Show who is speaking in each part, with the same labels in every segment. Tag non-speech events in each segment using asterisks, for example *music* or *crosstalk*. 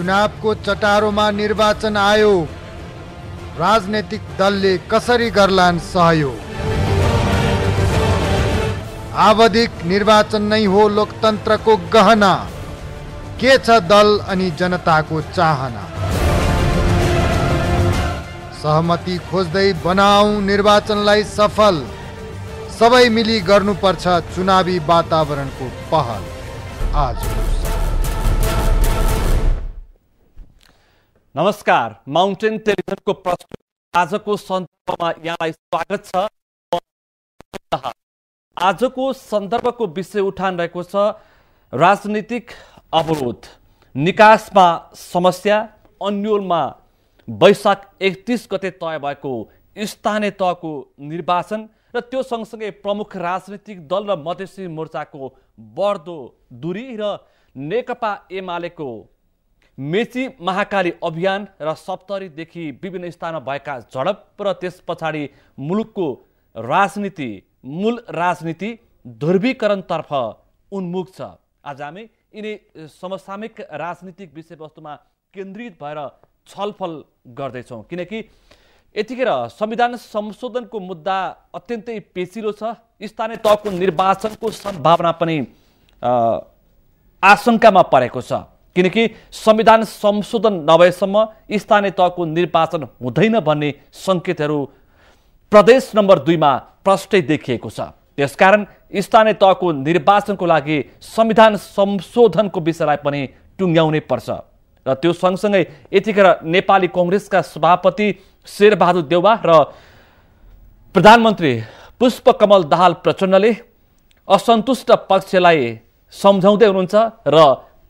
Speaker 1: चुनावको चटारोमा निर्वाचन आयोग राजनैतिक दलले कसरी गर्लान् सहयोग आवधिक निर्वाचन नै हो लोकतन्त्रको गहना के छ दल अनि जनताको चाहना सहमति खोज्दै बनाऊ निर्वाचनलाई सफल सबै मिली गर्नुपर्छ चुनावी वातावरणको पहल आज
Speaker 2: नमस्कार माउन्टेन टेलिभिजनको प्रस्तुत आजको सन्दर्भमा यहाँलाई स्वागत छ आजको सन्दर्भको विषय उठान रहेको छ राजनीतिक अवरोध निकासमा समस्या अन्यलमा वैशाख एकतिस गते तय भएको स्थानीय तहको निर्वाचन र त्यो सँगसँगै प्रमुख राजनीतिक दल र मधेसी मोर्चाको बढ्दो दूरी र नेकपा एमालेको मेची महाकाली अभियान र सप्तरीदेखि विभिन्न स्थानमा भएका झडप र त्यस पछाडि मुलुकको राजनीति मूल राजनीति ध्रुवीकरणतर्फ उन्मुख छ आज हामी यिनै समसामयिक राजनीतिक विषयवस्तुमा केन्द्रित भएर छलफल गर्दैछौँ किनकि यतिखेर संविधान संशोधनको मुद्दा अत्यन्तै पेचिलो छ स्थानीय तहको निर्वाचनको सम्भावना पनि आशङ्कामा परेको छ किनकि संविधान संशोधन नभएसम्म स्थानीय तहको निर्वाचन हुँदैन भन्ने सङ्केतहरू प्रदेश नम्बर दुईमा प्रष्टै देखिएको छ त्यसकारण स्थानीय तहको निर्वाचनको लागि संविधान संशोधनको विषयलाई पनि टुङ्ग्याउनै पर्छ र त्यो सँगसँगै यतिखेर नेपाली कङ्ग्रेसका सभापति शेरबहादुर देउवा र प्रधानमन्त्री पुष्पकमल दाहाल प्रचण्डले असन्तुष्ट पक्षलाई सम्झाउँदै हुनुहुन्छ र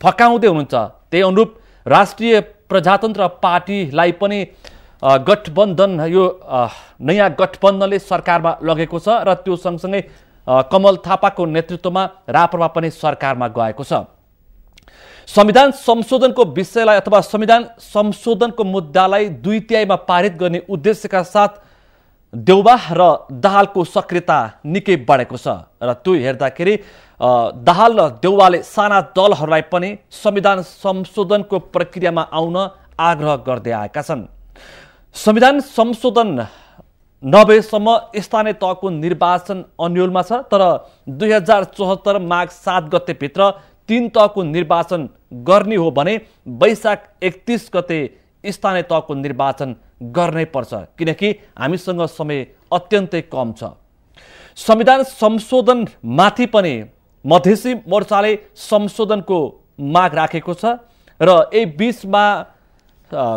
Speaker 2: फकाउँदै हुनुहुन्छ त्यही अनुरूप राष्ट्रिय प्रजातन्त्र पार्टीलाई पनि गठबन्धन यो नयाँ गठबन्धनले सरकारमा लगेको छ र त्यो सँगसँगै कमल थापाको नेतृत्वमा राप्रपा पनि सरकारमा गएको छ संविधान संशोधनको विषयलाई अथवा संविधान संशोधनको मुद्दालाई दुई तिहाईमा पारित गर्ने उद्देश्यका साथ देउबा र दाहालको सक्रियता निकै बढेको छ र त्यो हेर्दाखेरि दाहाल र देउवाले साना दलहरूलाई पनि संविधान संशोधनको प्रक्रियामा आउन आग्रह गर्दै आएका छन् संविधान संशोधन नभएसम्म स्थानीय तहको निर्वाचन अन्यलमा छ तर दुई हजार चौहत्तर माघ सात गतेभित्र तिन तहको निर्वाचन गर्ने हो भने वैशाख एकतिस गते स्थानीय तहको निर्वाचन गर्नै पर्छ किनकि हामीसँग समय अत्यन्तै कम छ संविधान संशोधनमाथि पनि मधेसी मोर्चाले संशोधनको माग राखेको छ र यही बिचमा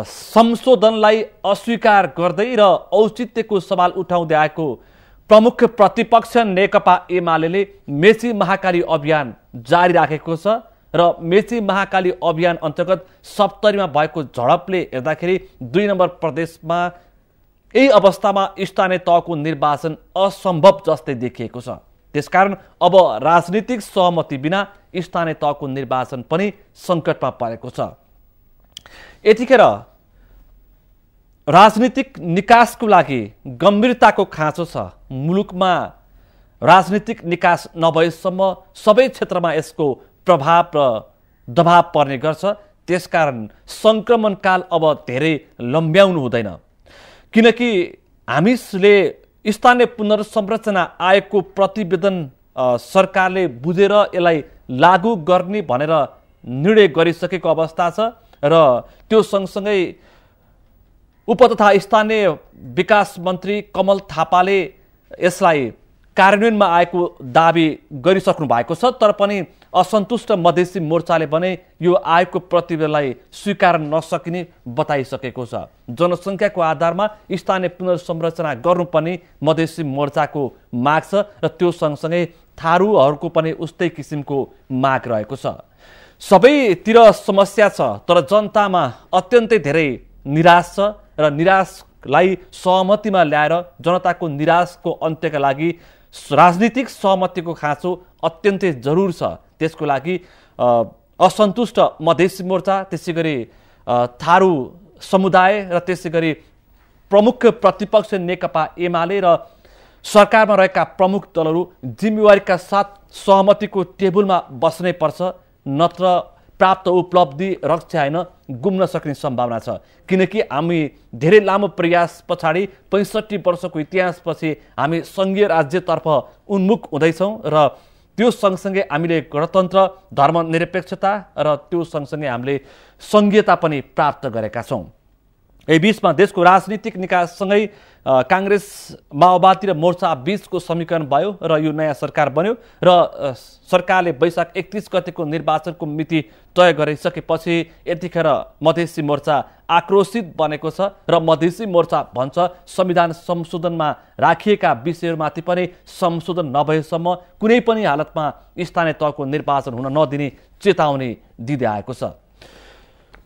Speaker 2: संशोधनलाई अस्वीकार गर्दै र औचित्यको सवाल उठाउँदै आएको प्रमुख प्रतिपक्ष नेकपा एमाले मेची महाकाली अभियान जारी राखेको छ र मेची महाकाली अभियान अन्तर्गत सप्तरीमा भएको झडपले हेर्दाखेरि दुई नम्बर प्रदेशमा यही अवस्थामा स्थानीय तहको निर्वाचन असम्भव जस्तै देखिएको छ त्यसकारण अब राजनीतिक सहमति बिना स्थानीय तहको निर्वाचन पनि सङ्कटमा परेको छ यतिखेर राजनीतिक निकासको लागि गम्भीरताको खाँचो छ मुलुकमा राजनीतिक निकास नभएसम्म सबै क्षेत्रमा यसको प्रभाव र दबाव पर्ने गर्छ त्यसकारण सङ्क्रमणकाल अब धेरै लम्ब्याउनु हुँदैन किनकि हामीले स्थानीय पुनर्संरचना आयोगको प्रतिवेदन सरकारले बुझेर यसलाई लागू गर्ने भनेर निर्णय गरिसकेको अवस्था छ र त्यो सँगसँगै उप तथा स्थानीय विकास मन्त्री कमल थापाले यसलाई कार्यान्वयनमा आएको दावी गरिसक्नु भएको छ तर पनि असन्तुष्ट मधेसी मोर्चाले भने यो आयोगको प्रतिवेदनलाई स्वीकार नसकिने बताइसकेको छ जनसङ्ख्याको आधारमा स्थानीय पुनर्संरचना गर्नु पनि मधेसी मोर्चाको माग छ र त्यो सँगसँगै थारूहरूको पनि उस्तै किसिमको माग रहेको छ सबैतिर समस्या छ तर जनतामा अत्यन्तै धेरै निराश छ र निराशलाई सहमतिमा ल्याएर जनताको निराशको अन्त्यका लागि राजनीतिक सहमतिको खाँचो अत्यन्तै जरुर छ त्यसको लागि असन्तुष्ट मधेसी मोर्चा त्यसै गरी थारू समुदाय र त्यसै गरी प्रमुख प्रतिपक्ष नेकपा एमाले र सरकारमा रहेका प्रमुख दलहरू जिम्मेवारीका साथ सहमतिको टेबुलमा बस्नै पर्छ नत्र प्राप्त उपलब्धि रक्षा होइन गुम्न सक्ने सम्भावना छ किनकि हामी धेरै लामो प्रयास पछाडि पैँसठी वर्षको इतिहासपछि हामी सङ्घीय राज्यतर्फ उन्मुख हुँदैछौँ र त्यो सँगसँगै हामीले गणतन्त्र धर्मनिरपेक्षता र त्यो सँगसँगै हामीले सङ्घीयता पनि प्राप्त गरेका छौँ यही बिचमा देशको राजनीतिक निकाससँगै काङ्ग्रेस माओवादी र मोर्चा बिचको समीकरण भयो र यो नयाँ सरकार बन्यो र सरकारले वैशाख एकतिस गतिको निर्वाचनको मिति तय गरिसकेपछि यतिखेर मधेसी मोर्चा आक्रोशित बनेको छ र मधेसी मोर्चा भन्छ संविधान संशोधनमा राखिएका विषयहरूमाथि पनि संशोधन नभएसम्म कुनै पनि हालतमा स्थानीय तहको निर्वाचन हुन नदिने चेतावनी दिँदै आएको छ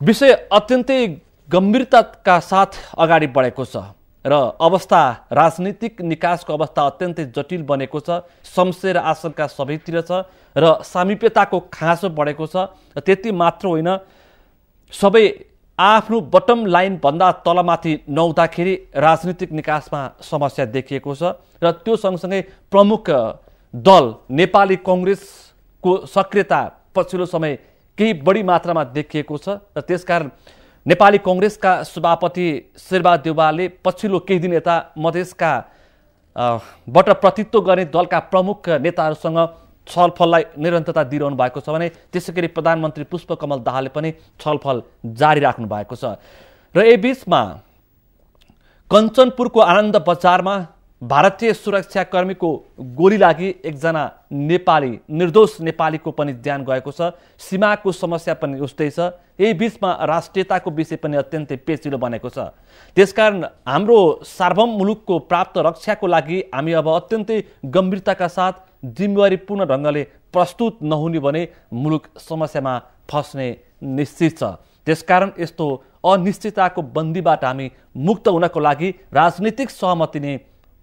Speaker 2: विषय अत्यन्तै गम्भीरताका साथ अगाडि बढेको छ र अवस्था राजनीतिक निकासको अवस्था अत्यन्तै जटिल बनेको छ शमशेर आसनका सबैतिर छ र सामिप्यताको खाँचो बढेको छ र त्यति मात्र होइन सबै आफ्नो बटम लाइनभन्दा तलमाथि नहुँदाखेरि राजनीतिक निकासमा समस्या देखिएको छ र त्यो सँगसँगै प्रमुख दल नेपाली कङ्ग्रेसको सक्रियता पछिल्लो समय केही बढी मात्रामा देखिएको छ र त्यसकारण नेपाली कङ्ग्रेसका सभापति शेरबहादुर देवालले पछिल्लो केही दिन यता मधेसका बाट प्रतित्व गर्ने दलका प्रमुख नेताहरूसँग छलफललाई निरन्तरता दिइरहनु भएको छ भने त्यसै गरी प्रधानमन्त्री पुष्पकमल दाहालले पनि छलफल जारी राख्नु भएको छ र यही बिचमा कञ्चनपुरको आनन्द बजारमा भारतीय सुरक्षाकर्मीको गोली लागि एकजना नेपाली निर्दोष नेपालीको पनि ज्यान गएको छ सीमाको समस्या पनि उस्तै छ यही बिचमा राष्ट्रियताको विषय पनि अत्यन्तै पेचिलो बनेको छ त्यसकारण हाम्रो सार्वभौम मुलुकको प्राप्त रक्षाको लागि हामी अब अत्यन्तै गम्भीरताका साथ जिम्मेवारीपूर्ण ढङ्गले प्रस्तुत नहुने भने मुलुक समस्यामा फस्ने निश्चित छ त्यसकारण यस्तो अनिश्चितताको बन्दीबाट हामी मुक्त हुनको लागि राजनीतिक सहमति नै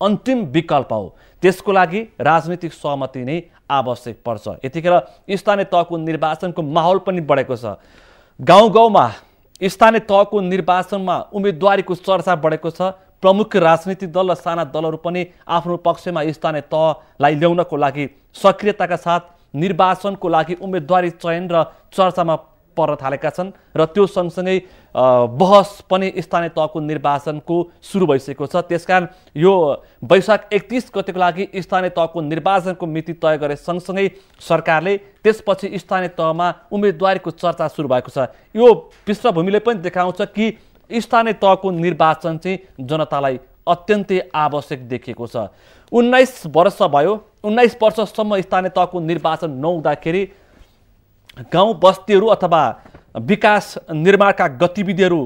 Speaker 2: अन्तिम विकल्प हो त्यसको लागि राजनीतिक सहमति नै आवश्यक पर्छ यतिखेर स्थानीय तहको निर्वाचनको माहौल पनि बढेको छ गाउँ गाउँमा स्थानीय तहको निर्वाचनमा उम्मेदवारीको चर्चा बढेको छ प्रमुख राजनीतिक दल र साना दलहरू पनि आफ्नो पक्षमा स्थानीय तहलाई ल्याउनको लागि सक्रियताका साथ निर्वाचनको लागि उम्मेदवारी चयन र चर्चामा पर्न थालेका छन् र त्यो सँगसँगै बहस पनि स्थानीय तहको निर्वाचनको सुरु भइसकेको छ त्यसकारण यो वैशाख एकतिस गतिको लागि स्थानीय तहको निर्वाचनको मिति तय गरे सँगसँगै सरकारले त्यसपछि स्थानीय तहमा उम्मेदवारीको चर्चा सुरु भएको छ यो पृष्ठभूमिले पनि देखाउँछ कि स्थानीय तहको निर्वाचन चाहिँ जनतालाई अत्यन्तै आवश्यक देखिएको छ उन्नाइस वर्ष भयो उन्नाइस वर्षसम्म स्थानीय तहको निर्वाचन नहुँदाखेरि गाउँ बस्तीहरू अथवा विकास निर्माणका गतिविधिहरू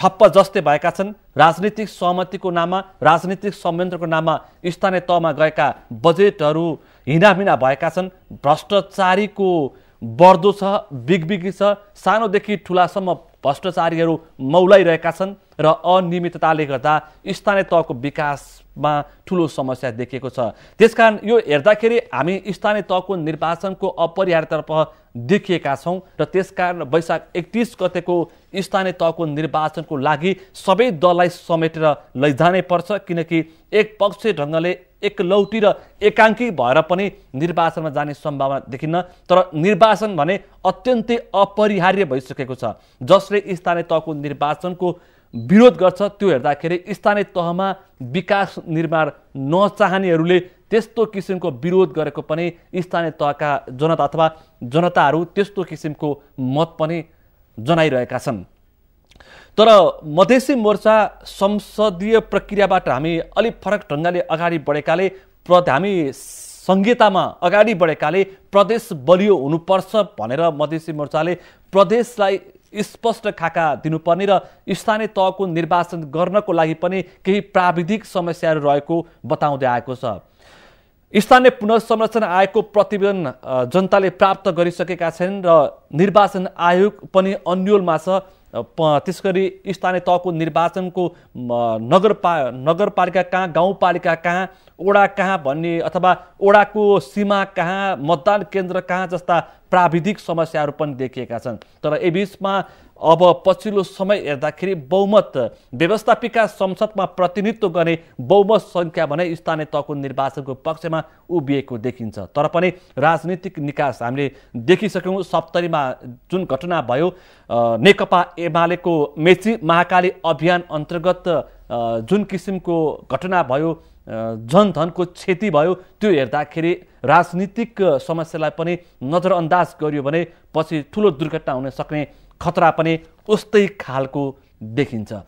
Speaker 2: ठप्प जस्तै भएका छन् राजनीतिक सहमतिको नाममा राजनीतिक संयन्त्रको नाममा स्थानीय तहमा गएका बजेटहरू हिनामिना भएका छन् भ्रष्टाचारीको बढ्दो छ बिगबिगी छ सानोदेखि ठुलासम्म भ्रष्टाचारीहरू मौलाइरहेका छन् र अनियमितताले गर्दा स्थानीय तहको विकासमा ठुलो समस्या देखिएको छ त्यसकारण यो हेर्दाखेरि हामी स्थानीय तहको निर्वाचनको अपरिहार्यतर्फ देखिएका छौँ र त्यसकारण वैशाख एकतिस गतेको स्थानीय तहको निर्वाचनको लागि सबै दललाई समेटेर लैजानै पर्छ किनकि एक पक्ष ढङ्गले एकलौटी र एकाङ्की भएर पनि निर्वाचनमा जाने सम्भावना देखिन्न तर निर्वाचन भने अत्यन्तै अपरिहार्य भइसकेको छ जसले स्थानीय तहको निर्वाचनको विरोध गर्छ त्यो हेर्दाखेरि स्थानीय तहमा विकास निर्माण नचाहनेहरूले त्यस्तो किसिमको विरोध गरेको पनि स्थानीय तहका जनता अथवा जनताहरू त्यस्तो किसिमको मत पनि जनाइरहेका छन् तर मधेसी मोर्चा संसदीय प्रक्रियाबाट हामी अलिक फरक ढङ्गले अगाडि बढेकाले प्र हामी संहितामा अगाडि बढेकाले प्रदेश बलियो हुनुपर्छ भनेर मधेसी मोर्चाले प्रदेशलाई स्पष्ट खाका दिनुपर्ने र स्थानीय तहको निर्वाचन गर्नको लागि पनि केही प्राविधिक समस्याहरू रहेको बताउँदै आएको छ स्थानीय पुनर्संरचना आयोगको प्रतिवेदन जनताले प्राप्त गरिसकेका छन् र निर्वाचन आयोग पनि अन्यलमा छ त्यस गरी स्थानीय तहको निर्वाचनको नगरपा नगरपालिका कहाँ गाउँपालिका कहाँ ओडा कहाँ भन्ने अथवा ओडाको सीमा कहाँ मतदान केन्द्र कहाँ जस्ता प्राविधिक समस्याहरू पनि देखिएका छन् तर यबिचमा अब पछिल्लो समय हेर्दाखेरि बहुमत व्यवस्थापिका संसदमा प्रतिनिधित्व गर्ने बहुमत सङ्ख्या भने स्थानीय तहको निर्वाचनको पक्षमा उभिएको देखिन्छ तर पनि राजनीतिक निकास हामीले देखिसक्यौँ सप्तरीमा जुन घटना भयो नेकपा एमालेको मेची महाकाली अभियान अन्तर्गत जुन किसिमको घटना भयो जनधनको क्षति भयो त्यो हेर्दाखेरि राजनीतिक समस्यालाई पनि नजरअन्दाज गरियो भने पछि ठुलो दुर्घटना हुन सक्ने खतरा पनि उस्तै खालको देखिन्छ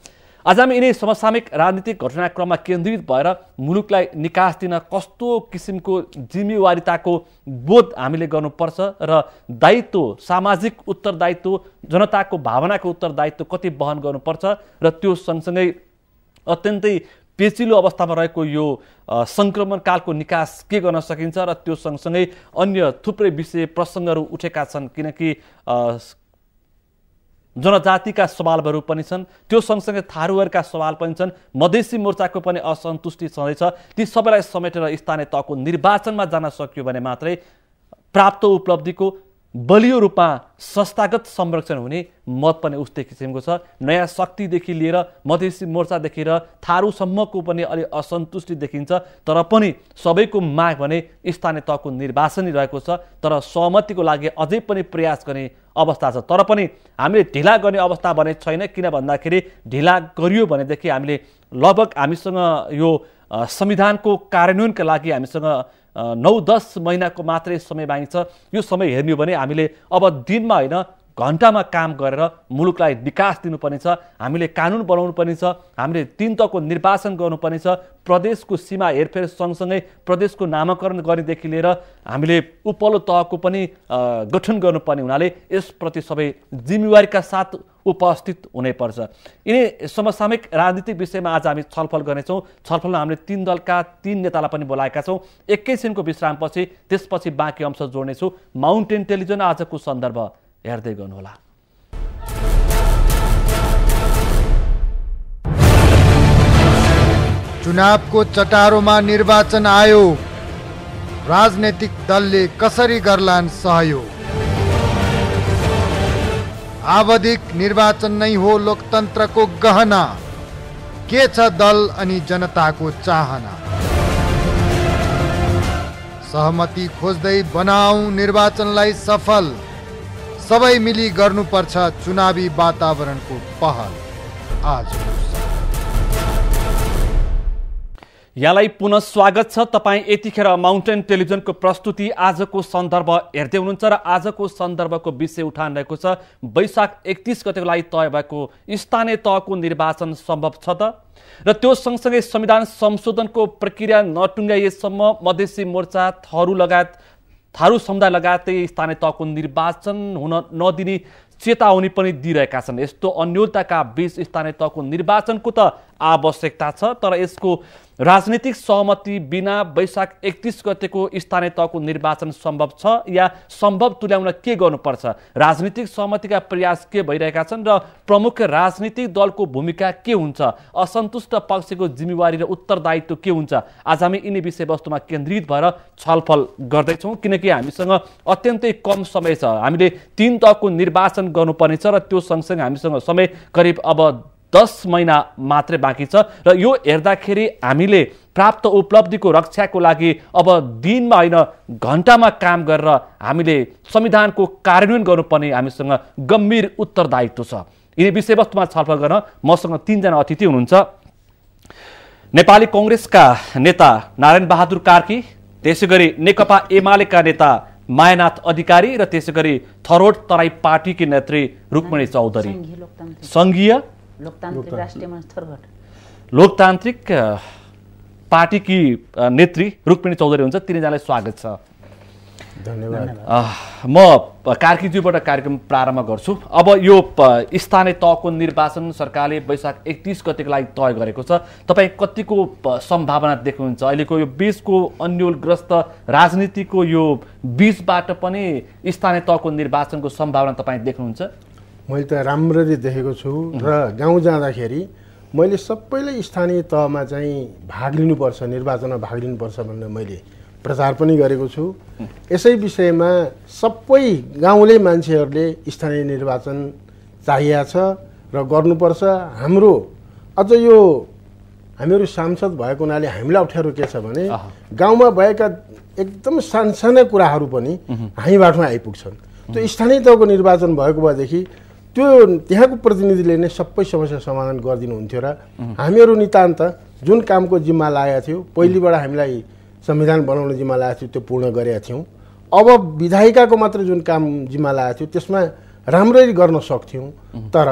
Speaker 2: आज हामी यिनै समसामयिक राजनीतिक घटनाक्रममा केन्द्रित भएर मुलुकलाई निकास दिन कस्तो किसिमको जिम्मेवारिताको बोध हामीले गर्नुपर्छ र दायित्व सामाजिक उत्तरदायित्व जनताको भावनाको उत्तरदायित्व कति वहन गर्नुपर्छ र त्यो सँगसँगै अत्यन्तै पेचिलो अवस्थामा रहेको यो सङ्क्रमणकालको निकास के गर्न सकिन्छ र त्यो सँगसँगै अन्य थुप्रै विषय प्रसङ्गहरू उठेका छन् किनकि जनजातिका सवालहरू पनि छन् त्यो सँगसँगै थारूहरूका सवाल पनि छन् मधेसी मोर्चाको पनि असन्तुष्टि छँदैछ ती सबैलाई समेटेर स्थानीय तहको निर्वाचनमा जान सकियो भने मात्रै प्राप्त उपलब्धिको बलियो रूपमा संस्थागत संरक्षण हुने मत पनि उस्तै किसिमको छ नयाँ शक्तिदेखि लिएर मधेसी मोर्चादेखि र थारूसम्मको पनि अलि असन्तुष्टि देखिन्छ तर पनि सबैको माग भने स्थानीय तहको निर्वाचनै रहेको छ तर सहमतिको लागि अझै पनि प्रयास गर्ने अवस्था छ तर पनि हामीले ढिला गर्ने अवस्था भने छैन किन भन्दाखेरि ढिला गरियो भनेदेखि हामीले लगभग हामीसँग यो संविधानको कार्यान्वयनका लागि हामीसँग नौ दस महिनाको मात्रै समय बाँकी छ यो समय हेर्ने हो भने हामीले अब दिनमा होइन घन्टामा काम गरेर मुलुकलाई विकास दिनुपर्नेछ हामीले कानुन बनाउनु पर्नेछ हामीले तिन तहको निर्वाचन गर्नुपर्नेछ प्रदेशको सीमा हेरफेर सँगसँगै प्रदेशको नामाकरण गर्नेदेखि लिएर हामीले उपल्लो तहको पनि गठन गर्नुपर्ने हुनाले यसप्रति सबै जिम्मेवारीका साथ उपस्थित हुनैपर्छ यिनै समसामयिक राजनीतिक विषयमा आज हामी छलफल गर्नेछौँ छलफलमा हामीले तिन दलका तिन नेतालाई पनि बोलाएका छौँ एकैछिनको विश्रामपछि त्यसपछि बाँकी अंश जोड्नेछु माउन्टेन टेलिभिजन आजको सन्दर्भ हेर्दै गर्नुहोला
Speaker 1: चुनावको चटारोमा निर्वाचन आयोग राजनैतिक दलले कसरी गर्लान् सहयोग आवधिक निर्वाचन नै हो लोकतन्त्रको गहना के छ दल अनि जनताको चाहना सहमति खोज्दै बनाऊ निर्वाचनलाई सफल सबै मिली गर्नुपर्छ चुनावी वातावरणको पहल आज
Speaker 2: यहाँलाई पुनः स्वागत छ तपाईँ यतिखेर माउन्टेन टेलिभिजनको प्रस्तुति आजको सन्दर्भ हेर्दै हुनुहुन्छ र आजको सन्दर्भको विषय उठान रहेको छ वैशाख एकतिस गतिको लागि तय भएको स्थानीय तहको निर्वाचन सम्भव छ त र त्यो सँगसँगै संविधान संशोधनको प्रक्रिया नटुङ्गाइएसम्म मधेसी मोर्चा थरू लगायत थारू समुदाय लगायतै स्थानीय तहको निर्वाचन हुन नदिने चेतावनी पनि दिइरहेका छन् यस्तो अन्यलताका बिच स्थानीय तहको निर्वाचनको त आवश्यकता छ तर यसको राजनीतिक सहमति बिना वैशाख एकतिस गतेको स्थानीय तहको निर्वाचन सम्भव छ या सम्भव तुल्याउन के गर्नुपर्छ राजनीतिक सहमतिका प्रयास के भइरहेका छन् र प्रमुख राजनीतिक दलको भूमिका के हुन्छ असन्तुष्ट पक्षको जिम्मेवारी र उत्तरदायित्व के हुन्छ आज हामी यिनी विषयवस्तुमा केन्द्रित भएर छलफल गर्दैछौँ किनकि हामीसँग अत्यन्तै कम समय छ हामीले तिन तहको निर्वाचन गर्नुपर्नेछ र त्यो सँगसँगै हामीसँग समय करिब अब दस महिना मात्रै बाँकी छ र यो हेर्दाखेरि हामीले प्राप्त उपलब्धिको रक्षाको लागि अब दिनमा होइन घन्टामा काम गरेर हामीले संविधानको कार्यान्वयन गर्नुपर्ने हामीसँग गम्भीर उत्तरदायित्व छ यिनी विषयवस्तुमा छलफल गर्न मसँग तिनजना अतिथि हुनुहुन्छ नेपाली कङ्ग्रेसका नेता नारायण बहादुर कार्की त्यसै गरी नेकपा एमालेका नेता मायानाथ अधिकारी र त्यसै गरी थरोट तराई पार्टीकी नेत्री रुक्मिणी चौधरी सङ्घीय
Speaker 3: लोकतान्त्रिक राष्ट्रिय
Speaker 2: लोकतान्त्रिक पार्टीकी नेत्री रुक्मिणी चौधरी हुन्छ तिनीजनालाई स्वागत छ धन्यवाद म कार्कीज्यूबाट कार्यक्रम प्रारम्भ गर्छु अब यो स्थानीय तहको निर्वाचन सरकारले वैशाख एकतिस गतिको लागि तय गरेको छ तपाईँ कतिको सम्भावना देख्नुहुन्छ अहिलेको यो बिचको अन्यलग्रस्त राजनीतिको यो बिचबाट पनि स्थानीय तहको निर्वाचनको सम्भावना तपाईँ देख्नुहुन्छ
Speaker 4: मैले त राम्ररी देखेको छु र गाउँ जाँदाखेरि मैले सबैले स्थानीय तहमा चाहिँ भाग लिनुपर्छ निर्वाचनमा भाग लिनुपर्छ भनेर मैले प्रचार पनि गरेको छु यसै विषयमा सबै गाउँले मान्छेहरूले स्थानीय निर्वाचन चाहिएको छ र गर्नुपर्छ हाम्रो अझ यो हामीहरू सांसद भएको हुनाले हामीलाई अप्ठ्यारो के छ भने गाउँमा भएका एकदम सानसाना कुराहरू पनि हामी बाटोमा आइपुग्छन् त्यो स्थानीय तहको निर्वाचन भएको भएदेखि त्यो त्यहाँको प्रतिनिधिले नै सबै समस्या समाधान गरिदिनुहुन्थ्यो र हामीहरू नितान्त जुन कामको जिम्मा लागेका थियो पहिलेबाट हामीलाई संविधान बनाउने जिम्मा लागेको थियो त्यो पूर्ण गरेका थियौँ अब विधायिकाको मात्र जुन काम जिम्मा लागेको थियो त्यसमा राम्ररी गर्न सक्थ्यौँ तर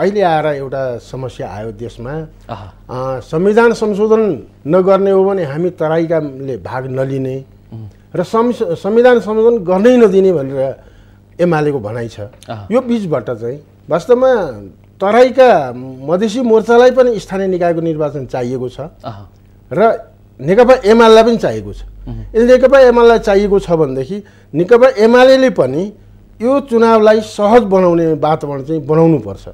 Speaker 4: अहिले आएर एउटा समस्या आयो देशमा संविधान संशोधन नगर्ने हो भने हामी तराईकाले भाग नलिने र संविधान संशोधन गर्नै नदिने भनेर एमालेको भनाइ छ यो बिचबाट चाहिँ वास्तवमा तराईका मधेसी मोर्चालाई पनि स्थानीय निकायको निर्वाचन चाहिएको छ र नेकपा एमालेलाई पनि चाहिएको छ यदि नेकपा एमालेलाई चाहिएको छ भनेदेखि नेकपा एमाले पनि यो चुनावलाई सहज बनाउने वातावरण चाहिँ बनाउनु पर्छ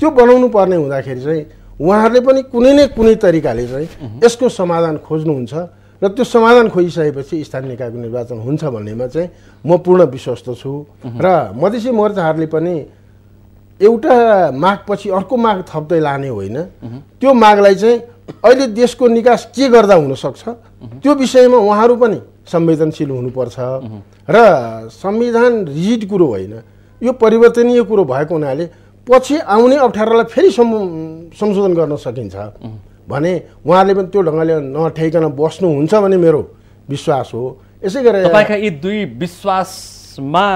Speaker 4: त्यो बनाउनु पर्ने हुँदाखेरि चाहिँ उहाँहरूले पनि कुनै न कुनै तरिकाले चाहिँ यसको समाधान खोज्नुहुन्छ र त्यो समाधान खोजिसकेपछि स्थानीय निकायको निर्वाचन हुन्छ भन्नेमा चाहिँ म पूर्ण विश्वस्त छु र मधेसी मोर्चाहरूले पनि एउटा मागपछि अर्को माग थप्दै लाने होइन त्यो मागलाई चाहिँ अहिले देशको निकास के गर्दा हुनसक्छ त्यो विषयमा उहाँहरू पनि संवेदनशील हुनुपर्छ र संविधान रिजिड कुरो होइन यो परिवर्तनीय कुरो भएको हुनाले पछि आउने अप्ठ्यारोलाई फेरि संशोधन गर्न सकिन्छ भने उहाँले पनि त्यो ढङ्गले नठ्याइकन बस्नुहुन्छ भने मेरो विश्वास हो यसै गरेर तपाईँका
Speaker 2: यी दुई विश्वासमा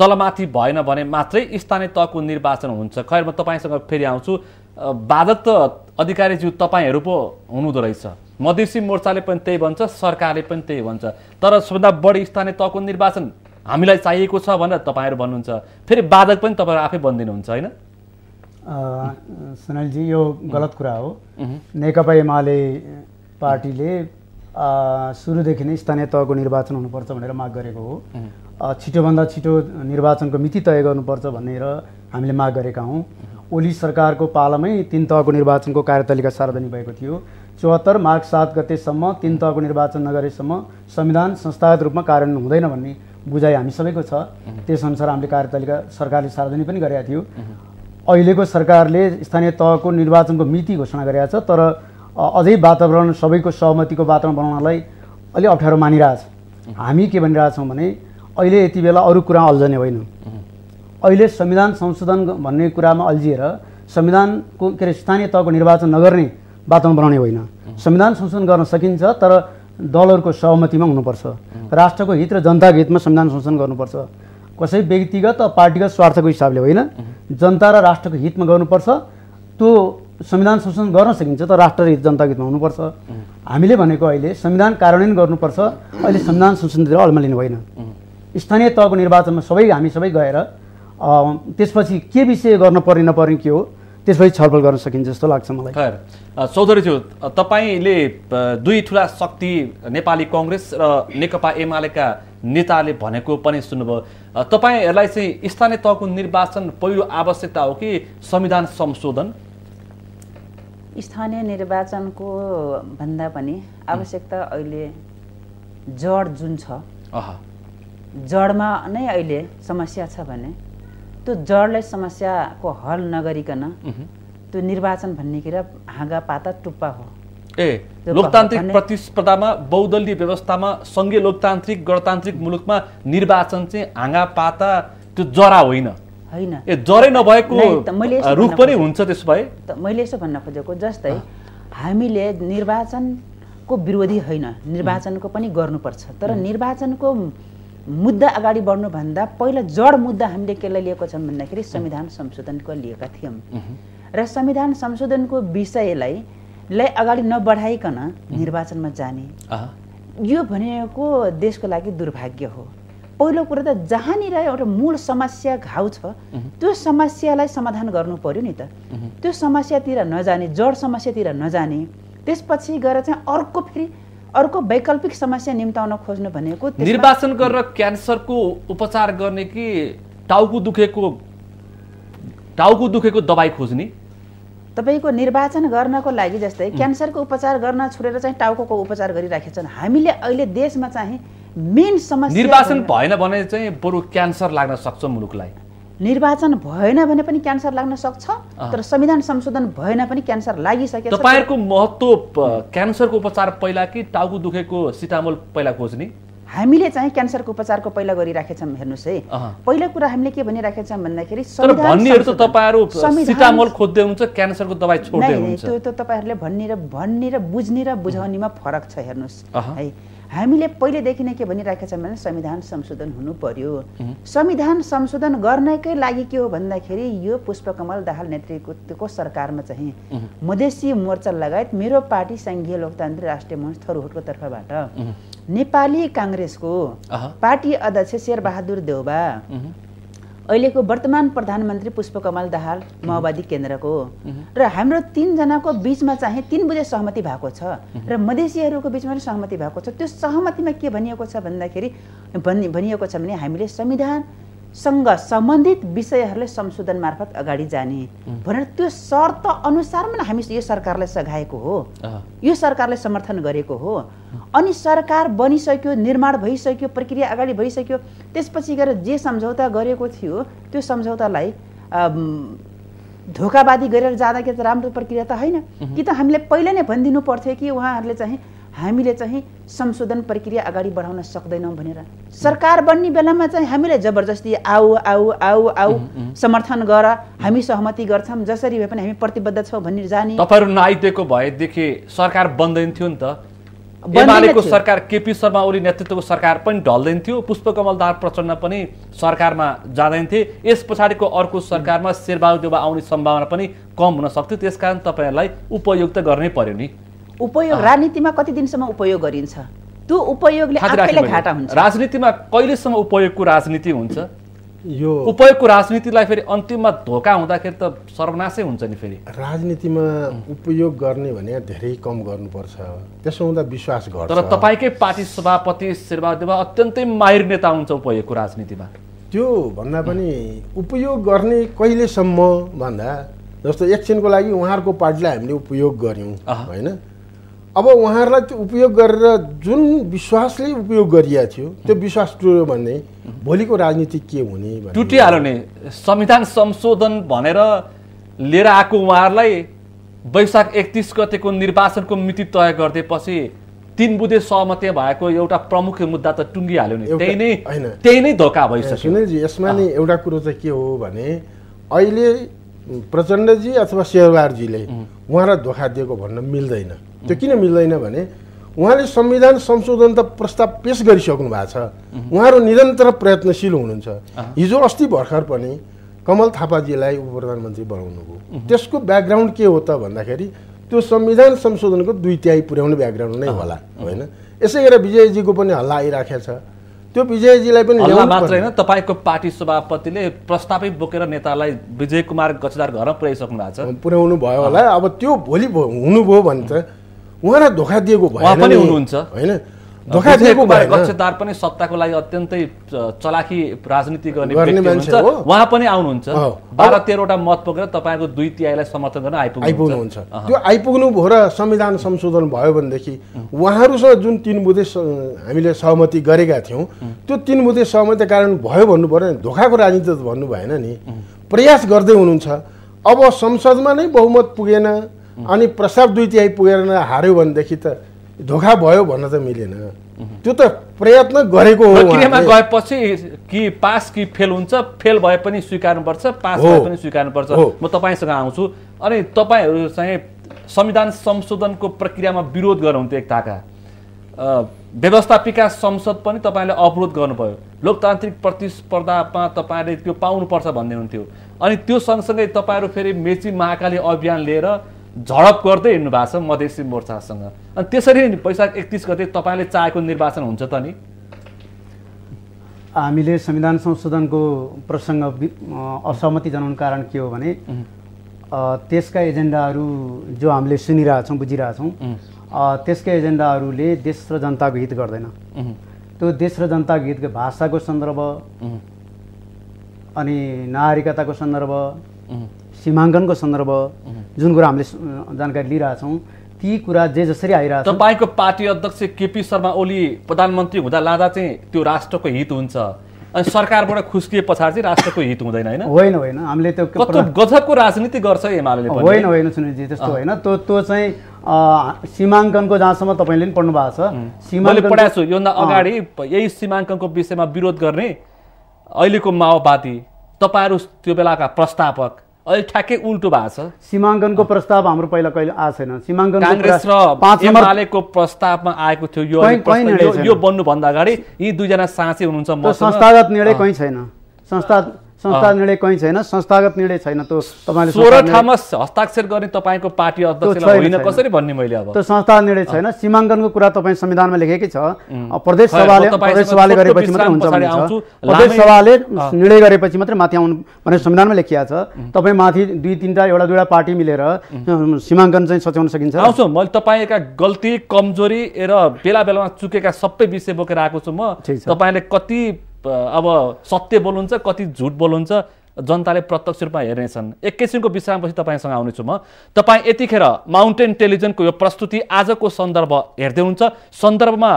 Speaker 2: तलमाथि भएन भने मात्रै स्थानीय तहको निर्वाचन हुन्छ खैर म तपाईँसँग फेरि आउँछु बाधक त अधिकारीज्यू तपाईँहरू पो हुनुहुँदो रहेछ मधेसी मोर्चाले पनि त्यही भन्छ सरकारले पनि त्यही भन्छ तर सबभन्दा बढी स्थानीय तहको निर्वाचन हामीलाई चाहिएको छ भनेर तपाईँहरू भन्नुहुन्छ फेरि बाधक पनि तपाईँहरू आफै बनिदिनुहुन्छ होइन
Speaker 5: सुनिलजी यो गलत कुरा हो नेकपा एमाले पार्टीले सुरुदेखि नै स्थानीय तहको निर्वाचन हुनुपर्छ भनेर माग गरेको हो छिटोभन्दा छिटो निर्वाचनको मिति तय गर्नुपर्छ भनेर हामीले माग गरेका हौँ ओली सरकारको पालामै तिन तहको निर्वाचनको कार्यतालिका सार्वजनिक भएको थियो चौहत्तर माघ सात गतेसम्म तिन तहको निर्वाचन नगरेसम्म संविधान संस्थागत रूपमा कार्यान्वयन हुँदैन भन्ने बुझाइ हामी सबैको छ त्यसअनुसार हामीले कार्यतालिका सरकारले सार्वजनिक पनि गरेका थियौँ अहिलेको सरकारले स्थानीय तहको निर्वाचनको मिति घोषणा गरेका छ तर अझै वातावरण सबैको सहमतिको वातावरण बनाउनलाई अलि अप्ठ्यारो मानिरहेछ हामी के भनिरहेछौँ भने अहिले यति बेला अरू कुरा अल्झने होइन अहिले संविधान संशोधन भन्ने कुरामा अल्झिएर संविधानको के अरे स्थानीय तहको निर्वाचन नगर्ने वातावरण बनाउने होइन संविधान संशोधन गर्न सकिन्छ तर दलहरूको सहमतिमा हुनुपर्छ राष्ट्रको हित र जनताको हितमा संविधान संशोधन गर्नुपर्छ कसै व्यक्तिगत पार्टीगत स्वार्थको हिसाबले होइन जनता र राष्ट्रको हितमा गर्नुपर्छ त्यो संविधान संशोधन गर्न सकिन्छ तर राष्ट्र र हित जनताको हितमा हुनुपर्छ हामीले भनेको अहिले संविधान कार्यान्वयन गर्नुपर्छ अहिले संविधान संशोधनतिर अल्मा लिनु होइन स्थानीय तहको निर्वाचनमा सबै हामी सबै गएर त्यसपछि के विषय गर्नुपर्ने नपर्ने के हो त्यसपछि छलफल गर्न सकिन्छ जस्तो लाग्छ मलाई
Speaker 2: चौधरी ज्यू तपाईँले दुई ठुला शक्ति नेपाली कङ्ग्रेस र नेकपा एमालेका नेताले भनेको पनि सुन्नुभयो तपाईँहरूलाई चाहिँ स्थानीय तहको निर्वाचन पहिलो आवश्यकता हो कि संविधान संशोधन
Speaker 3: स्थानीय निर्वाचनको भन्दा पनि आवश्यकता अहिले जड जुन छ जडमा नै अहिले समस्या छ भने त्यो जडलाई समस्याको हल नगरिकन त्यो निर्वाचन भन्ने कुरा हाँगा पाता टुप्पा हो
Speaker 2: ए लोकतान्त्रिक प्रतिस्पर्धामा बहुदलीय व्यवस्थामा सङ्घीय लोकतान्त्रिक गणतान्त्रिक मुलुकमा निर्वाचन चाहिँ हाँगा पाता त्यो जरा होइन होइन ए जरै नभएको रुख पनि हुन्छ त्यसो भए
Speaker 3: मैले यसो भन्न खोजेको जस्तै हामीले निर्वाचनको विरोधी होइन निर्वाचनको पनि गर्नुपर्छ तर निर्वाचनको मुद्दा अगाडि बढ्नुभन्दा पहिला जड मुद्दा हामीले केलाई लिएको छौँ भन्दाखेरि संविधान संशोधनको लिएका थियौँ र संविधान संशोधनको विषयलाई लाई अगाडि नबढाइकन निर्वाचनमा
Speaker 6: जाने
Speaker 3: यो भनेको देशको लागि दुर्भाग्य हो पहिलो कुरो त जहाँनिर एउटा मूल समस्या घाउ छ त्यो समस्यालाई समाधान गर्नु पर्यो नि त त्यो समस्यातिर नजाने जड समस्यातिर नजाने त्यसपछि गएर चाहिँ अर्को फेरि अर्को वैकल्पिक समस्या निम्ताउन खोज्नु भनेको निर्वाचन
Speaker 2: गरेर क्यान्सरको उपचार गर्ने कि टाउको दुखेको टाउको दुखेको दबाई खोज्ने
Speaker 3: तपाईँको निर्वाचन गर्नको लागि जस्तै क्यान्सरको उपचार गर्न छोडेर चाहिँ टाउको उपचार छन् हामीले अहिले देशमा चाहिँ मेन समस्या निर्वाचन
Speaker 2: भएन भने चाहिँ बरु क्यान्सर लाग्न सक्छ मुलुकलाई
Speaker 3: निर्वाचन भएन भने पनि क्यान्सर लाग्न सक्छ तर संविधान संशोधन भएन पनि क्यान्सर लागिसकेको तपाईँहरूको
Speaker 2: महत्त्व क्यान्सरको उपचार पहिला कि टाउको दुखेको सिटामोल पहिला खोज्ने
Speaker 3: हामीले चाहिँ क्यान्सरको उपचारको पहिला गरिराखेछौँ हेर्नुहोस् है पहिलो कुरा हामीले के भनिराखेछौँ भन्दाखेरि
Speaker 2: सिटामोल खोज्दै हुन्छ क्यान्सरको दबाई छोड्दै हुन्छ त्यो
Speaker 3: त तपाईँहरूले भन्ने र भन्ने र बुझ्ने र बुझाउनेमा फरक छ हेर्नुहोस् है हामीले पहिलेदेखि नै के भनिरहेका छौँ भने संविधान संशोधन हुनु पर्यो संविधान संशोधन गर्नकै लागि के हो भन्दाखेरि यो पुष्पकमल दाहाल नेतृत्वको सरकारमा चाहिँ मधेसी मोर्चा लगायत मेरो पार्टी सङ्घीय लोकतान्त्रिक राष्ट्रिय मञ्च थरूहरूको
Speaker 6: तर्फबाट
Speaker 3: नेपाली काङ्ग्रेसको पार्टी अध्यक्ष शेरबहादुर देउबा अहिलेको वर्तमान प्रधानमन्त्री पुष्पकमल दाहाल माओवादी केन्द्रको र हाम्रो तिनजनाको बिचमा चाहिँ तिन बुझे सहमति भएको छ र मधेसीहरूको बिचमा पनि सहमति भएको छ त्यो सहमतिमा के भनिएको छ भन्दाखेरि भनिएको छ भने हामीले संविधान सँग सम्बन्धित विषयहरूले संशोधन मार्फत अगाडि जाने भनेर त्यो शर्त अनुसार अनुसारमा हामी यो सरकारलाई सघाएको हो यो सरकारलाई समर्थन गरेको हो अनि सरकार बनिसक्यो निर्माण भइसक्यो प्रक्रिया अगाडि भइसक्यो त्यसपछि गएर जे सम्झौता गरेको थियो त्यो सम्झौतालाई धोकाबादी गरेर जाँदाखेरि त राम्रो प्रक्रिया त होइन कि त हामीले पहिला नै भनिदिनु पर्थ्यो कि उहाँहरूले चाहिँ हामीले चाहिँ संशोधन प्रक्रिया अगाडि बढाउन सक्दैनौँ भनेर सरकार बन्ने बेलामा चाहिँ हामीले जबरजस्ती आऊ आऊ आऊ आऊ समर्थन गर हामी सहमति गर्छौँ जसरी भए पनि हामी प्रतिबद्ध छौँ भन्ने जाने तपाईँहरू
Speaker 2: नआइदिएको भएदेखि सरकार बन्दैन थियो नि त एमालेको सरकार केपी शर्मा ओली नेतृत्वको सरकार पनि ढल्दैन थियो पुष्पकमल दाहाल प्रचण्ड पनि सरकारमा जाँदैन थिए यस पछाडिको अर्को सरकारमा शेरबहादुर देवा आउने सम्भावना पनि कम हुन सक्थ्यो त्यसकारण तपाईँहरूलाई उपयुक्त गर्नै पर्यो नि
Speaker 3: उपयोग राजनीतिमा कति दिनसम्म उपयोग गरिन्छ त्यो उपयोगले आफैलाई घाटा हुन्छ
Speaker 2: राजनीतिमा कहिलेसम्म उपयोगको राजनीति हुन्छ यो उपयोगको राजनीतिलाई फेरि अन्तिममा धोका हुँदाखेरि त सर्वनाशै हुन्छ नि फेरि
Speaker 4: राजनीतिमा उपयोग गर्ने भने धेरै कम गर्नुपर्छ त्यसो हुँदा विश्वास गर्छ तर तपाईँकै
Speaker 2: पार्टी सभापति शेरबहादुर अत्यन्तै माहिर नेता हुन्छ उपयोगको राजनीतिमा
Speaker 4: त्यो भन्दा पनि उपयोग गर्ने कहिलेसम्म भन्दा जस्तो एकछिनको लागि उहाँहरूको पार्टीलाई हामीले उपयोग गऱ्यौँ होइन अब उहाँहरूलाई त्यो उपयोग गरेर जुन विश्वासले उपयोग गरिएको थियो त्यो विश्वास टुट्यो भने भोलिको राजनीति के हुने
Speaker 2: टुटिहाल्यो नि संविधान संशोधन भनेर लिएर आएको उहाँहरूलाई वैशाख एकतिस गतेको निर्वाचनको मिति तय गरिदिएपछि तिन बुधे सहमति भएको एउटा प्रमुख मुद्दा त टुङ्गिहाल्यो नि त्यही नै
Speaker 4: त्यही नै धोका भइसक्यो सुनिलजी यसमा नै एउटा कुरो चाहिँ के हो भने अहिले प्रचण्डजी अथवा शेरबारजीले उहाँलाई धोका दिएको भन्न मिल्दैन त्यो किन मिल्दैन भने उहाँले संविधान संशोधन त प्रस्ताव पेस गरिसक्नु भएको छ उहाँहरू निरन्तर प्रयत्नशील हुनुहुन्छ हिजो अस्ति भर्खर पनि कमल थापाजीलाई उप प्रधानमन्त्री बनाउनुभयो त्यसको ब्याकग्राउन्ड के हो त भन्दाखेरि त्यो संविधान संशोधनको दुई तिहाई पुर्याउने ब्याकग्राउन्ड नै होला होइन यसै गरेर विजयजीको पनि हल्ला आइराखेको छ त्यो विजयजीलाई पनि मात्र होइन
Speaker 2: तपाईँको पार्टी सभापतिले प्रस्तावै बोकेर नेतालाई विजय कुमार गछदार घरमा पुर्याइसक्नु भएको
Speaker 4: छ पुर्याउनु भयो होला अब त्यो भोलि हुनुभयो भने त उहाँलाई धोका दिएको भयो उहाँ पनि हुनुहुन्छ होइन धोका दिएको कक्षदार
Speaker 2: पनि सत्ताको लागि अत्यन्तै चलाखी राजनीति गर्ने मान्छे उहाँ पनि आउनुहुन्छ बाह्र तेह्रवटा मत पुगेर तपाईँको दुई तिहाईलाई समर्थन गर्न आइपुग आइपुग्नुहुन्छ त्यो
Speaker 4: आइपुग्नु भयो र संविधान संशोधन भयो भनेदेखि उहाँहरूसँग जुन तिन बुधे हामीले सहमति गरेका थियौँ त्यो तिन बुधे सहमति कारण भयो भन्नु पऱ्यो भने धोकाको राजनीति त भन्नु भएन नि प्रयास गर्दै हुनुहुन्छ अब संसदमा नै बहुमत पुगेन अनि प्रस्ताव दुई तिहाई पुगेर हार्यो भनेदेखि त धोका भयो भन्न त मिलेन त्यो त प्रयत्न गरेको हो गएपछि
Speaker 2: कि पास कि फेल हुन्छ फेल भए पनि स्वीकार्नुपर्छ पास भए पनि स्वीकार्नुपर्छ म तपाईँसँग आउँछु अनि तपाईँहरू चाहिँ संविधान संशोधनको प्रक्रियामा विरोध गर्नुहुन्थ्यो एकताका व्यवस्थापिका संसद पनि तपाईँले अवरोध गर्नुभयो लोकतान्त्रिक प्रतिस्पर्धामा तपाईँले त्यो पाउनुपर्छ भन्ने हुन्थ्यो अनि त्यो सँगसँगै तपाईँहरू फेरि मेची महाकाली अभियान लिएर झडप गर्दै हिँड्नु भएको छ मधेसी मोर्चासँग अनि त्यसरी पैसा एकतिस गते तपाईँले चाहेको निर्वाचन हुन्छ त नि
Speaker 5: हामीले संविधान संशोधनको प्रसङ्ग असहमति जनाउनु कारण के हो भने त्यसका एजेन्डाहरू जो हामीले सुनिरहेछौँ बुझिरहेछौँ त्यसका एजेन्डाहरूले देश र जनताको हित गर्दैन त्यो देश र जनताको हितको भाषाको सन्दर्भ अनि नागरिकताको सन्दर्भ सीमाङ्कनको सन्दर्भ जुन कुरा हामीले जानकारी लिइरहेछौँ ती कुरा जे जसरी आइरहेको
Speaker 2: तपाईँको पार्टी अध्यक्ष केपी शर्मा ओली प्रधानमन्त्री हुँदा लाँदा चाहिँ त्यो राष्ट्रको हित हुन्छ अनि सरकारबाट खुस्किए पछाडि चाहिँ राष्ट्रको हित हुँदैन होइन होइन
Speaker 5: होइन हामीले त्यो
Speaker 2: गजबको राजनीति गर्छ एमाले होइन होइन
Speaker 5: सुनिलजी त्यस्तो होइन त्यो त्यो चाहिँ सीमाङ्कनको जहाँसम्म तपाईँले पनि पढ्नु भएको छ सीमाले पढाएको छु योभन्दा अगाडि
Speaker 2: यही सीमाङ्कनको विषयमा विरोध गर्ने अहिलेको माओवादी तपाईँहरू त्यो बेलाका प्रस्तावक
Speaker 5: अहिले ठ्याक्कै उल्टो भएको छ सीमाङ्कनको प्रस्ताव हाम्रो पहिला कहिले आएको छैन सीमाङ्कन काङ्ग्रेस र एमालेको
Speaker 2: प्रस्तावमा आएको थियो यो बन्नुभन्दा अगाडि यी दुईजना साँचे हुनुहुन्छ संस्थागत निर्णय कहीँ
Speaker 5: छैन संस्था संस्था निर्णय कहीँ छैन संस्थागत निर्णय छैन त्यो तपाईँले सोह्र ठाउँमा
Speaker 2: हस्ताक्षर गर्ने तपाईँको पार्टी अध्यक्ष कसरी भन्ने मैले अब त्यो संस्था
Speaker 5: निर्णय छैन सीमाङ्कनको कुरा तपाईँ संविधानमा लेखेकै छ प्रदेश सभाले प्रदेश सभाले गरेपछि मात्रै हुन्छ प्रदेश सभाले निर्णय गरेपछि मात्रै माथि आउनु भनेर संविधानमा लेखिया छ तपाईँ माथि दुई तिनवटा एउटा दुईवटा पार्टी मिलेर सीमाङ्कन चाहिँ सच्याउन सकिन्छ
Speaker 2: आउँछु मैले तपाईँका गल्ती कमजोरी र बेला बेलामा चुकेका सबै विषय बोकेर आएको छु म तपाईँले कति अब सत्य बोल्नुहुन्छ कति झुट बोल्नुहुन्छ जनताले प्रत्यक्ष रूपमा हेर्नेछन् एकैछिनको विश्रामपछि तपाईँसँग आउनेछु म तपाईँ यतिखेर माउन्टेन टेलिभिजनको यो प्रस्तुति आजको सन्दर्भ हेर्दै हुन्छ सन्दर्भमा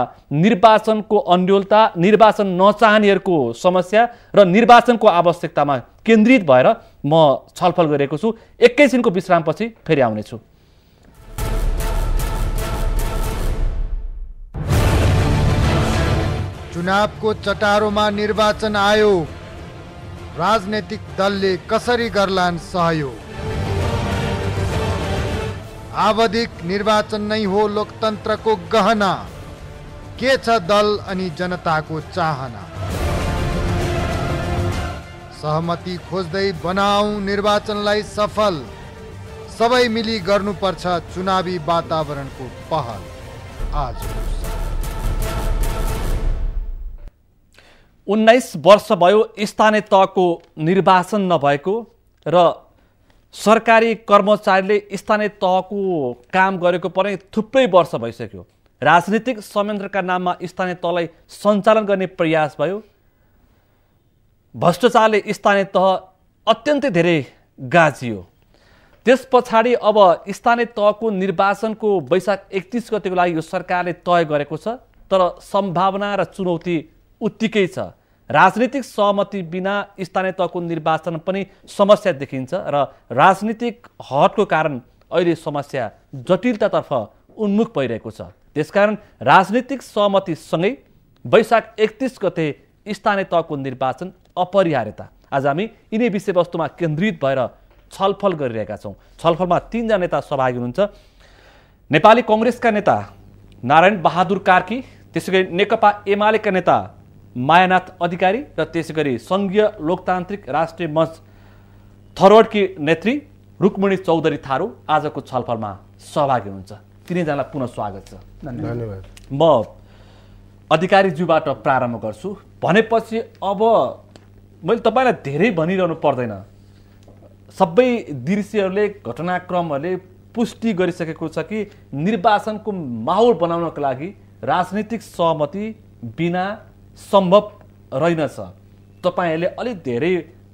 Speaker 2: निर्वाचनको अन्यलता निर्वाचन नचाहनेहरूको समस्या र निर्वाचनको आवश्यकतामा केन्द्रित भएर म छलफल गरेको छु एकैछिनको विश्रामपछि फेरि आउनेछु
Speaker 1: चुनावको चटारोमा निर्वाचन आयोग राजनैतिक दलले कसरी गर्लान् सहयोग आवधिक निर्वाचन नै हो लोकतन्त्रको गहना के छ दल अनि जनताको चाहना सहमति खोज्दै बनाऊ निर्वाचनलाई सफल सबै मिली गर्नुपर्छ चुनावी वातावरणको पहल आज
Speaker 2: उन्नाइस वर्ष भयो स्थानीय तहको निर्वाचन नभएको र सरकारी कर्मचारीले स्थानीय तहको काम गरेको पनि थुप्रै वर्ष भइसक्यो राजनीतिक संयन्त्रका नाममा स्थानीय तहलाई सञ्चालन गर्ने प्रयास भयो भ्रष्टाचारले स्थानीय तह अत्यन्तै धेरै गाजियो त्यस पछाडि अब स्थानीय तहको निर्वाचनको वैशाख एकतिस गतिको लागि यो सरकारले तय गरेको छ तर सम्भावना र चुनौती उत्तिकै छ राजनीतिक सहमति बिना स्थानीय तहको निर्वाचन पनि समस्या देखिन्छ र राजनीतिक हटको कारण अहिले समस्या जटिलतातर्फ उन्मुख भइरहेको छ त्यसकारण राजनीतिक सहमतिसँगै वैशाख एकतिस गते स्थानीय तहको निर्वाचन अपरिहार्यता आज हामी यिनै विषयवस्तुमा केन्द्रित भएर छलफल गरिरहेका छौँ छलफलमा तिनजना नेता सहभागी हुनुहुन्छ नेपाली कङ्ग्रेसका नेता नारायण बहादुर कार्की त्यसै गरी नेकपा एमालेका नेता मायानाथ अधिकारी र त्यसै गरी सङ्घीय लोकतान्त्रिक राष्ट्रिय मञ्च थरवर्डकी नेत्री रुक्मणी चौधरी थारू आजको छलफलमा सहभागी हुन्छ तिनैजनालाई पुनः स्वागत छ धन्यवाद म अधिकारीज्यूबाट प्रारम्भ गर्छु भनेपछि अब मैले तपाईँलाई धेरै भनिरहनु पर्दैन सबै दृश्यहरूले घटनाक्रमहरूले पुष्टि गरिसकेको छ कि निर्वाचनको माहौल बनाउनको लागि राजनीतिक सहमति बिना सम्भव रहेनछ तपाईँहरूले अलिक धेरै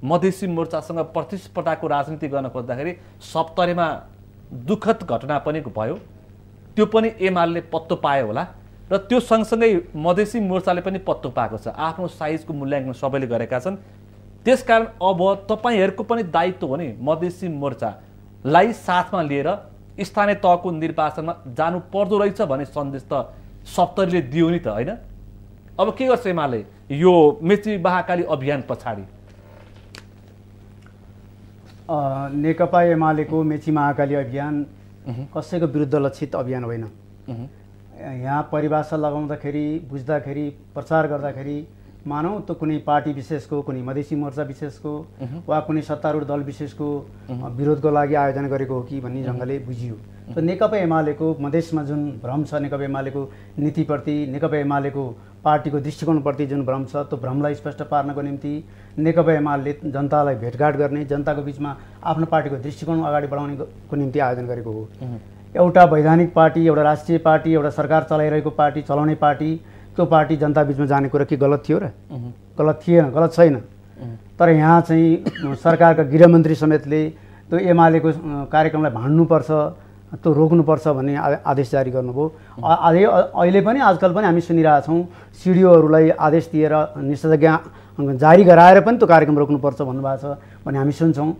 Speaker 2: मधेसी मोर्चासँग प्रतिस्पर्धाको राजनीति गर्न खोज्दाखेरि सप्तरीमा दुःखद घटना पनि भयो त्यो पनि एमाले पत्तो पायो होला र त्यो सँगसँगै मधेसी मोर्चाले पनि पत्तो पाएको छ आफ्नो साइजको मूल्याङ्कन सबैले गरेका छन् त्यसकारण अब तपाईँहरूको पनि दायित्व हो नि मधेसी मोर्चालाई साथमा लिएर स्थानीय तहको निर्वाचनमा जानु पर्दो रहेछ भन्ने सन्देश त सप्तरीले दियो नि त होइन अब के गर्छ एमाले यो मेची महाकाली अभियान पछाडि
Speaker 5: नेकपा एमालेको मेची महाकाली अभियान कसैको विरुद्ध लक्षित अभियान होइन यहाँ परिभाषा लगाउँदाखेरि बुझ्दाखेरि प्रचार गर्दाखेरि मानौँ त कुनै पार्टी विशेषको कुनै मधेसी मोर्चा विशेषको वा कुनै सत्तारूढ दल विशेषको विरोधको लागि आयोजना गरेको हो कि भन्ने ढङ्गले बुझियो नेकपा एमालेको मधेसमा जुन भ्रम छ नेकपा एमालेको नीतिप्रति नेकपा एमालेको पार्टीको दृष्टिकोणप्रति जुन भ्रम छ त्यो भ्रमलाई स्पष्ट पार्नको निम्ति नेकपा एमाले जनतालाई भेटघाट गर्ने जनताको बिचमा आफ्नो पार्टीको दृष्टिकोण अगाडि बढाउनेको निम्ति आयोजन गरेको हो एउटा वैधानिक पार्टी एउटा राष्ट्रिय पार्टी एउटा सरकार चलाइरहेको पार्टी चलाउने पार्टी त्यो पार्टी जनता बिचमा जाने कुरा के गलत थियो र गलत थिएन गलत छैन तर यहाँ चाहिँ सरकारका गृहमन्त्री समेतले त्यो एमालेको कार्यक्रमलाई भान्नुपर्छ त्यो रोक्नुपर्छ भन्ने आदेश जारी गर्नुभयो अहिले पनि आजकल पनि हामी सुनिरहेछौँ सिडिओहरूलाई आदेश दिएर निषेधाज्ञा जारी गराएर पनि त्यो कार्यक्रम रोक्नुपर्छ भन्नुभएको छ भने हामी सुन्छौँ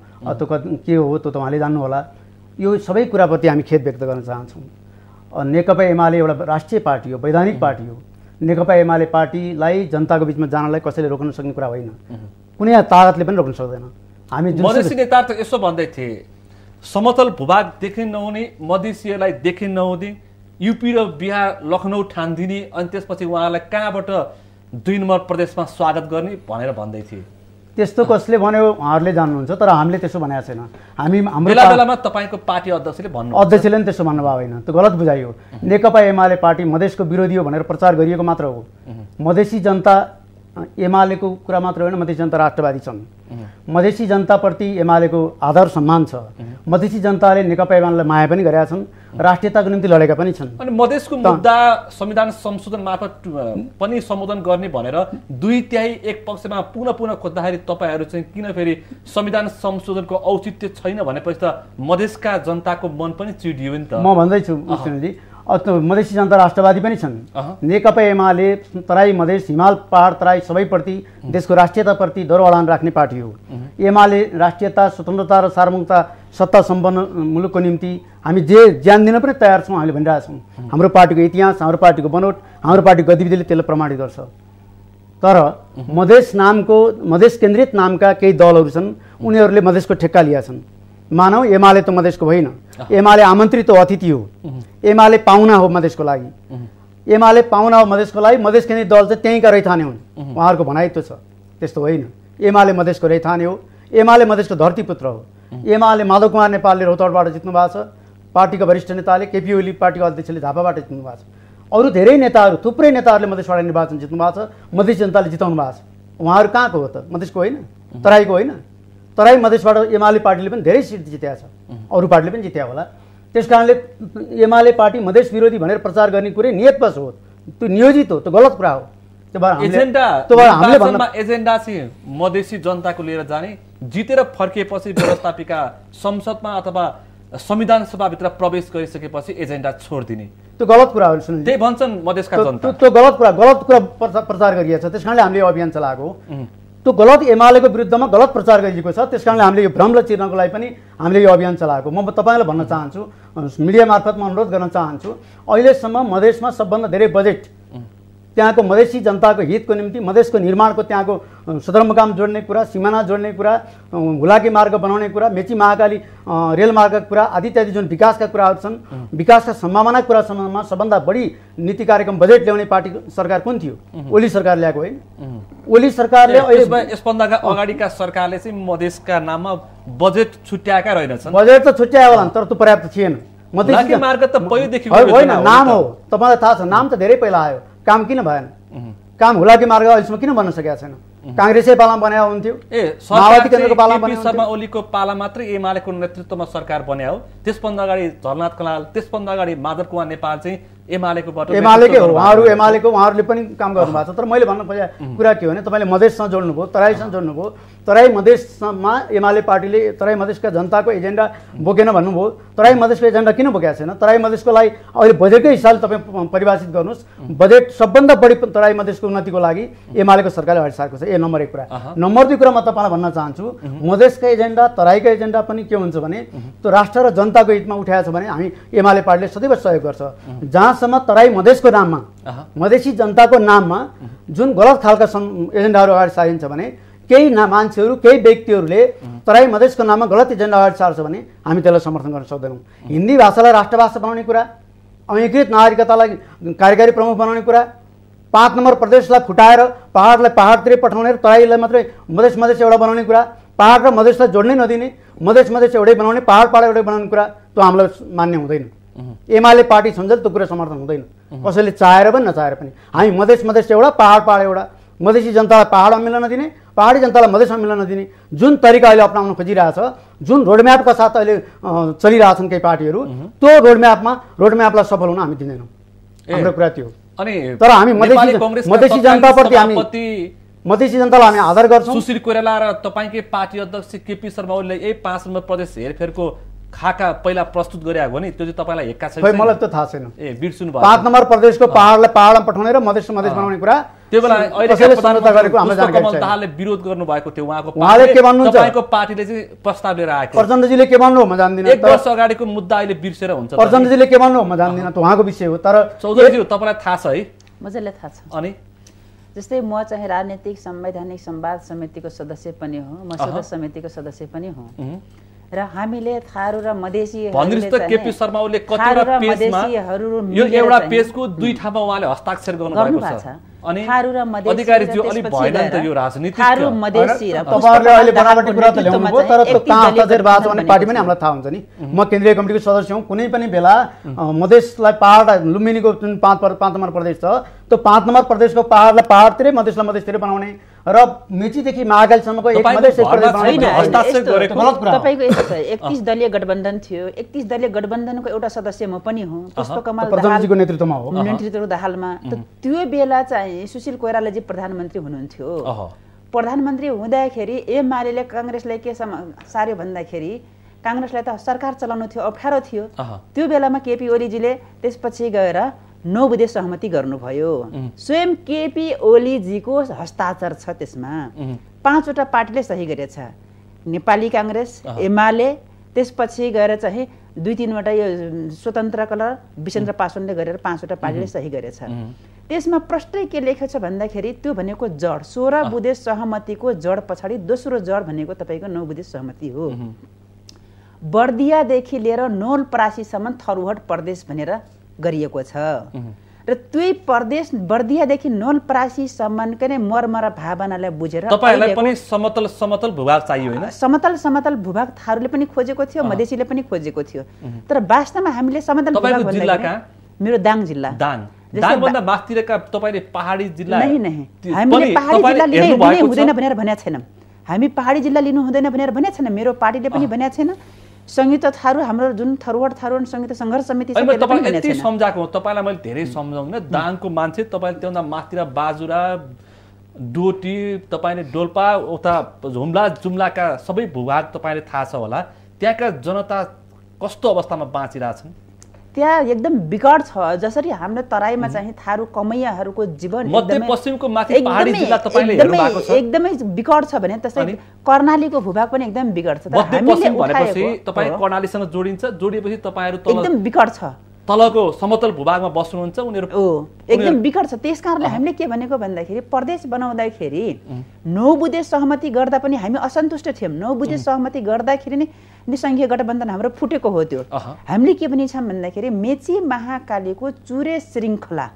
Speaker 5: त्यो के हो त्यो त उहाँले होला यो सबै कुराप्रति हामी खेद व्यक्त गर्न चाहन्छौँ नेकपा एमाले एउटा राष्ट्रिय पार्टी हो वैधानिक पार्टी हो नेकपा एमाले पार्टीलाई जनताको बिचमा जानलाई कसैले रोक्न सक्ने कुरा होइन कुनै तागतले पनि रोक्न सक्दैन हामी
Speaker 2: यसो भन्दै थिए समतल भूभाग देखि नहुने मधेसीयलाई देखि नहुने युपी र बिहार लखनऊ ठानिदिने अनि त्यसपछि उहाँलाई कहाँबाट दुई नम्बर प्रदेशमा स्वागत गर्ने भनेर भन्दै थिए
Speaker 5: त्यस्तो कसले भन्यो उहाँहरूले जान्नुहुन्छ तर हामीले त्यसो भनेको छैन हामी हाम्रो बेला
Speaker 2: बेलामा तपाईँको पार्टी अध्यक्षले भन्नु अध्यक्षले पनि
Speaker 5: त्यसो भन्नुभएको होइन त्यो गलत बुझाइयो नेकपा एमाले पार्टी मधेसको विरोधी हो भनेर प्रचार गरिएको मात्र हो मधेसी जनता एमालेको कुरा मात्र होइन मधेसी जनता राष्ट्रवादी छन् मधेसी जनताप्रति एमालेको आदर सम्मान छ मधेसी जनताले नेकपा एमालेलाई माया पनि गरेका छन् राष्ट्रियताको निम्ति लडेका पनि छन्
Speaker 2: अनि मधेसको मुद्दा संविधान संशोधन मार्फत पनि सम्बोधन गर्ने भनेर दुई त्याही एक पक्षमा पुनः पुनः खोज्दाखेरि तपाईँहरू चाहिँ किन फेरि संविधान संशोधनको औचित्य छैन भनेपछि त मधेसका जनताको मन पनि चिडियो नि त म भन्दैछु
Speaker 5: मधेसी जनता राष्ट्रवादी पनि छन् नेकपा एमाले तराई मधेस हिमाल पहाड तराई सबैप्रति देशको राष्ट्रियताप्रति डरअडान राख्ने पार्टी हो एमाले राष्ट्रियता स्वतन्त्रता र सार्वभौमता सत्ता सम्पन्न मुलुकको निम्ति हामी जे ज्यान दिन पनि तयार छौँ हामीले भनिरहेछौँ हाम्रो पार्टीको इतिहास हाम्रो पार्टीको बनोट हाम्रो पार्टीको गतिविधिले त्यसलाई प्रमाणित गर्छ तर मधेस नामको मधेस केन्द्रित नामका केही दलहरू छन् उनीहरूले मधेसको ठेक्का लिएका छन् मानौ एमाले त मधेसको होइन एमाले आमन्त्रित हो अतिथि हो एमाले पाहुना हो मधेसको
Speaker 6: लागि
Speaker 5: एमाले पाहुना हो मधेसको लागि मधेस केन्द्रित दल चाहिँ त्यहीँका रैथाने हुन् उहाँहरूको भनाइ त्यो छ त्यस्तो होइन एमाले मधेसको रैथाने हो एमाले मधेसको धरतीपुत्र हो एमाले माधव कुमार नेपालले रौतडबाट जित्नु भएको छ पार्टीको वरिष्ठ नेताले केपी ओली पार्टीको अध्यक्षले झापाबाट जित्नु भएको छ अरू धेरै नेताहरू थुप्रै नेताहरूले मधेसबाट निर्वाचन जित्नु भएको छ मधेस जनताले जिताउनु भएको छ उहाँहरू कहाँको हो त मधेसको होइन तराईको होइन तराई मधेसबाट एमाले पार्टीले पनि धेरै सिट जित्या छ अरू पार्टीले पनि जित्या होला त्यस कारणले एमाले पार्टी मधेस विरोधी भनेर प्रचार गर्ने कुरै नियतवश हो त्यो नियोजित हो त्यो गलत कुरा हो एजेन्डा
Speaker 2: चाहिँ मधेसी जनताको लिएर जाने जितेर फर्किएपछि व्यवस्थापिका संसदमा अथवा संविधान सभाभित्र प्रवेश गरिसकेपछि एजेन्डा छोडिदिने
Speaker 5: त्यो गलत कुरा हो सुन
Speaker 2: त्यही भन्छन् मधेसका जनता त्यो
Speaker 5: गलत कुरा गलत कुरा प्रचार गरिएको छ त्यस कारणले हामीले अभियान चलाएको हो त्यो गलत एमालेको विरुद्धमा गलत प्रचार गरिएको छ त्यस कारणले हामीले यो भ्रमलाई चिर्नको लागि पनि हामीले यो अभियान चलाएको म तपाईँलाई भन्न चाहन्छु मिडिया मार्फत म अनुरोध गर्न चाहन्छु अहिलेसम्म मधेसमा सबभन्दा धेरै बजेट त्यहाँको मधेसी जनताको हितको निम्ति मधेसको निर्माणको त्यहाँको सदरमुकाम जोड्ने कुरा सिमाना जोड्ने कुरा हुलाकी मार्ग बनाउने कुरा मेची महाकाली रेल कुरा आदि इत्यादि जुन विकासका कुराहरू छन् विकासका सम्भावना कुरा सम्बन्धमा सबभन्दा बढी नीति कार्यक्रम बजेट ल्याउने पार्टी सरकार कुन थियो ओली सरकार ल्याएको होइन ओली सरकारले
Speaker 2: यसभन्दा अगाडिका सरकारले चाहिँ मधेसका नाममा बजेट
Speaker 5: छुट्याएका रहेनछन् बजेट त छुट्याए होला तर त्यो पर्याप्त थिएन होइन नाम हो तपाईँलाई थाहा छ नाम त धेरै पहिला आयो काम किन भएन काम होला कि मार्ग अहिलेसम्म किन बन्न सकेका छैन काङ्ग्रेसै पालामा बनाए हुन्थ्यो ए शर्मा
Speaker 2: ओलीको पाला मात्रै एमालेको नेतृत्वमा सरकार बनायो त्यसभन्दा अगाडि झलनाथ कलाल त्यसभन्दा अगाडि माधव कुमार नेपाल चाहिँ एमालेकोबाट हो उहाँहरू एमालेको
Speaker 5: उहाँहरूले पनि काम गर्नुभएको छ तर मैले भन्नु खोजेको कुरा के हो भने तपाईँले मधेससँग जोड्नुभयो तराईसँग जोड्नुभयो तराई मधेसमा एमाले पार्टीले तराई मधेसका जनताको एजेन्डा बोकेन भन्नुभयो तराई मधेसको एजेन्डा किन बोकेको छैन तराई मधेसको लागि अहिले बजेटकै हिसाबले तपाईँ परिभाषित गर्नुहोस् बजेट सबभन्दा बढी तराई मधेसको उन्नतिको लागि एमालेको सरकारले अगाडि सारेको छ ए नम्बर एक कुरा नम्बर दुई कुरा म तपाईँलाई भन्न चाहन्छु मधेसका एजेन्डा तराईको एजेन्डा पनि के हुन्छ भने त्यो राष्ट्र र जनताको हितमा उठाएको छ भने हामी एमाले पार्टीले सदैव सहयोग गर्छ जहाँ आजसम्म तराई मधेसको नाममा मधेसी जनताको नाममा जुन गलत खालका एजेन्डाहरू अगाडि सारिन्छ भने केही ना मान्छेहरू केही व्यक्तिहरूले तराई मधेसको नाममा गलत एजेन्डा अगाडि सार्छ भने हामी त्यसलाई समर्थन गर्न सक्दैनौँ हिन्दी भाषालाई राष्ट्रभाषा बनाउने कुरा अङ्गीकृत नागरिकतालाई कार्यकारी प्रमुख बनाउने कुरा पाँच नम्बर प्रदेशलाई फुटाएर पाहाडलाई पाहाडतिर पठाउने र तराईलाई मात्रै मधेस मधेस एउटा बनाउने कुरा पाहाड र मधेसलाई जोड्नै नदिने मधेस मधेस एउटै बनाउने पाहाड पाहाड एउटै बनाउने कुरा त्यो हामीलाई मान्य हुँदैन एमाले पार्टी छन्जेल त्यो कुरा समर्थन हुँदैन कसैले चाहेर पनि नचाहेर पनि हामी मधेस मधेस एउटा पाहाड पाहाड एउटा मधेसी जनतालाई पाहाडमा मिल्न नदिने पाहाडी जनतालाई मधेसमा मिल्न नदिने जुन तरिका अहिले अप्नाउन खोजिरहेछ जुन रोडम्यापका साथ अहिले चलिरहेछन् केही पार्टीहरू त्यो रोडम्यापमा रोडम्यापलाई सफल हुन हामी दिँदैनौँ हाम्रो कुरा त्यो अनि तर हामी मधेसी मधेसी जनताप्रति हामी मधेसी जनतालाई हामी आदर गर्छौँ सुशील
Speaker 2: कोइराला र तपाईँकै पार्टी अध्यक्ष केपी शर्मा ओलीले यही पाँच नम्बर प्रदेश हेरफेरको खाका पहिला प्रस्तुत गरे हो नि त्यो चाहिँ तपाईँलाई हेक्का छैन मलाई त थाहा छैन ए बिट भयो पाँच नम्बर
Speaker 5: प्रदेशको पहाडलाई पाहाडमा पठाउने र मधेस मधेस बनाउने कुरा त्यो बेला अहिले गरेको कमल दाहालले
Speaker 2: विरोध गर्नु भएको थियो उहाँको उहाँले के भन्नुहुन्छ तपाईँको पार्टीले चाहिँ प्रस्ताव लिएर आएको प्रचण्डजीले
Speaker 5: के भन्नु हो म जान्दिनँ एक वर्ष
Speaker 2: अगाडिको मुद्दा अहिले बिर्सेर हुन्छ प्रचण्डजीले
Speaker 5: के भन्नु हो म जान्दिनँ त उहाँको विषय हो
Speaker 2: तर चौधरीज्यू तपाईँलाई थाहा छ है मजाले थाहा छ अनि
Speaker 3: जस्तै म चाहिँ राजनीतिक संवैधानिक संवाद समितिको सदस्य पनि हो म सदस्य समितिको सदस्य पनि हुँ र हामीले थारू र मधेसी केपी शर्मा
Speaker 2: ओलीले कतिवटा पेजमा यो एउटा पेजको दुई ठाउँमा उहाँले हस्ताक्षर गर्नु भएको छ म
Speaker 5: केन्द्रीय कमिटीको सदस्य हुँ कुनै पनि बेला मधेसलाई पहाड लुम्बिनीको जुन पाँच पाँच नम्बर प्रदेश छ त्यो पाँच नम्बर प्रदेशको पहाडलाई पहाडतिरै मधेसलाई मधेसतिर बनाउने र मेचीदेखि महाकालीसम्मको तपाईँको एकतिस
Speaker 3: दलीय गठबन्धन थियो एकतिस दलीय गठबन्धनको एउटा सदस्य म पनि हुँ नेतृत्वमा त्यो बेला चाहिँ चाहिँ सुशील कोइरालाजी प्रधानमन्त्री हुनुहुन्थ्यो प्रधानमन्त्री हुँदाखेरि एमाले काङ्ग्रेसलाई के सार्यो भन्दाखेरि काङ्ग्रेसलाई त सरकार चलाउनु थियो अप्ठ्यारो थियो त्यो बेलामा केपी ओलीजीले त्यसपछि गएर नौ बुझे सहमति गर्नुभयो स्वयं केपी ओलीजीको हस्ताक्षर छ त्यसमा पाँचवटा पार्टीले सही गरेछ नेपाली काङ्ग्रेस एमाले त्यसपछि गएर चाहिँ दुई तिनवटा यो स्वतन्त्र कलर विशेन्द्र पासवानले गरेर पाँचवटा पार्टीले सही गरेछ त्यसमा प्रष्ट के लेखेछ भन्दाखेरि त्यो भनेको जड सोह्र बुधे सहमतिको जड पछाडि दोस्रो जड भनेको तपाईँको नौ बुधे सहमति हो बर्दियादेखि लिएर नोल परासीसम्म थरुहट प्रदेश भनेर गरिएको छ र त्यही प्रदेश बर्दियादेखि नोलपरासीसम्मकै नै मर्म भावनालाई बुझेर तपाईँहरूलाई पनि
Speaker 2: समतल समतल भूभाग चाहियो होइन
Speaker 3: समतल समतल भूभाग थारूले पनि खोजेको थियो मधेसीले पनि खोजेको थियो तर वास्तवमा हामीले समतल भूभाग मेरो दाङ
Speaker 2: जिल्ला दाङ पहाडी जिल्ला नै नै पहाडी जिल्ला हुँदैन
Speaker 3: भनेर हामी पहाडी जिल्ला लिनु हुँदैन भनेर भनेको छैन मेरो पार्टीले पनि भनेको छैन सङ्गीत थारू हाम्रो जुन थरुवाड थारू सङ्गीत सङ्घर्ष समिति यति
Speaker 2: सम्झाएको हो तपाईँलाई मैले धेरै सम्झाउँदिनँ दाङको मान्छे तपाईँले त्योभन्दा माथि बाजुरा डोटी तपाईँले डोल्पा उता झुम्ला जुम्लाका सबै भूभाग तपाईँले थाहा छ होला त्यहाँका जनता कस्तो अवस्थामा बाँचिरहेछन्
Speaker 3: त्यहाँ एकदम बिगड छ जसरी हाम्रो तराईमा चाहिँ थारू कमैयाहरूको जीवनको माथि एकदमै बिकट छ भने त्यसै कर्णालीको भूभाग पनि एकदम बिगड छ
Speaker 2: कर्णालीसँग जोडिन्छ जोडिएपछि तपाईँहरू एकदम बिकट छ तलको समतल भूभागमा बस्नुहुन्छ उनीहरू एकदम
Speaker 3: विकट छ त्यस कारणले हामीले के भनेको भन्दाखेरि प्रदेश बनाउँदाखेरि नौबुधे सहमति गर्दा पनि हामी असन्तुष्ट थियौँ नौबुधे सहमति गर्दाखेरि नै निसङ्घीय गठबन्धन हाम्रो फुटेको हो त्यो हामीले के भनेको छौँ भन्दाखेरि मेची महाकालीको चुरे श्रृङ्खला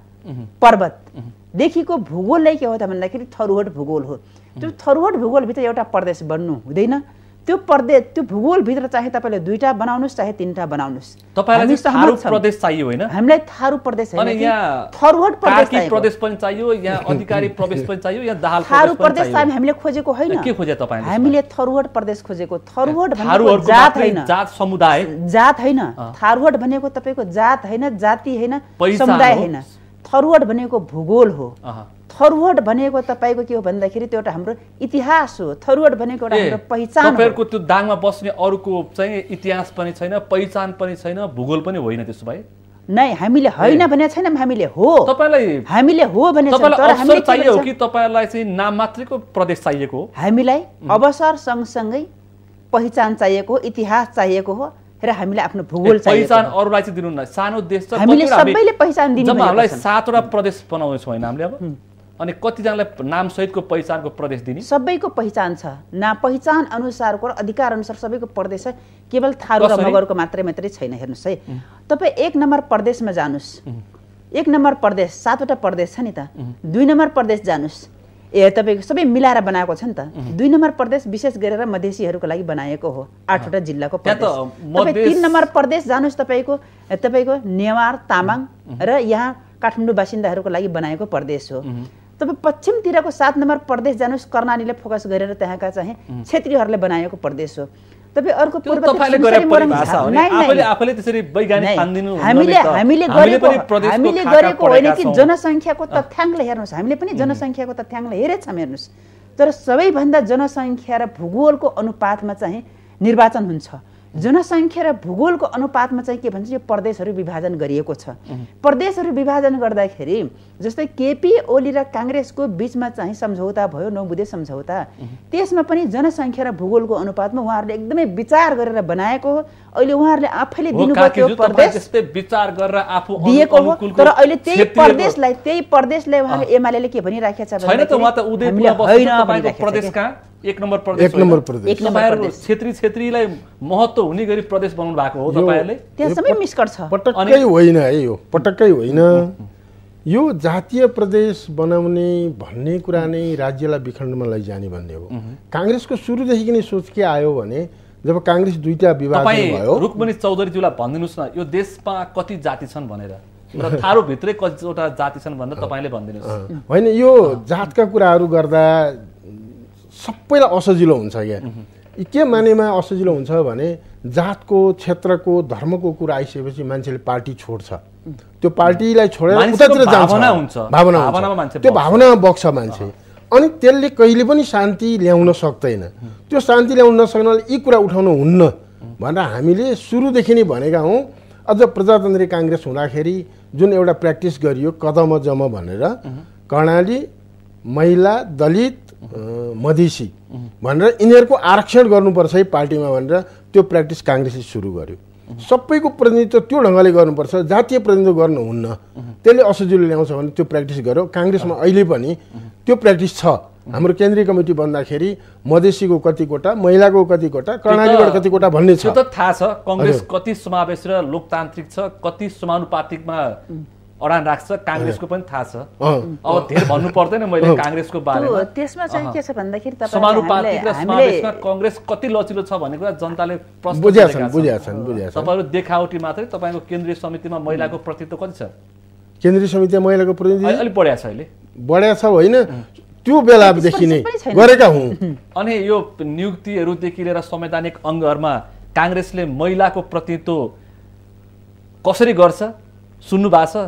Speaker 6: पर्वतदेखिको
Speaker 3: भूगोललाई के हो त भन्दाखेरि थरुहट भूगोल हो त्यो थरुहट भूगोलभित्र एउटा प्रदेश बन्नु हुँदैन त्यो प्रदेश त्यो भूगोलभित्र चाहे तपाईँले दुईटा बनाउनुहोस् चाहे तिनवटा बनाउनुहोस् तपाईँलाई थारू प्रदेश
Speaker 2: चाहियो होइन हामीलाई
Speaker 3: थारू प्रदेश
Speaker 2: होइन यहाँ थरवर्ड प्रदेश प्रदेश पनि चाहियो यहाँ *laughs* अधिकारी प्रवेश पनि चाहियो यहाँ दाहाल थारू प्रदेश चाहिँ
Speaker 3: हामीले खोजेको होइन के खोजे तपाईँ हामीले थरवर्ड प्रदेश खोजेको थरवर्ड भनेको जात होइन जात समुदाय जात होइन थारूवर्ड भनेको तपाईँको जात होइन जाति होइन समुदाय होइन थरवर्ड भनेको भूगोल हो थरुवट भनेको तपाईँको के हो भन्दाखेरि त्यो एउटा हाम्रो इतिहास हो थरुवट भनेको एउटा हाम्रो पहिचान तपाईँहरूको
Speaker 2: त्यो दाङमा बस्ने अरूको चाहिँ इतिहास पनि छैन पहिचान पनि छैन भूगोल पनि होइन त्यसो भए
Speaker 3: नै हामीले होइन भने छैन हामीले
Speaker 2: हो तपाईँलाई हामीले हो भने चाहियो कि तपाईँलाई चाहिँ नाम मात्रैको प्रदेश चाहिएको हो हामीलाई
Speaker 3: अवसर सँगसँगै पहिचान चाहिएको हो इतिहास चाहिएको हो र हामीले आफ्नो भूगोल पहिचान
Speaker 2: अरूलाई चाहिँ दिनु न सानो देश हामीले सबैले
Speaker 3: पहिचान दिनु हामीलाई
Speaker 2: सातवटा प्रदेश बनाउँदैछौँ होइन हामीले अब अनि कतिजनालाई नामसहितको पहिचानको प्रदेश दिने
Speaker 3: सबैको पहिचान छ ना पहिचान अनुसारको अधिकार अनुसार सबैको प्रदेश छ केवल थारू र मगरको मात्रै मात्रै छैन हेर्नुहोस् है तपाईँ एक नम्बर प्रदेशमा जानुहोस् एक नम्बर प्रदेश सातवटा प्रदेश छ नि त दुई नम्बर प्रदेश जानुहोस् ए तपाईँको सबै मिलाएर बनाएको छ नि त दुई नम्बर प्रदेश विशेष गरेर मधेसीहरूको लागि बनाएको हो आठवटा जिल्लाको तपाईँ तिन नम्बर प्रदेश जानुहोस् तपाईँको तपाईँको नेवार तामाङ र यहाँ काठमाडौँ बासिन्दाहरूको लागि बनाएको प्रदेश हो तपाईँ पश्चिमतिरको सात नम्बर प्रदेश जानुहोस् कर्णालीले फोकस गरेर त्यहाँका चाहिँ क्षेत्रीयहरूले बनाएको प्रदेश हो तपाईँ अर्को
Speaker 2: हामीले गरेको होइन कि
Speaker 3: जनसङ्ख्याको तथ्याङ्कले हेर्नुहोस् हामीले पनि जनसङ्ख्याको तथ्याङ्कले हेरेछौँ हेर्नुहोस् तर सबैभन्दा जनसङ्ख्या र भूगोलको अनुपातमा चाहिँ निर्वाचन हुन्छ जनसङ्ख्या र भूगोलको अनुपातमा चाहिँ के भन्छ यो प्रदेशहरू विभाजन गरिएको छ प्रदेशहरू विभाजन गर्दाखेरि जस्तै केपी ओली र काङ्ग्रेसको बिचमा चाहिँ सम्झौता भयो नौबुधे सम्झौता त्यसमा पनि जनसङ्ख्या र भूगोलको अनुपातमा उहाँहरूले एकदमै विचार गरेर बनाएको हो अहिले उहाँहरूले आफैले दिनुभयो प्रदेश
Speaker 2: विचार गरेर आफू दिएको हो तर अहिले त्यही प्रदेशलाई
Speaker 3: त्यही प्रदेशलाई उहाँले एमाले के भनिराखेको छ
Speaker 2: एक नम्बर प्रदेश एक नम्बर प्रदेश तपाईँहरू क्षेत्री क्षेत्रीलाई महत्त्व
Speaker 4: हुने गरी प्रदेश बनाउनु भएको हो तपाईँहरूले त्यहाँ
Speaker 2: सबै मिस्कट छ पटक्कै होइन
Speaker 4: है यो पटक्कै होइन यो जातीय प्रदेश बनाउने भन्ने कुरा नै राज्यलाई विखण्डमा लैजाने भन्ने हो काङ्ग्रेसको सुरुदेखि नै सोच के आयो भने जब काङ्ग्रेस दुईटा विवाद भयो
Speaker 2: रुकमणि चौधरीज्यूलाई भनिदिनुहोस् न यो देशमा कति जाति छन् भनेर र थारूभित्रै कतिवटा जाति छन् भनेर तपाईँले भनिदिनुहोस्
Speaker 4: होइन यो जातका कुराहरू गर्दा सबैलाई असजिलो हुन्छ यहाँ के मानेमा असजिलो हुन्छ भने जातको क्षेत्रको धर्मको कुरा आइसकेपछि मान्छेले पार्टी छोड्छ त्यो पार्टीलाई छोडेर उतातिर जान्छ भावना त्यो भावनामा बग्छ मान्छे अनि त्यसले कहिले पनि शान्ति ल्याउन सक्दैन त्यो शान्ति ल्याउन नसक्नाले यी कुरा उठाउनु हुन्न भनेर हामीले सुरुदेखि नै भनेका हौँ अझ प्रजातान्त्रिक काङ्ग्रेस हुँदाखेरि जुन एउटा प्र्याक्टिस गरियो कदम जम भनेर कर्णाली महिला दलित मधेसी भनेर यिनीहरूको आरक्षण गर्नुपर्छ है पार्टीमा भनेर त्यो प्र्याक्टिस काङ्ग्रेसले सुरु गर्यो सबैको प्रतिनिधित्व त्यो ढङ्गले गर्नुपर्छ जातीय प्रतिनिधित्व गर्नुहुन्न त्यसले असजिलो ल्याउँछ भने त्यो प्र्याक्टिस गर्यो काङ्ग्रेसमा अहिले पनि त्यो प्र्याक्टिस छ हाम्रो केन्द्रीय कमिटी भन्दाखेरि मधेसीको कोटा महिलाको कति कोटा कर्णालीबाट कोटा भन्ने छ त
Speaker 2: थाहा छ कङ्ग्रेस कति समावेश र लोकतान्त्रिक छ कति समानुपातिकमा अडान राख्छ काङ्ग्रेसको पनि थाहा छ अब धेरै भन्नु पर्दैन मैले काङ्ग्रेसको बारेमा त्यसमा चाहिँ के छ भन्दाखेरि समानुपातिक र समावेशमा कङ्ग्रेस कति लचिलो छ भन्ने कुरा जनताले प्रश्न तपाईँहरू देखावटी मात्रै तपाईँको केन्द्रीय समितिमा महिलाको प्रतित्व कति छ
Speaker 4: केन्द्रीय समितिमा महिलाको प्रतिनिधि अलिक बढिया छ अहिले बढिया छ होइन त्यो बेलादेखि नै गरेका हुँ *laughs*
Speaker 2: अनि यो नियुक्तिहरूदेखि लिएर संवैधानिक अङ्गहरूमा काङ्ग्रेसले महिलाको प्रतित्व कसरी गर्छ सुन्नु भएको छ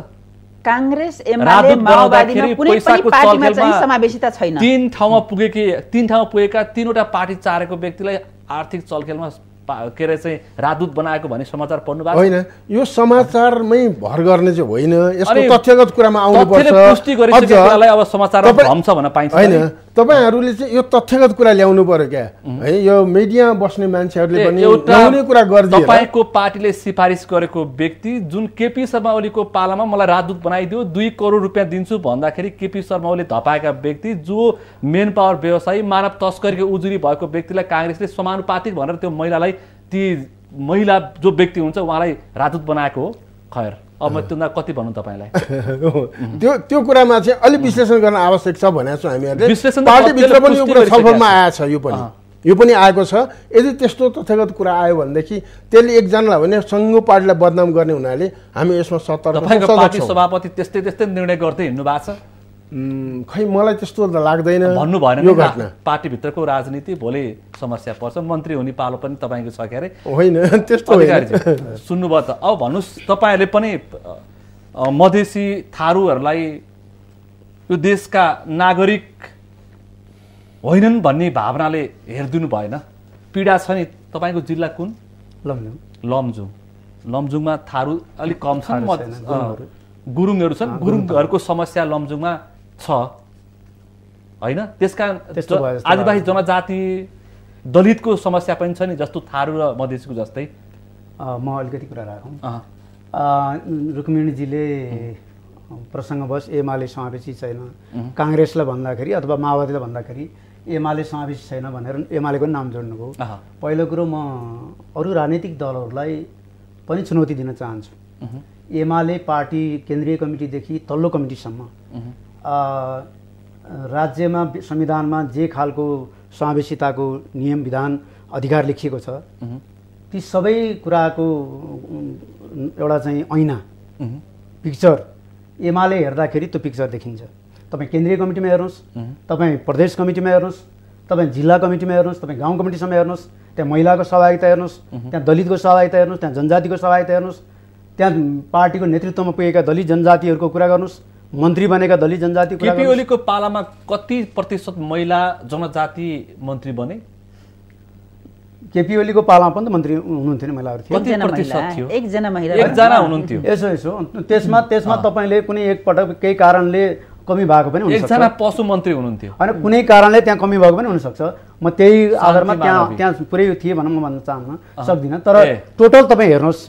Speaker 3: काङ्ग्रेस एमाले माओवादीमा कुनै पनि पार्टीमा छैन
Speaker 2: तीन ठाउँमा पुगेकी तीन ठाउँमा पुगेका तीनवटा पार्टी चारेको व्यक्तिलाई आर्थिक चलखेलमा के अरे चाहिँ राजदूत बनाएको भन्ने समाचार पढ्नु भएको होइन
Speaker 4: यो समाचारमै भर गर्ने चाहिँ होइन यसको तथ्यगत कुरामा आउनुपर्छ अब समाचार भन्छ भन्न पाइन्छ तपाईँहरूले चाहिँ यो तथ्यगत कुरा ल्याउनु पर्यो क्या है यो मिडिया बस्ने मान्छेहरूले पनि कुरा गर्छ तपाईँको
Speaker 2: पार्टीले सिफारिस गरेको व्यक्ति जुन केपी शर्मा ओलीको पालामा मलाई राजदूत बनाइदियो दुई करोड रुपियाँ दिन्छु भन्दाखेरि केपी शर्मा ओली धपाएका व्यक्ति जो मेन पावर व्यवसायी मानव तस्करीको उजुरी भएको व्यक्तिलाई काङ्ग्रेसले समानुपातिक भनेर त्यो महिलालाई ती महिला जो व्यक्ति हुन्छ उहाँलाई राजदूत बनाएको हो खैर अब त्यो कति भनौँ तपाईँलाई
Speaker 4: *laughs* त्यो त्यो कुरामा चाहिँ अलिक विश्लेषण गर्न आवश्यक छ भनेको छौँ हामीहरूले विश्लेषण पार्टीभित्र पनि यो कुरा छलफलमा आएछ यो पनि यो पनि आएको छ यदि त्यस्तो तथ्यगत कुरा आयो भनेदेखि त्यसले एकजनालाई भने सङ्घ पार्टीलाई बदनाम गर्ने हुनाले हामी यसमा सतर्क
Speaker 2: सभापति त्यस्तै त्यस्तै निर्णय गर्दै हिँड्नु भएको छ
Speaker 4: खै मलाई त्यस्तो लाग्दैन भन्नु भएन यो घटना
Speaker 2: पार्टीभित्रको राजनीति भोलि समस्या पर्छ मन्त्री हुने पालो पनि तपाईँको छ क्यारे होइन *laughs* त्यस्तो सुन्नुभयो त अब भन्नुहोस् तपाईँहरूले पनि मधेसी थारूहरूलाई यो देशका नागरिक होइनन् भन्ने भावनाले हेरिदिनु भएन पीडा छ नि तपाईँको जिल्ला कुन लम्जुङ लम्जुङ लम्जुङमा थारू अलिक कम छन् गुरुङहरू छन् गुरुङहरूको समस्या लम्जुङमा छ होइन त्यस कारण आदिवासी जनजाति दलितको समस्या पनि छ नि जस्तो थारू र मधेसको जस्तै
Speaker 5: म अलिकति कुरा राखौँ रुक्मिणीजीले बस एमाले समावेशी छैन काङ्ग्रेसलाई भन्दाखेरि अथवा माओवादीलाई भन्दाखेरि एमाले समावेशी छैन भनेर एमालेको नाम जोड्नुभयो पहिलो कुरो म अरू राजनीतिक दलहरूलाई पनि चुनौती दिन
Speaker 6: चाहन्छु
Speaker 5: एमाले पार्टी केन्द्रीय कमिटीदेखि तल्लो कमिटीसम्म राज्यमा संविधानमा जे खालको समावेशिताको नियम विधान अधिकार लेखिएको छ ती सबै कुराको एउटा चाहिँ ऐना पिक्चर एमाले हेर्दाखेरि त्यो पिक्चर देखिन्छ तपाईँ केन्द्रीय कमिटीमा हेर्नुहोस् तपाईँ प्रदेश कमिटीमा हेर्नुहोस् तपाईँ जिल्ला कमिटीमा हेर्नुहोस् तपाईँ गाउँ कमिटीसम्म हेर्नुहोस् त्यहाँ महिलाको सहभागिता हेर्नुहोस् त्यहाँ दलितको सहभागिता हेर्नुहोस् त्यहाँ जनजातिको सहभागिता हेर्नुहोस् त्यहाँ पार्टीको नेतृत्वमा पुगेका दलित जनजातिहरूको कुरा गर्नुहोस् मन्त्री बनेका दलित जनजाति केपी ओलीको
Speaker 2: पालामा कति प्रतिशत महिला जनजाति मन्त्री बने
Speaker 5: केपी ओलीको पालामा पनि मन्त्री हुनुहुन्थ्यो नि महिलाहरू थियो
Speaker 3: एकजना
Speaker 5: हुनुहुन्थ्यो यसो यसो त्यसमा त्यसमा तपाईँले कुनै एकपटक केही कारणले कमी भएको पनि एकजना
Speaker 2: पशु मन्त्री हुनुहुन्थ्यो होइन कुनै
Speaker 5: कारणले त्यहाँ कमी भएको पनि हुनसक्छ म त्यही आधारमा त्यहाँ त्यहाँ पुरै थिएँ भनेर म भन्न चाहन्न सक्दिनँ तर टोटल तपाईँ हेर्नुहोस्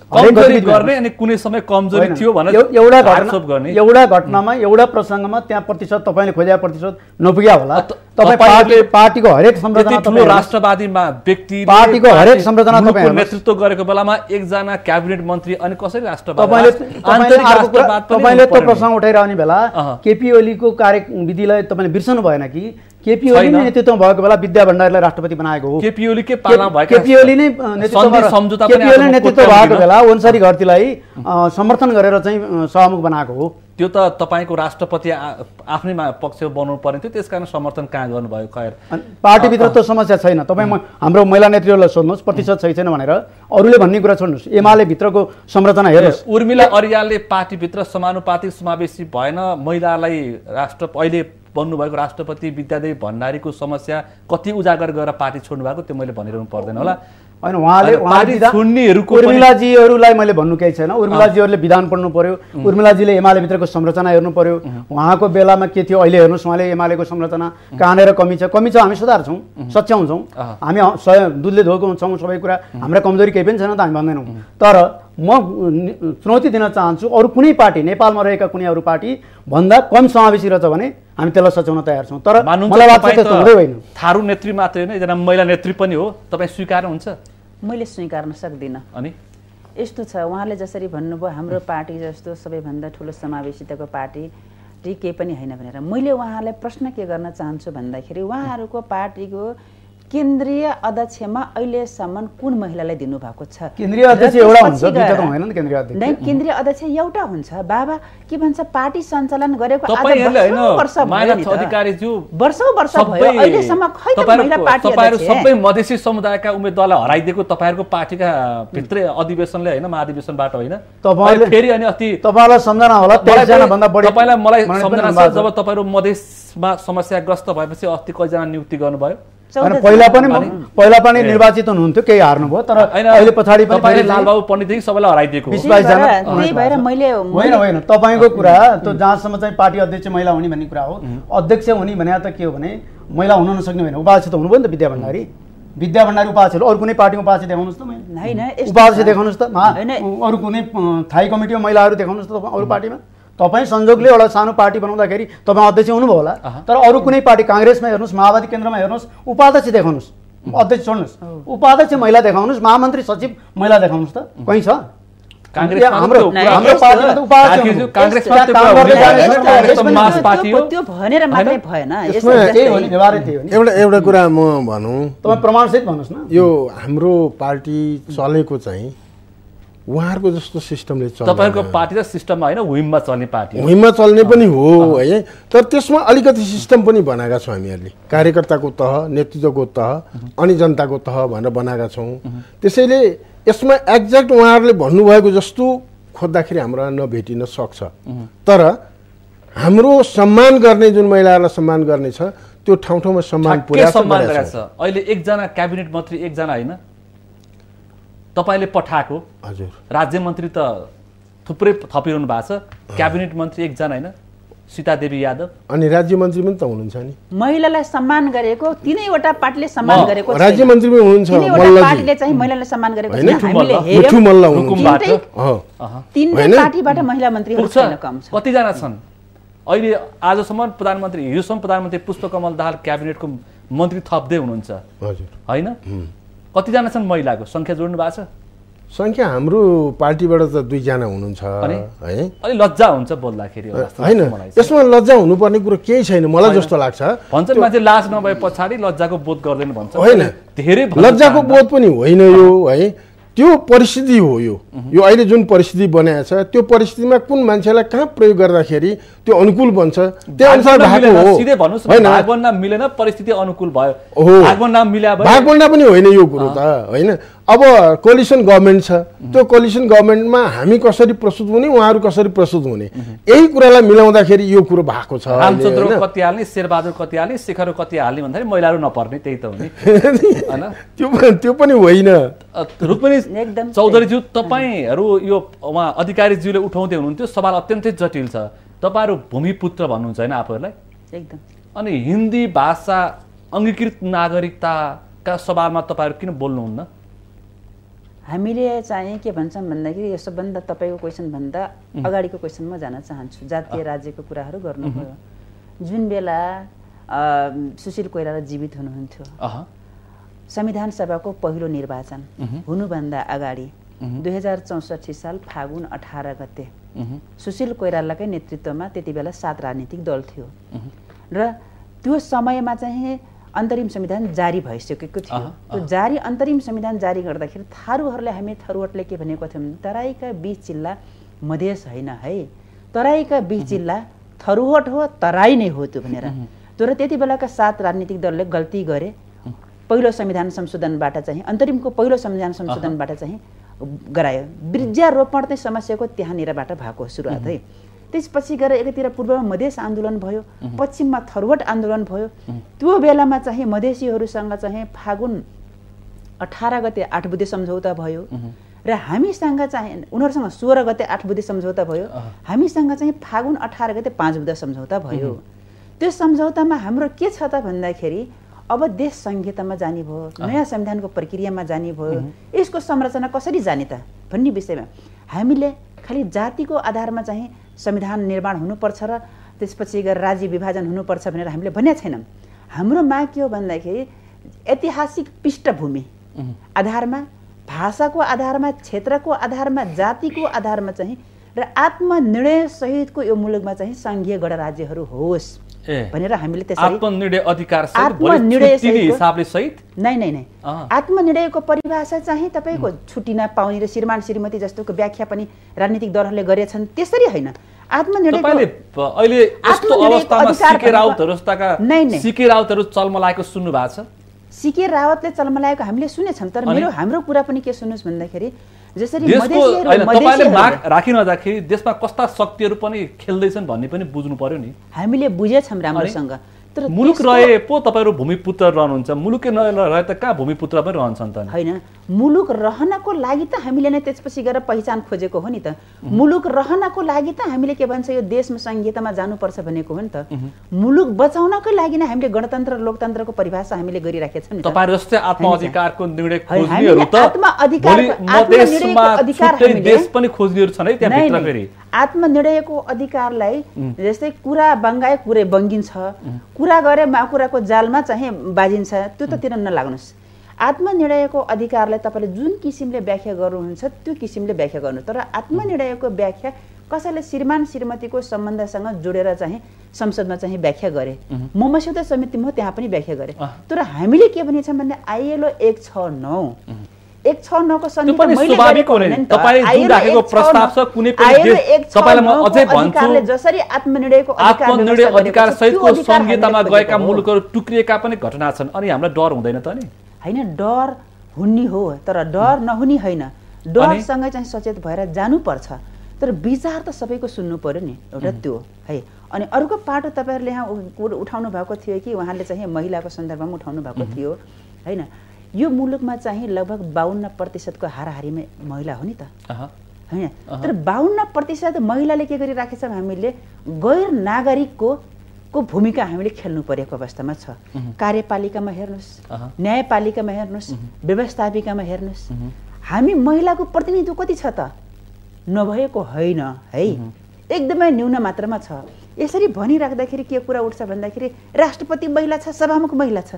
Speaker 2: एउटा घटना एउटा
Speaker 5: घटनामा एउटा प्रसङ्गमा त्यहाँ प्रतिशत तपाईँले खोजेको प्रतिशत नपुग्या होला तपाईँ पार्टीको हरेक संरचना
Speaker 2: राष्ट्रवादीमा व्यक्ति पार्टीको हरेक संरचना तपाईँ नेतृत्व गरेको बेलामा एकजना क्याबिनेट मन्त्री अनि कसरी राष्ट्रवाद तपाईँले त्यो प्रसङ्ग
Speaker 5: उठाइरहने बेला केपी ओलीको कार्य विधिलाई तपाईँले बिर्सनु भएन कि केपी ओली नै नेतृत्वमा भएको बेला विद्या भण्डारीलाई राष्ट्रपति बनाएको हो
Speaker 2: केपी ओली के पाला केपी ओली नै नेतृत्व केपी ओली नेतृत्व भएको बेला
Speaker 5: ओन्सरी घरतीलाई समर्थन गरेर चाहिँ सहमुख बनाएको हो
Speaker 2: त्यो त तपाईँको राष्ट्रपति आफ्नै पक्ष बनाउनु पर्ने थियो त्यस कारण समर्थन कहाँ गर्नुभयो
Speaker 5: खैर पार्टीभित्र त समस्या छैन तपाईँ म हाम्रो महिला नेत्रीहरूलाई सोध्नुहोस् प्रतिशत छै छैन भनेर अरूले भन्ने कुरा छोड्नुहोस् एमाले भित्रको संरचना हेर्नुहोस्
Speaker 2: उर्मिला अरियालले पार्टीभित्र समानुपातिक समावेशी भएन महिलालाई राष्ट्र अहिले बन्नुभएको राष्ट्रपति विद्यादेवी भण्डारीको समस्या कति उजागर गरेर पार्टी छोड्नु भएको त्यो मैले भनिरहनु पर्दैन होला होइन उहाँले उहाँहरूको
Speaker 5: उर्मिलाजीहरूलाई मैले भन्नु केही छैन उर्मिलाजीहरूले विधान पढ्नु पर्यो उर्मिलाजीले एमालेभित्रको संरचना हेर्नु पर्यो उहाँको बेलामा के थियो अहिले हेर्नुहोस् उहाँले एमालेको संरचना कहाँनिर कमी छ कमी छ हामी सुधार्छौँ सच्याउँछौँ हामी दुधले धोएको हुन्छौँ सबै कुरा हाम्रा कमजोरी केही पनि छैन त हामी भन्दैनौँ तर म चुनौती दिन चाहन्छु अरू कुनै पार्टी नेपालमा रहेका कुनै अरू पार्टी भन्दा कम समावेशी रहेछ भने हामी त्यसलाई सच्याउन तयार छौँ तर हुँदै होइन
Speaker 2: थारू नेत्री मात्रै होइन एकजना महिला नेत्री पनि हो तपाईँ स्वीकार हुन्छ मैले स्वीकार्न सक्दिनँ अनि
Speaker 3: यस्तो छ उहाँले जसरी भन्नुभयो हाम्रो पार्टी जस्तो सबैभन्दा ठुलो समावेशिताको पार्टी केही पनि होइन भनेर मैले उहाँलाई प्रश्न के गर्न चाहन्छु भन्दाखेरि उहाँहरूको पार्टीको केन्द्रीय अध्यक्षमा अहिलेसम्म कुन महिलालाई दिनुभएको छ
Speaker 5: केन्द्रीय अध्यक्ष एउटा हुन्छ केन्द्रीय अध्यक्ष केन्द्रीय
Speaker 3: अध्यक्ष एउटा हुन्छ बाबा के भन्छ पार्टी सञ्चालन गरेको वर्ष
Speaker 5: खै
Speaker 2: महिला पार्टी सबै मधेसी समुदायका उम्मेद्वारलाई हराइदिएको तपाईँहरूको पार्टीका भित्रै अधिवेशनले होइन महाधिवेशनबाट होइन फेरि अनि अस्ति तपाईँलाई सम्झना होला
Speaker 5: तपाईँलाई
Speaker 2: मलाई सम्झना जब तपाईँहरू मधेसमा समस्याग्रस्त भएपछि अस्ति कतिजना
Speaker 5: नियुक्ति गर्नुभयो पहिला पनि पहिला पनि निर्वाचित हुनुहुन्थ्यो केही हार्नुभयो तर अहिले पछाडि पनि लालबाबु
Speaker 2: पण्डितदेखि सबैलाई हराइदिएको
Speaker 5: बिस बाइसजना
Speaker 3: मैले होइन होइन
Speaker 5: तपाईँको कुरा त्यो जहाँसम्म चाहिँ पार्टी अध्यक्ष महिला हुने भन्ने कुरा हो अध्यक्ष हुने भने त के हो भने महिला हुन नसक्ने होइन उपाध्यक्ष त हुनुभयो नि त विद्या भण्डारी विद्या भण्डारी उपाध्यक्षहरू अरू कुनै पार्टीमा उपाध्यक्ष देखाउनुहोस् त मैले उपाध्यक्ष देखाउनुहोस् त अरू कुनै थाई कमिटीमा महिलाहरू देखाउनुहोस् त अरू पार्टीमा तपाईँ संयोगले एउटा सानो पार्टी बनाउँदाखेरि तपाईँ अध्यक्ष हुनुभयो होला तर अरू कुनै पार्टी काङ्ग्रेसमा हेर्नुहोस् माओवादी केन्द्रमा हेर्नुहोस् उपाध्यक्ष देखाउनुहोस् अध्यक्ष छोड्नुहोस् उपाध्यक्ष महिला देखाउनुहोस् महामन्त्री सचिव महिला देखाउनुहोस् त कहीँ
Speaker 3: छ
Speaker 4: एउटा एउटा कुरा म भनौँ प्रमाणसित भन्नुहोस् न यो हाम्रो पार्टी चलेको चाहिँ उहाँहरूको जस्तो सिस्टमले चल्छ तपाईँहरूको
Speaker 2: पार्टी त सिस्टममा होइन विममा चल्ने पार्टी विममा चल्ने
Speaker 4: पनि हो है तर त्यसमा अलिकति सिस्टम पनि बनाएका छौँ हामीहरूले कार्यकर्ताको तह नेतृत्वको तह अनि जनताको तह भनेर बनाएका छौँ त्यसैले यसमा एक्ज्याक्ट उहाँहरूले भन्नुभएको जस्तो खोज्दाखेरि हाम्रो नभेटिन सक्छ तर हाम्रो सम्मान गर्ने जुन महिलाहरूलाई सम्मान गर्ने छ त्यो ठाउँ ठाउँमा सम्मान पुरा
Speaker 2: अहिले एकजना क्याबिनेट मन्त्री एकजना होइन तपाईँले पठाएको हजुर राज्य मन्त्री त थुप्रै थपिरहनु भएको छ क्याबिनेट मन्त्री एकजना होइन देवी यादव
Speaker 4: अनि राज्य मन्त्री पनि त हुनुहुन्छ नि
Speaker 3: महिलालाई सम्मान गरेको तिनैवटा पार्टीले सम्मान गरेको राज्य
Speaker 4: मन्त्री पनि हुनुहुन्छ पार्टीले
Speaker 3: चाहिँ महिलालाई सम्मान गरेको पार्टीबाट महिला मन्त्री
Speaker 2: कम छ कतिजना छन् अहिले आजसम्म प्रधानमन्त्री हिजोसम्म प्रधानमन्त्री पुष्पकमल दाहाल क्याबिनेटको मन्त्री थप्दै हुनुहुन्छ हजुर होइन कतिजना छन् महिलाको सङ्ख्या जोड्नु भएको छ
Speaker 4: सङ्ख्या हाम्रो पार्टीबाट त दुईजना हुनुहुन्छ है
Speaker 2: अलिक लज्जा हुन्छ बोल्दाखेरि
Speaker 4: होइन यसमा लज्जा हुनुपर्ने कुरो केही छैन मलाई जस्तो लाग्छ भन्छन् मान्छे
Speaker 2: लाज नभए पछाडि लज्जाको बोध गर्दैन भन्छ होइन धेरै लज्जाको
Speaker 4: बोध पनि होइन यो है त्यो परिस्थिति हो यो यो अहिले जुन परिस्थिति बनाएको छ त्यो परिस्थितिमा कुन मान्छेलाई कहाँ प्रयोग गर्दाखेरि त्यो अनुकूल बन्छ त्यहाँ अनुसार
Speaker 2: मिलेन परिस्थिति अनुकूल भयो पनि होइन यो कुरो
Speaker 4: त होइन अब कोलिसन गभर्मेन्ट छ त्यो कोलिसन गभर्मेन्टमा हामी कसरी प्रस्तुत हुने उहाँहरू कसरी प्रस्तुत हुने यही कुरालाई मिलाउँदाखेरि यो कुरो भएको छ रामचन्द्र
Speaker 2: कति हाल्ने शेरबहादुर कति हाल्ने शेखर कति हाल्ने भन्दाखेरि महिलाहरू नपर्ने त्यही त हुने
Speaker 4: *laughs* होइन त्यो त्यो पनि होइन
Speaker 2: रुक्मिणी एकदम चौधरीज्यू तपाईँहरू यो उहाँ अधिकारीज्यूले उठाउँदै हुनुहुन्थ्यो सवाल अत्यन्तै जटिल छ तपाईँहरू भूमिपुत्र भन्नुहुन्छ होइन आफूहरूलाई एकदम अनि हिन्दी भाषा अङ्गीकृत नागरिकताका सवालमा तपाईँहरू किन बोल्नुहुन्न हामीले
Speaker 3: चाहिँ के भन्छौँ भन्दाखेरि यो सबभन्दा तपाईँको क्वेसनभन्दा अगाडिको क्वेसनमा जान चाहन्छु जातीय राज्यको कुराहरू
Speaker 2: गर्नुभयो
Speaker 3: जुन बेला सुशील कोइराला जीवित हुनुहुन्थ्यो संविधान सभाको पहिलो निर्वाचन हुनुभन्दा अगाडि दुई हजार चौसठी साल फागुन अठार गते सुशील कोइरालाकै नेतृत्वमा त्यति बेला सात राजनीतिक दल थियो र त्यो समयमा चाहिँ अन्तरिम संविधान जारी भइसकेको थियो त्यो जारी अन्तरिम संविधान जारी गर्दाखेरि थारूहरूलाई हामी थरुहटले के भनेको थियौँ तराईका बिच जिल्ला मधेस होइन है तराईका बिच जिल्ला थरुहट हो तराई नै हो त्यो भनेर तर त्यति बेलाका सात राजनीतिक दलले गल्ती गरे पहिलो संविधान संशोधनबाट चाहिँ अन्तरिमको पहिलो संविधान संशोधनबाट चाहिँ गरायो वृद्धारोपण चाहिँ समस्याको त्यहाँनिरबाट भएको सुरुवात है त्यसपछि गएर एकैतिर पूर्वमा मधेस आन्दोलन भयो पश्चिममा थरवट आन्दोलन भयो त्यो बेलामा चाहिँ मधेसीहरूसँग चाहिँ फागुन अठार गते आठ बुधे सम्झौता भयो र हामीसँग चाहिँ उनीहरूसँग सोह्र गते आठ बुधे सम्झौता भयो हामीसँग चाहिँ फागुन अठार गते पाँच बुद्ध सम्झौता भयो त्यो सम्झौतामा हाम्रो के छ त भन्दाखेरि अब देश संहितामा जाने भयो नयाँ संविधानको प्रक्रियामा जाने भयो यसको संरचना कसरी जाने त भन्ने विषयमा हामीले खालि जातिको आधारमा चाहिँ संविधान निर्माण हुनुपर्छ र त्यसपछि गएर राज्य विभाजन हुनुपर्छ भनेर हामीले भनेका छैनौँ हाम्रो माग के हो भन्दाखेरि ऐतिहासिक पृष्ठभूमि आधारमा भाषाको आधारमा क्षेत्रको आधारमा जातिको आधारमा चाहिँ र आत्मनिर्णयसहितको सहितको यो मुलुकमा चाहिँ सङ्घीय गणराज्यहरू होस् भनेर हामीले त्यसरी
Speaker 2: आत्मनिर्णय हिसाबले सहित नै नै
Speaker 3: नै आत्मनिर्णयको परिभाषा चाहिँ तपाईँको छुट्टी नपाउने र श्रीमान श्रीमती जस्तोको व्याख्या पनि राजनीतिक दलहरूले गरेछन् त्यसरी होइन
Speaker 2: चलमलाएको सुन्नु भएको छ
Speaker 3: सिके रावतले चलमलाएको हामीले सुनेछौँ तर मेरो हाम्रो कुरा पनि के सुन्नुहोस् भन्दाखेरि जसरी तपाईँले माग
Speaker 2: राखिरहँदाखेरि देशमा कस्ता शक्तिहरू पनि खेल्दैछन् भन्ने पनि बुझ्नु पर्यो नि हामीले बुझेछौँ राम्रोसँग
Speaker 5: तर मुलुक रहे
Speaker 2: पो तपाईँहरू भूमिपुत्र रहनुहुन्छ मुलुकै नरहे त कहाँ भूमिपुत्र पनि रहन्छन् त होइन मुलुक रहनको लागि त
Speaker 3: हामीले नै त्यसपछि गएर पहिचान खोजेको हो नि त मुलुक रहनको लागि त हामीले के भन्छ यो देशमा संहितामा जानुपर्छ भनेको हो नि त मुलुक बचाउनको लागि नै हामीले गणतन्त्र लोकतन्त्रको परिभाषा हामीले गरिराखेका छौँ तपाईँहरू
Speaker 2: जस्तै आत्म अधिकारको निर्णय देश पनि खोज्नेहरू छन् है त्यहाँ
Speaker 3: आत्मनिर्णयको अधिकारलाई जस्तै कुरा बङ्गाए कुरै बङ्गिन्छ कुरा गरे कुराको जालमा चाहिँ बाजिन्छ त्यो त ततिर नलाग्नुहोस् आत्मनिर्णयको अधिकारलाई तपाईँले जुन किसिमले व्याख्या गर्नुहुन्छ त्यो किसिमले व्याख्या गर्नु तर आत्मनिर्णयको व्याख्या कसैले श्रीमान श्रीमतीको सम्बन्धसँग जोडेर चाहिँ संसदमा चाहिँ व्याख्या गरे म मस्यौदा समिति म त्यहाँ पनि व्याख्या गरेँ तर हामीले के भनेछौँ भने आइएलओ एक छ नौ एक छ कुनै नौको संहिता जसरी आत्मनिर्णयको आत्मनिर्णय अधिकार सहितको संहितामा गएका मुलुकहरू
Speaker 2: टुक्रिएका पनि घटना छन् अनि हामीलाई डर हुँदैन त नि
Speaker 3: होइन डर हुने हो तर डर नहुने होइन डरसँगै चाहिँ सचेत भएर जानुपर्छ तर विचार त सबैको सुन्नु पर्यो नि एउटा त्यो है अनि अर्को पाटो तपाईँहरूले यहाँ उठाउनु भएको थियो कि उहाँले चाहिँ महिलाको सन्दर्भमा उठाउनु भएको थियो होइन यो मुलुकमा चाहिँ लगभग बाहन्न प्रतिशतको हाराहारीमा महिला हो नि त होइन तर बाहन्न प्रतिशत महिलाले के छ हामीले गैर नागरिकको को भूमिका हामीले खेल्नु परेको अवस्थामा छ कार्यपालिकामा हेर्नुहोस् न्यायपालिकामा हेर्नुहोस् व्यवस्थापिकामा हेर्नुहोस् हामी महिलाको प्रतिनिधित्व कति छ त नभएको होइन है एकदमै न्यून मात्रामा छ यसरी भनिराख्दाखेरि के कुरा उठ्छ भन्दाखेरि राष्ट्रपति महिला छ सभामुख महिला छ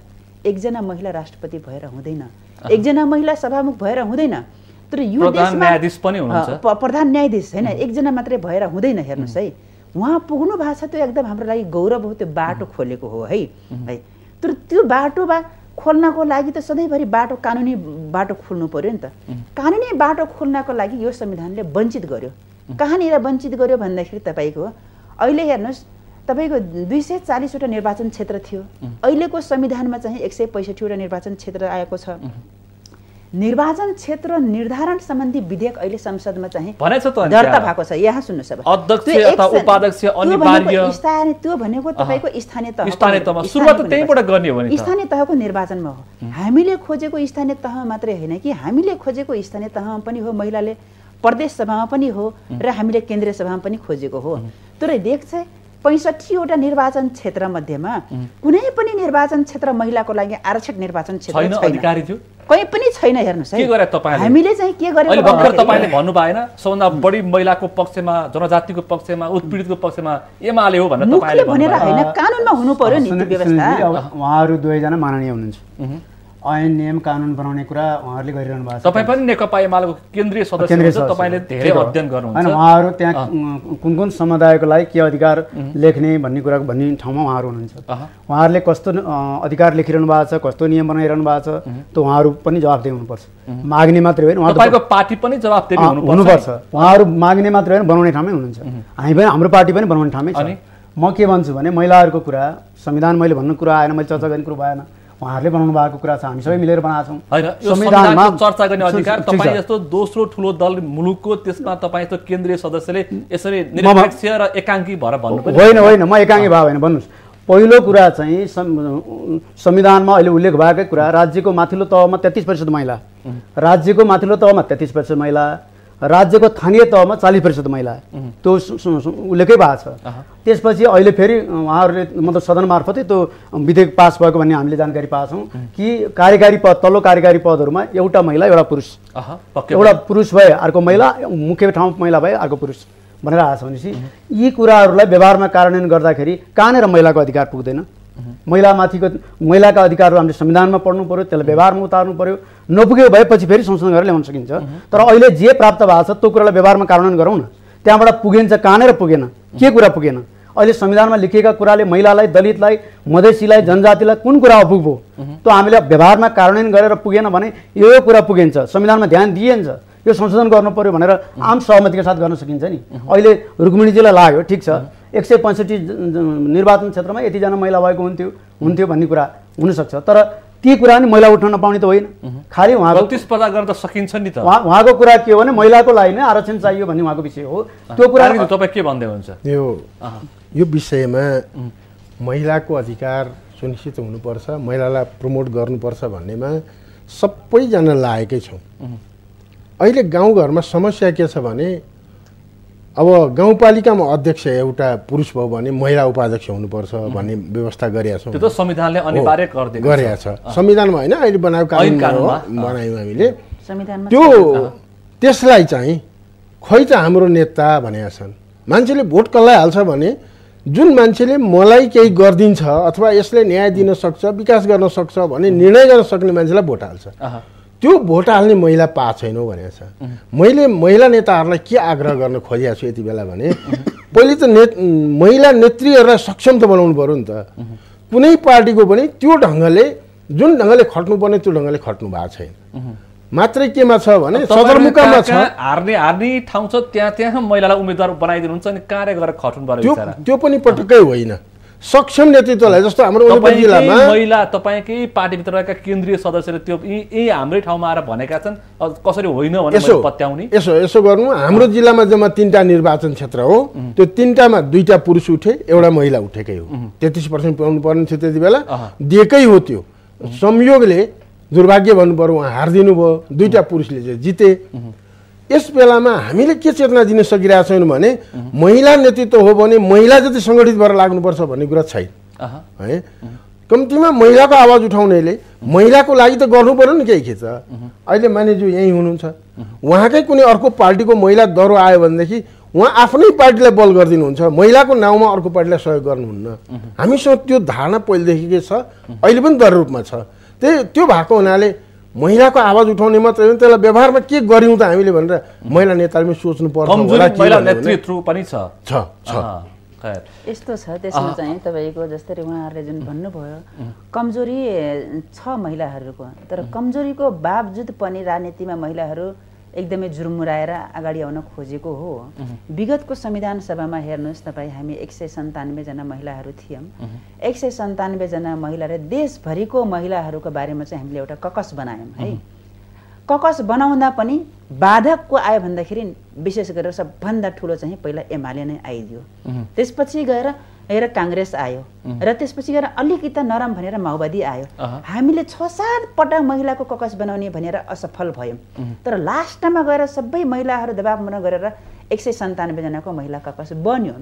Speaker 3: एकजना महिला राष्ट्रपति भएर हुँदैन एकजना महिला सभामुख भएर हुँदैन तर यो देशमा पनि प्रधान न्यायाधीश होइन एकजना मात्रै भएर हुँदैन हेर्नुहोस् है उहाँ पुग्नु भएको छ त्यो एकदम हाम्रो लागि गौरव हो त्यो बाटो खोलेको हो है है तर त्यो बाटोमा खोल्नको लागि त सधैँभरि बाटो कानुनी बाटो खोल्नु पर्यो नि त कानुनी बाटो खोल्नको लागि यो संविधानले वञ्चित गर्यो कहाँनिर वञ्चित गर्यो भन्दाखेरि तपाईँको अहिले हेर्नुहोस् तपाईँको दुई सय चालिसवटा निर्वाचन क्षेत्र थियो अहिलेको संविधानमा चाहिँ एक सय पैँसठीवटा निर्वाचन क्षेत्र आएको छ निर्वाचन क्षेत्र निर्धारण सम्बन्धी विधेयक अहिले संसदमा चाहिँ दर्ता भएको छ यहाँ सुन्नुहोस् त्यो भनेको तपाईँको स्थानीय तह स्थानीय तहको निर्वाचनमा हो हामीले खोजेको स्थानीय तहमा मात्रै होइन कि हामीले खोजेको स्थानीय तहमा पनि हो महिलाले प्रदेश सभामा पनि हो र हामीले केन्द्रीय सभामा पनि खोजेको हो तर देख्छ पैँसठीवटा निर्वाचन क्षेत्र मध्येमा कुनै पनि निर्वाचन क्षेत्र महिलाको लागि आरक्षित निर्वाचन क्षेत्र अधिकारी कहीँ पनि छैन हेर्नुहोस् के गरे तपाईँ हामीले चाहिँ के गरे
Speaker 2: भर्खर तपाईँले भन्नु भएन सबभन्दा बढी महिलाको पक्षमा जनजातिको पक्षमा उत्पीडितको पक्षमा एमाले हो भनेर भनेर होइन
Speaker 5: कानुनमा हुनु पर्यो नीति व्यवस्था उहाँहरू दुवैजना माननीय हुनुहुन्छ ऐन नियम कानुन बनाउने कुरा उहाँहरूले गरिरहनु भएको छ तपाईँ
Speaker 2: पनि नेकपा एमालेको केन्द्रीय सदस्य तपाईँले धेरै अध्ययन गर्नुहुन्छ उहाँहरू त्यहाँ
Speaker 5: कुन कुन समुदायको लागि के अधिकार लेख्ने भन्ने कुरा भन्ने ठाउँमा उहाँहरू हुनुहुन्छ उहाँहरूले कस्तो अधिकार लेखिरहनु भएको छ कस्तो नियम बनाइरहनु भएको छ त उहाँहरू पनि जवाफ हुनुपर्छ माग्ने मात्रै होइन तपाईँको
Speaker 2: पार्टी पनि जवाबदेही हुनुपर्छ
Speaker 5: उहाँहरू माग्ने मात्रै होइन बनाउने ठाउँमै हुनुहुन्छ हामी पनि हाम्रो पार्टी पनि बनाउने ठाउँमै छ म के भन्छु भने महिलाहरूको कुरा संविधान मैले भन्नु कुरा आएन मैले चर्चा गर्ने कुरो भएन उहाँहरूले बनाउनु भएको कुरा छ हामी सबै मिलेर बनाएको छौँ संविधानमा चर्चा गर्ने अधिकार तपाईँ
Speaker 2: जस्तो दोस्रो ठुलो दल मुलुकको त्यसमा तपाईँ जस्तो केन्द्रीय सदस्यले यसरी निरपेक्ष र एकाङ्की भएर भन्नु होइन होइन म
Speaker 5: एकाङ्की भए होइन भन्नुहोस् पहिलो कुरा चाहिँ संविधानमा अहिले उल्लेख भएकै कुरा राज्यको माथिल्लो तहमा तेत्तिस प्रतिशत महिला राज्यको माथिल्लो तहमा तेत्तिस प्रतिशत महिला राज्यको स्थानीय तहमा चालिस प्रतिशत महिला त्यो उल्लेखै भएको छ त्यसपछि अहिले फेरि उहाँहरूले मतलब सदन मार्फतै त्यो विधेयक पास भएको भन्ने हामीले जानकारी पाएको छौँ कि कार्यकारी पद तल्लो कार्यकारी पदहरूमा एउटा महिला एउटा पुरुष एउटा पुरुष भए अर्को महिला मुख्य ठाउँमा महिला भए अर्को पुरुष भनेर आएको छ भनेपछि यी कुराहरूलाई व्यवहारमा कार्यान्वयन गर्दाखेरि कहाँनिर महिलाको अधिकार पुग्दैन महिलामाथिको महिलाका अधिकारहरू हामीले संविधानमा पढ्नु पऱ्यो त्यसलाई व्यवहारमा उतार्नु पऱ्यो नपुगेको भएपछि फेरि संशोधन गरेर ल्याउन सकिन्छ तर अहिले जे प्राप्त भएको छ त्यो कुरालाई व्यवहारमा कार्यान्वयन गरौँ न त्यहाँबाट पुगेन चाहिँ कहाँनिर पुगेन के कुरा पुगेन अहिले संविधानमा लेखिएका कुराले महिलालाई दलितलाई मधेसीलाई जनजातिलाई कुन कुरा अपुग्यो त्यो हामीले व्यवहारमा कार्यान्वयन गरेर पुगेन भने यो कुरा पुगिन्छ संविधानमा ध्यान दिइन्छ यो संशोधन गर्नु पऱ्यो भनेर आम सहमतिका साथ गर्न सकिन्छ नि अहिले रुक्मिणीजीलाई लाग्यो ठिक छ एक सय पैँसठी निर्वाचन क्षेत्रमा यतिजना महिला भएको हुन्थ्यो हुन्थ्यो भन्ने कुरा हुनसक्छ तर ती कुरा नि महिला उठाउन पाउने त होइन खालि उहाँ
Speaker 2: प्रतिस्पर्धा गर्न त सकिन्छ नि त
Speaker 5: उहाँको कुरा के हो भने महिलाको लागि नै आरक्षण चाहियो भन्ने उहाँको विषय हो त्यो कुरा तपाईँ के भन्दै हुनुहुन्छ
Speaker 4: यो यो विषयमा महिलाको अधिकार सुनिश्चित हुनुपर्छ महिलालाई प्रमोट गर्नुपर्छ भन्नेमा सबैजना लागेकै छौँ अहिले गाउँघरमा समस्या के छ भने अब गाउँपालिकामा अध्यक्ष एउटा पुरुष भयो भने महिला उपाध्यक्ष हुनुपर्छ भन्ने व्यवस्था गरेका छौँ त्यो संविधानले अनिवार्य गरेका छ संविधानमा होइन अहिले बनाएको कानुन बनायौँ हामीले त्यो त्यसलाई चाहिँ खै त हाम्रो नेता भनेका छन् मान्छेले भोट कसलाई हाल्छ भने जुन मान्छेले मलाई केही गरिदिन्छ अथवा यसले न्याय दिन सक्छ विकास गर्न सक्छ भने निर्णय गर्न सक्ने मान्छेलाई भोट हाल्छ त्यो भोट हाल्ने महिला पा छैनौँ भनेको छ मैले महिला नेताहरूलाई के आग्रह गर्न खोजेको छु यति बेला भने पहिले त ने महिला नेत्रीहरूलाई सक्षम त बनाउनु पऱ्यो नि त कुनै पार्टीको पनि त्यो ढङ्गले जुन ढङ्गले खट्नुपर्ने त्यो ढङ्गले खट्नु भएको छैन मात्रै केमा छ भने सदरमुकाममा छ
Speaker 2: हार्ने हार्ने ठाउँ छ त्यहाँ त्यहाँ महिलालाई उम्मेद्वार बनाइदिनुहुन्छ अनि कार्य गरेर खट्नु पर्यो
Speaker 4: त्यो पनि पटक्कै होइन सक्षम नेतृत्वलाई जस्तो हाम्रो जिल्लामा महिला
Speaker 2: तपाईँकै पार्टीभित्र रहेका केन्द्रीय सदस्यले त्यो यी हाम्रै ठाउँमा आएर भनेका छन् कसरी होइन यसो पत्याउने
Speaker 4: यसो यसो गर्नु हाम्रो जिल्लामा जम्मा तिनवटा निर्वाचन क्षेत्र हो त्यो तिनवटामा दुईवटा पुरुष उठे एउटा महिला उठेकै हो तेत्तिस पर्सेन्ट पाउनु पर्ने थियो त्यति बेला दिएकै हो त्यो संयोगले दुर्भाग्य भन्नु पऱ्यो उहाँ हारिदिनु भयो दुईवटा पुरुषले चाहिँ जिते यस बेलामा हामीले के चेतना दिन छैनौँ भने महिला नेतृत्व हो भने महिला जति सङ्गठित भएर लाग्नुपर्छ भन्ने कुरा छैन है कम्तीमा महिलाको आवाज उठाउनेले महिलाको लागि त गर्नु पऱ्यो नि केही खेच
Speaker 6: अहिले
Speaker 4: मानेज्यू यहीँ हुनुहुन्छ उहाँकै कुनै अर्को पार्टीको महिला दरो आयो भनेदेखि उहाँ आफ्नै पार्टीलाई बल गरिदिनुहुन्छ महिलाको नाउँमा अर्को पार्टीलाई सहयोग गर्नुहुन्न हामीसँग त्यो धारणा पहिलेदेखिकै छ अहिले पनि दर रूपमा छ त्यही त्यो भएको हुनाले महिलाको आवाज उठाउने मात्रै होइन त्यसलाई व्यवहारमा के गऱ्यौँ त हामीले भनेर महिला नेताले पनि सोच्नु
Speaker 2: पर्छ
Speaker 3: यस्तो छ त्यसमा चाहिँ तपाईँको जस्तै उहाँहरूले जुन भन्नुभयो कमजोरी छ महिलाहरूको तर कमजोरीको बावजुद पनि राजनीतिमा महिलाहरू एकदमै जुर्मुराएर अगाडि आउन खोजेको हो विगतको संविधान सभामा हेर्नुहोस् तपाईँ हामी एक सय सन्तानब्बेजना महिलाहरू थियौँ एक सय सन्तानब्बेजना महिलाले देशभरिको महिलाहरूको बारेमा चाहिँ हामीले एउटा ककस बनायौँ है ककस बनाउँदा पनि बाधकको आयो भन्दाखेरि विशेष गरेर सबभन्दा ठुलो चाहिँ पहिला एमाले नै आइदियो त्यसपछि गएर र काङ्ग्रेस आयो र त्यसपछि गएर अलिकता नरम भनेर माओवादी आयो हामीले छ सात पटक महिलाको ककस बनाउने भनेर असफल भयौँ तर लास्टमा गएर सबै महिलाहरू दबावमुना गरेर एक सय सन्तानब्बेजनाको महिला ककस बन्यो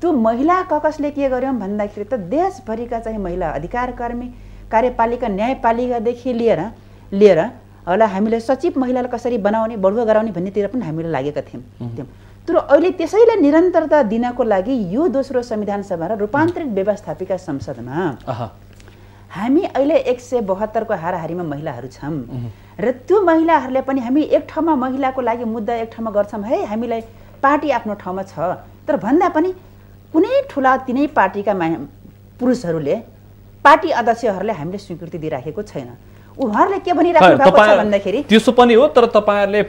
Speaker 3: त्यो महिला ककसले के गर्यौँ भन्दाखेरि त देशभरिका चाहिँ महिला अधिकार कर्मी कार्यपालिका न्यायपालिकादेखि लिएर लिएर होला हामीले सचिव महिलालाई कसरी बनाउने बढुवा गराउने भन्नेतिर पनि हामीले लागेका थियौँ तर अहिले त्यसैलाई निरन्तरता दिनको लागि यो दोस्रो संविधान सभा र रूपान्तरित व्यवस्थापिका संसदमा हामी अहिले एक सय बहत्तरको हाराहारीमा महिलाहरू छौँ र त्यो महिलाहरूले पनि हामी एक ठाउँमा महिलाको लागि मुद्दा एक ठाउँमा गर्छौँ है हामीलाई पार्टी आफ्नो ठाउँमा छ तर भन्दा पनि कुनै ठुला तिनै पार्टीका मा पुरुषहरूले पार्टी अध्यक्षहरूले हामीले स्वीकृति दिइराखेको
Speaker 2: छैन उहाँहरूले के भनिराख्नु भएको छ भन्दाखेरि त्यसो पनि हो तर तपाईँहरूले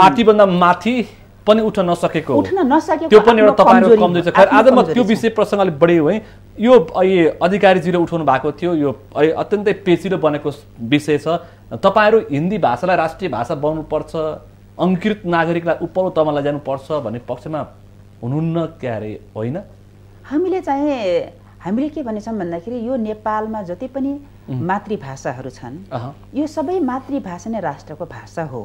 Speaker 2: पार्टीभन्दा माथि पनि उठ्न नसकेको उठ्न
Speaker 3: नसकेको त्यो पनि एउटा तपाईँको कमजोरी छ आज म त्यो
Speaker 2: विषय प्रसङ्ग अलिक बढी है यो अहिले अधिकारीजीले उठाउनु भएको थियो यो अत्यन्तै पेचिलो बनेको विषय छ तपाईँहरू हिन्दी भाषालाई राष्ट्रिय भाषा बनाउनुपर्छ अङ्कृत नागरिकलाई उपलो तमालाई जानुपर्छ भन्ने पक्षमा हुनुहुन्न क्यारे होइन
Speaker 3: हामीले चाहिँ हामीले के भनेछौँ भन्दाखेरि यो नेपालमा जति पनि मातृभाषाहरू छन् यो सबै मातृभाषा नै राष्ट्रको भाषा हो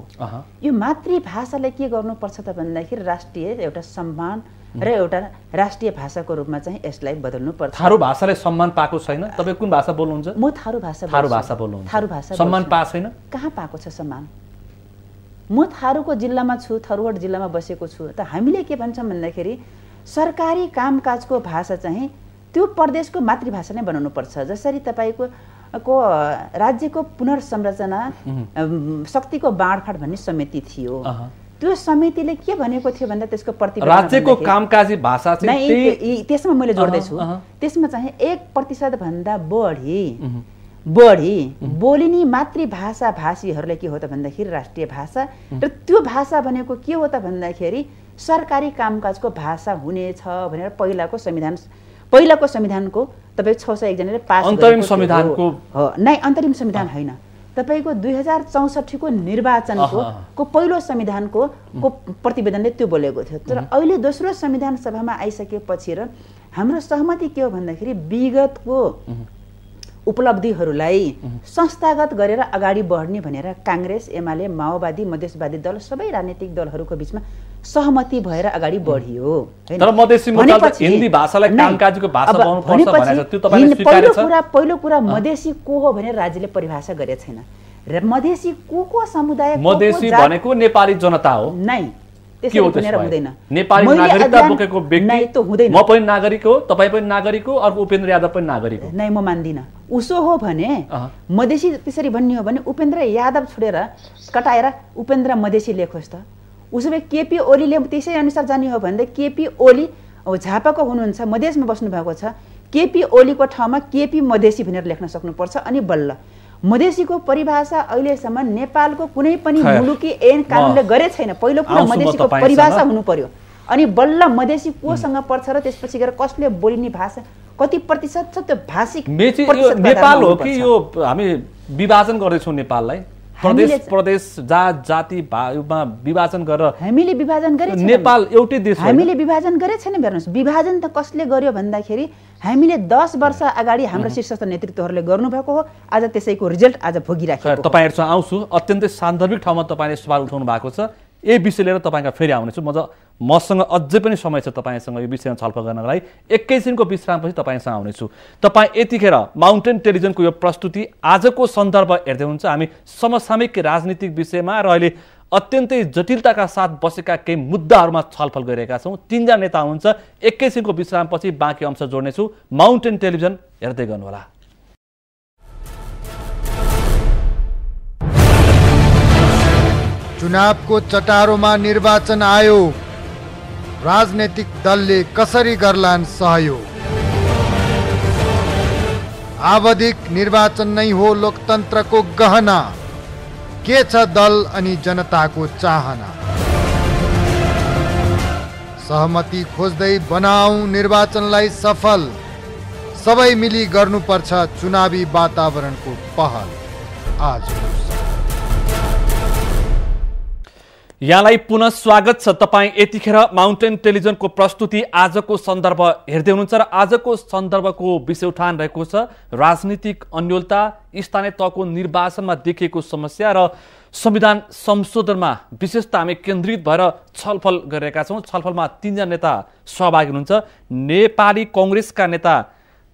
Speaker 3: यो मातृभाषालाई के गर्नुपर्छ त भन्दाखेरि राष्ट्रिय एउटा सम्मान र एउटा राष्ट्रिय भाषाको रूपमा चाहिँ यसलाई बदल्नु पर्छ थारू भाषाले सम्मान पाएको छैन तपाईँ कुन भाषा बोल्नुहुन्छ म थारू भाषा थारू भाषा
Speaker 2: बोल्नु थारू भाषा सम्मान पाएको छैन
Speaker 3: कहाँ पाएको छ सम्मान म थारूको जिल्लामा छु थरुवट जिल्लामा बसेको छु त हामीले के भन्छौँ भन्दाखेरि सरकारी कामकाजको भाषा चाहिँ त्यो प्रदेशको मातृभाषा नै बनाउनुपर्छ जसरी तपाईँको को राज्यको पुनर्संरचना शक्तिको बाँडफाँड भन्ने समिति थियो त्यो समितिले के भनेको थियो भन्दा त्यसको प्रति राज्यको कामकाजी
Speaker 2: भाषा चाहिँ त्यसमा मैले जोड्दैछु
Speaker 3: त्यसमा चाहिँ एक प्रतिशत भन्दा बढी बढी बोलिने मातृभाषा भाषीहरूले के हो त भन्दाखेरि राष्ट्रिय भाषा र त्यो भाषा भनेको के हो त भन्दाखेरि सरकारी कामकाजको भाषा हुनेछ भनेर पहिलाको संविधान पहिलाको संविधानको तपाईँ छ सय एकजनाले पास अन्तरिम संविधानको नै अन्तरिम संविधान होइन तपाईँको दुई हजार चौसठीको निर्वाचनको को पहिलो संविधानको को प्रतिवेदनले त्यो बोलेको थियो तर अहिले दोस्रो संविधान सभामा आइसकेपछि र हाम्रो सहमति के हो भन्दाखेरि विगतको उपलब्धिहरूलाई संस्थागत गरेर अगाडि बढ्ने भनेर काङ्ग्रेस एमाले माओवादी मधेसवादी दल सबै राजनीतिक दलहरूको बिचमा सहमति भएर अगाडि बढियो पहिलो कुरा पहिलो कुरा मधेसी को हो भनेर राज्यले परिभाषा गरेको छैन र मधेसी को को समुदाय मधेसी भनेको
Speaker 2: नेपाली जनता हो नै
Speaker 3: नेपाली नागरिकता बोकेको
Speaker 2: व्यक्ति म पनि नागरिक हो तपाईँ पनि नागरिक हो अर्को उपेन्द्र यादव पनि नागरिक हो
Speaker 3: नै म मान्दिनँ उसो हो भने मधेसी त्यसरी भन्ने हो भने उपेन्द्र यादव छोडेर कटाएर उपेन्द्र मधेसी लेखोस् त उसो भए केपी ओलीले त्यसै अनुसार जाने हो भने केपी ओली झापाको हुनुहुन्छ मधेसमा भएको छ केपी ओलीको ठाउँमा केपी मधेसी भनेर लेख्न सक्नुपर्छ अनि बल्ल मधेसीको परिभाषा अहिलेसम्म नेपालको कुनै पनि मुलुकी ऐन कानुनले गरे छैन पहिलो कुरा मधेसीको परिभाषा हुनु पर्यो अनि बल्ल मधेसी कोसँग पर्छ र त्यसपछि गएर कसले बोलिने भाषा कति प्रतिशत छ त्यो भाषिक नेपाल हो कि यो
Speaker 2: हामी विभाजन गर्दैछौँ नेपाललाई प्रदेश प्रदेश जात जाति भावमा विभाजन गरेर हामीले
Speaker 3: विभाजन गरे नेपाल एउटै देश हामीले विभाजन गरे छैन हेर्नुहोस् विभाजन त कसले गर्यो भन्दाखेरि हामीले दस वर्ष अगाडि हाम्रो शीर्षस्थ नेतृत्वहरूले गर्नुभएको हो आज
Speaker 2: त्यसैको रिजल्ट आज भोगिराखेको तपाईँहरूसँग आउँछु अत्यन्तै सान्दर्भिक ठाउँमा तपाईँले सवाल उठाउनु भएको छ यही विषय लिएर तपाईँका फेरि आउनेछु म मसँग अझै पनि समय छ तपाईँसँग यो विषयमा छलफल गर्नको लागि एकैछिनको विश्रामपछि तपाईँसँग आउनेछु तपाईँ यतिखेर माउन्टेन टेलिभिजनको यो प्रस्तुति आजको सन्दर्भ हेर्दै हुन्छ हामी समसामयिक राजनीतिक विषयमा र अहिले अत्यन्तै जटिलताका साथ बसेका केही मुद्दाहरूमा छलफल गरिरहेका छौँ तिनजना नेता हुनुहुन्छ एकैछिनको विश्रामपछि बाँकी अंश जोड्नेछु माउन्टेन टेलिभिजन हेर्दै गर्नुहोला
Speaker 1: चुनावको चटारोमा निर्वाचन आयोग राजनैतिक दलले कसरी गर्लान् सहयोग आवधिक निर्वाचन नै हो लोकतन्त्रको गहना के छ दल अनि जनताको चाहना सहमति खोज्दै बनाऊ निर्वाचनलाई सफल सबै मिली गर्नुपर्छ चुनावी वातावरणको पहल आज
Speaker 2: यहाँलाई पुनः स्वागत छ तपाईँ यतिखेर माउन्टेन टेलिभिजनको प्रस्तुति आजको सन्दर्भ हेर्दै हुनुहुन्छ र आजको सन्दर्भको विषय उठान रहेको छ राजनीतिक अन्यलता स्थानीय तहको निर्वाचनमा देखिएको समस्या र संविधान संशोधनमा विशेष त हामी केन्द्रित भएर छलफल गरिरहेका छौँ छलफलमा तिनजना नेता सहभागी हुनुहुन्छ नेपाली कङ्ग्रेसका नेता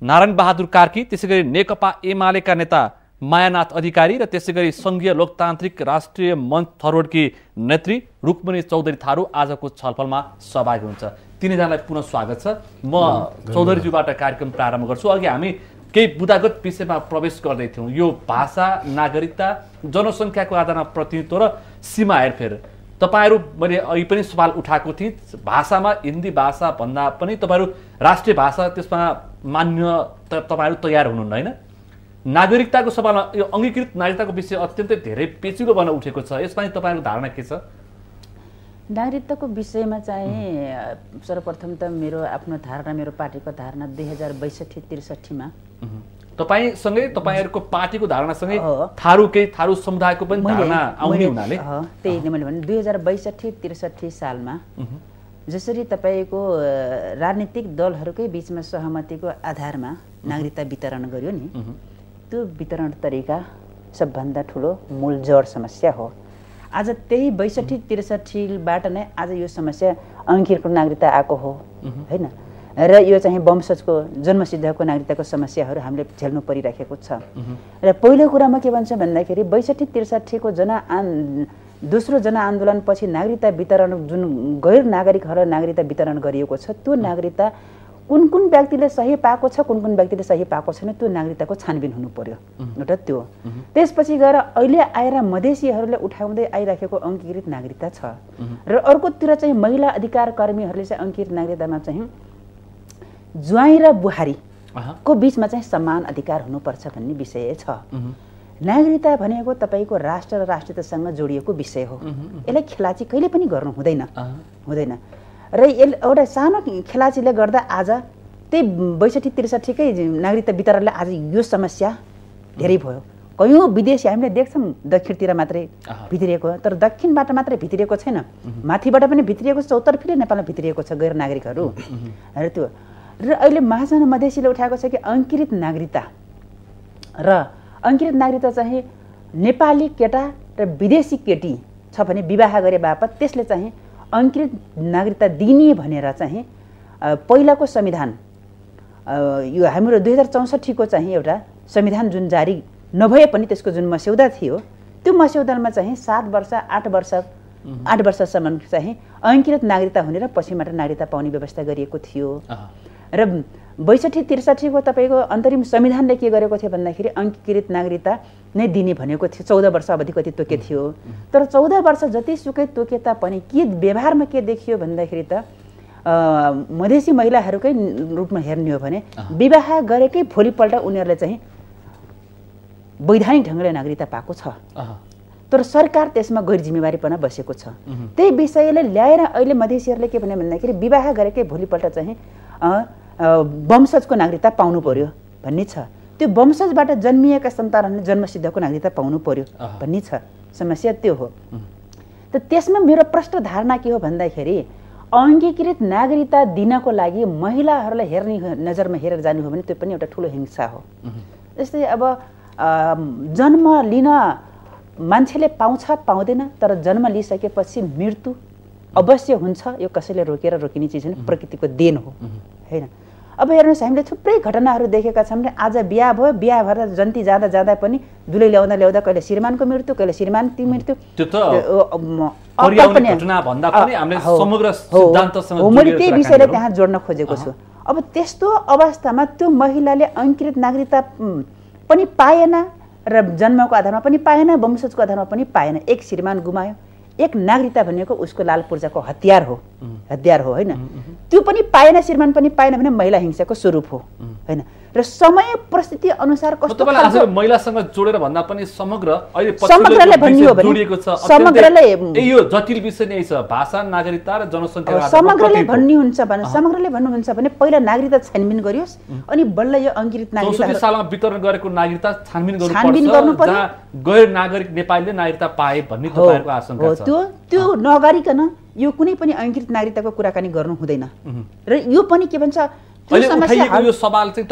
Speaker 2: नारायण बहादुर कार्की त्यसै गरी नेकपा एमालेका नेता मायानाथ अधिकारी र त्यसै गरी सङ्घीय लोकतान्त्रिक राष्ट्रिय मञ्च थरोडकी नेत्री रुक्मणी चौधरी थारू आजको छलफलमा सहभागी हुन्छ तिनीजनालाई पुनः स्वागत छ म चौधरीज्यूबाट कार्यक्रम प्रारम्भ गर्छु अघि हामी केही बुदागत विषयमा प्रवेश गर्दैथ्यौँ यो भाषा नागरिकता जनसङ्ख्याको आधारमा प्रतिनिधित्व र सीमा हेरफेर तपाईँहरू मैले अघि पनि सवाल उठाएको थिएँ भाषामा हिन्दी भाषा भन्दा पनि तपाईँहरू राष्ट्रिय भाषा त्यसमा मान्य तपाईँहरू तयार हुनुहुन्न होइन नागरिकताको सवालमा यो अङ्गीकृत नागरिकताको विषय अत्यन्तै धेरै पेचिलो बन्न उठेको छ यसमाथि तपाईँहरूको धारणा के छ
Speaker 3: नागरिकताको विषयमा चाहिँ सर्वप्रथम त मेरो आफ्नो धारणा मेरो पार्टीको धारणा दुई हजार बैसठी त्रिसठीमा
Speaker 2: तपाईँसँगै तपाईँहरूको पार्टीको धारणासँगै थारू केही थारू समुदायको पनि धारणा आउने हुनाले
Speaker 3: त्यही मैले भने दुई हजार बैसठी त्रिसठी सालमा जसरी तपाईँको राजनीतिक दलहरूकै बिचमा सहमतिको आधारमा नागरिकता वितरण गर्यो नि त्यो वितरण तरिका सबभन्दा ठुलो मूल जड समस्या हो आज त्यही बैसठी त्रिसठीबाट नै आज यो समस्या अङ्किरको नागरिकता आएको हो होइन र यो चाहिँ वंशजको जन्मसिद्धको नागरिकताको समस्याहरू हामीले झेल्नु परिराखेको छ र पहिलो कुरामा के भन्छ भन्दाखेरि बैसठी त्रिसठीको जनआन् दोस्रो जनआन्दोलनपछि नागरिकता वितरण जुन गैर नागरिकहरूलाई नागरिकता वितरण गरिएको छ त्यो नागरिकता कुन कुन व्यक्तिले सही पाएको छ कुन कुन व्यक्तिले सही पाएको छैन त्यो नागरिकताको छानबिन हुनु पर्यो एउटा त्यो त्यसपछि गएर अहिले आएर मधेसीहरूले उठाउँदै आइराखेको अङ्गीकृत नागरिकता छ र अर्कोतिर चाहिँ महिला अधिकार कर्मीहरूले चाहिँ अङ्कित नागरिकतामा चाहिँ ज्वाइँ र बुहारी को बिचमा चाहिँ समान अधिकार हुनुपर्छ भन्ने विषय छ नागरिकता भनेको तपाईँको राष्ट्र र राष्ट्रियतासँग जोडिएको विषय हो यसलाई खेलाची कहिले पनि गर्नु हुँदैन हुँदैन र यसले एउटा सानो खेलाचीले गर्दा आज त्यही बैसठी त्रिसठीकै नागरिकता वितरणले आज यो समस्या धेरै भयो कयौँ विदेशी हामीले देख्छौँ दक्षिणतिर मात्रै भित्रिएको तर दक्षिणबाट मात्रै भित्रिएको छैन माथिबाट पनि भित्रिएको छ चौतर्फीले नेपालमा भित्रिएको छ गैर नागरिकहरू र त्यो र अहिले महाजन मधेसीले उठाएको छ कि अङ्कृत नागरिकता र अङ्कित नागरिकता चाहिँ नेपाली केटा र विदेशी केटी छ भने विवाह गरे बापत त्यसले चाहिँ अङ्कृत नागरिकता दिने भनेर चाहिँ पहिलाको संविधान यो हाम्रो दुई हजार चौसठीको चाहिँ एउटा संविधान जुन जारी नभए पनि त्यसको जुन मस्यौदा थियो त्यो मस्यौदामा चाहिँ सात वर्ष आठ वर्ष
Speaker 6: आठ
Speaker 3: वर्षसम्म चाहिँ अङ्कृत नागरिकता हुने र पछिबाट नागरिकता पाउने व्यवस्था गरिएको थियो र बैसठी त्रिसठीको तपाईँको अन्तरिम संविधानले के गरेको थियो भन्दाखेरि अङ्कीकृत नागरिकता नै दिने भनेको थियो चौध वर्ष अवधिको त्यो तोके थियो तर चौध वर्ष जतिसुकै तोके तापनि के व्यवहारमा के देखियो भन्दाखेरि त मधेसी महिलाहरूकै रूपमा हेर्ने हो भने विवाह गरेकै भोलिपल्ट उनीहरूले चाहिँ वैधानिक ढङ्गले नागरिकता पाएको छ तर सरकार त्यसमा गैर जिम्मेवारीपना बसेको छ त्यही विषयले ल्याएर अहिले मधेसीहरूले के भन्यो भन्दाखेरि विवाह गरेकै भोलिपल्ट चाहिँ वंशजको नागरिकता पाउनु पर्यो भन्ने छ त्यो वंशजबाट जन्मिएका सन्तानहरूले जन्मसिद्धको नागरिकता पाउनु पर्यो भन्ने छ समस्या त्यो हो त त्यसमा मेरो प्रष्ट धारणा के हो भन्दाखेरि अङ्गीकृत नागरिकता दिनको लागि महिलाहरूलाई हेर्ने नजरमा हेरेर जानु हो भने त्यो पनि एउटा ठुलो हिंसा हो जस्तै अब जन्म लिन मान्छेले पाउँछ पाउँदैन तर जन्म लिइसकेपछि मृत्यु अवश्य हुन्छ यो कसैले रोकेर रोकिने चिज होइन प्रकृतिको देन हो होइन अब हेर्नुहोस् हामीले थुप्रै घटनाहरू देखेका छौँ भने आज बिहा भयो बिहा भएर जन्ती जाँदा जाँदा पनि दुलै ल्याउँदा ल्याउँदा कहिले श्रीमानको मृत्यु कहिले ती मृत्यु त्यो
Speaker 2: त मैले त्यही विषयलाई त्यहाँ
Speaker 3: जोड्न खोजेको छु अब त्यस्तो अवस्थामा त्यो महिलाले अङ्कृत नागरिकता पनि पाएन र जन्मको आधारमा पनि पाएन वंशजको आधारमा पनि पाएन एक श्रीमान गुमायो एक नागरिकता भनेको उसको लाल पूर्जाको हतियार हो हतियार हो होइन त्यो पनि पाएन श्रीमान पनि पाएन भने महिला हिंसाको स्वरूप हो होइन र समय परिस्थिति अनुसार कस्तो
Speaker 2: महिलासँग जोडेर भन्दा पनि समग्र अहिले समग्रलाई भनियो भने यो जटिल विषय नै छ भाषा नागरिकता र जनसङ्ख्या समग्रले भन्नुहुन्छ
Speaker 3: हुन्छ भने समग्रले भन्नुहुन्छ भने पहिला नागरिकता छानबिन गरियोस् अनि बल्ल यो अङ्कित नागरिकता सालमा
Speaker 2: वितरण गरेको नागरिकता छानबिन गर्नुपर्छ गैर नागरिक नेपालीले नागरिकता पाए भन्ने तपाईहरुको आशंका छ त्यो
Speaker 3: त्यो नगरिकन यो कुनै पनि अङ्कृत नागरिकताको कुराकानी गर्नु हुँदैन र यो पनि के भन्छ
Speaker 2: यो सवाल चाहिँ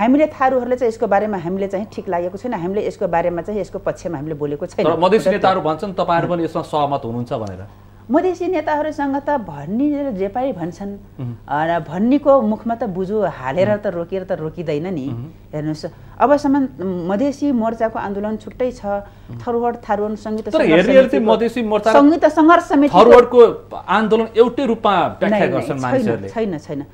Speaker 3: हामीले थारूहरूले चाहिँ यसको बारेमा हामीले चाहिँ ठिक लागेको छैन हामीले यसको बारेमा चाहिँ यसको पक्षमा हामीले बोलेको छैन मधेस नेताहरू
Speaker 2: भन्छन् तपाईँहरू पनि यसमा सहमत हुनुहुन्छ भनेर
Speaker 3: मधेसी नेताहरूसँग त भन्ने जे पाए भन्छन् भन्नेको मुखमा त बुझो हालेर त रोकेर त रोकिँदैन नि
Speaker 2: हेर्नुहोस्
Speaker 3: अबसम्म मधेसी मोर्चाको आन्दोलन छुट्टै छ थरवर्ड थारवर्ड सङ्गीत सङ्घर्ष
Speaker 2: आन्दोलन एउटै रूपमा
Speaker 3: छैन छैन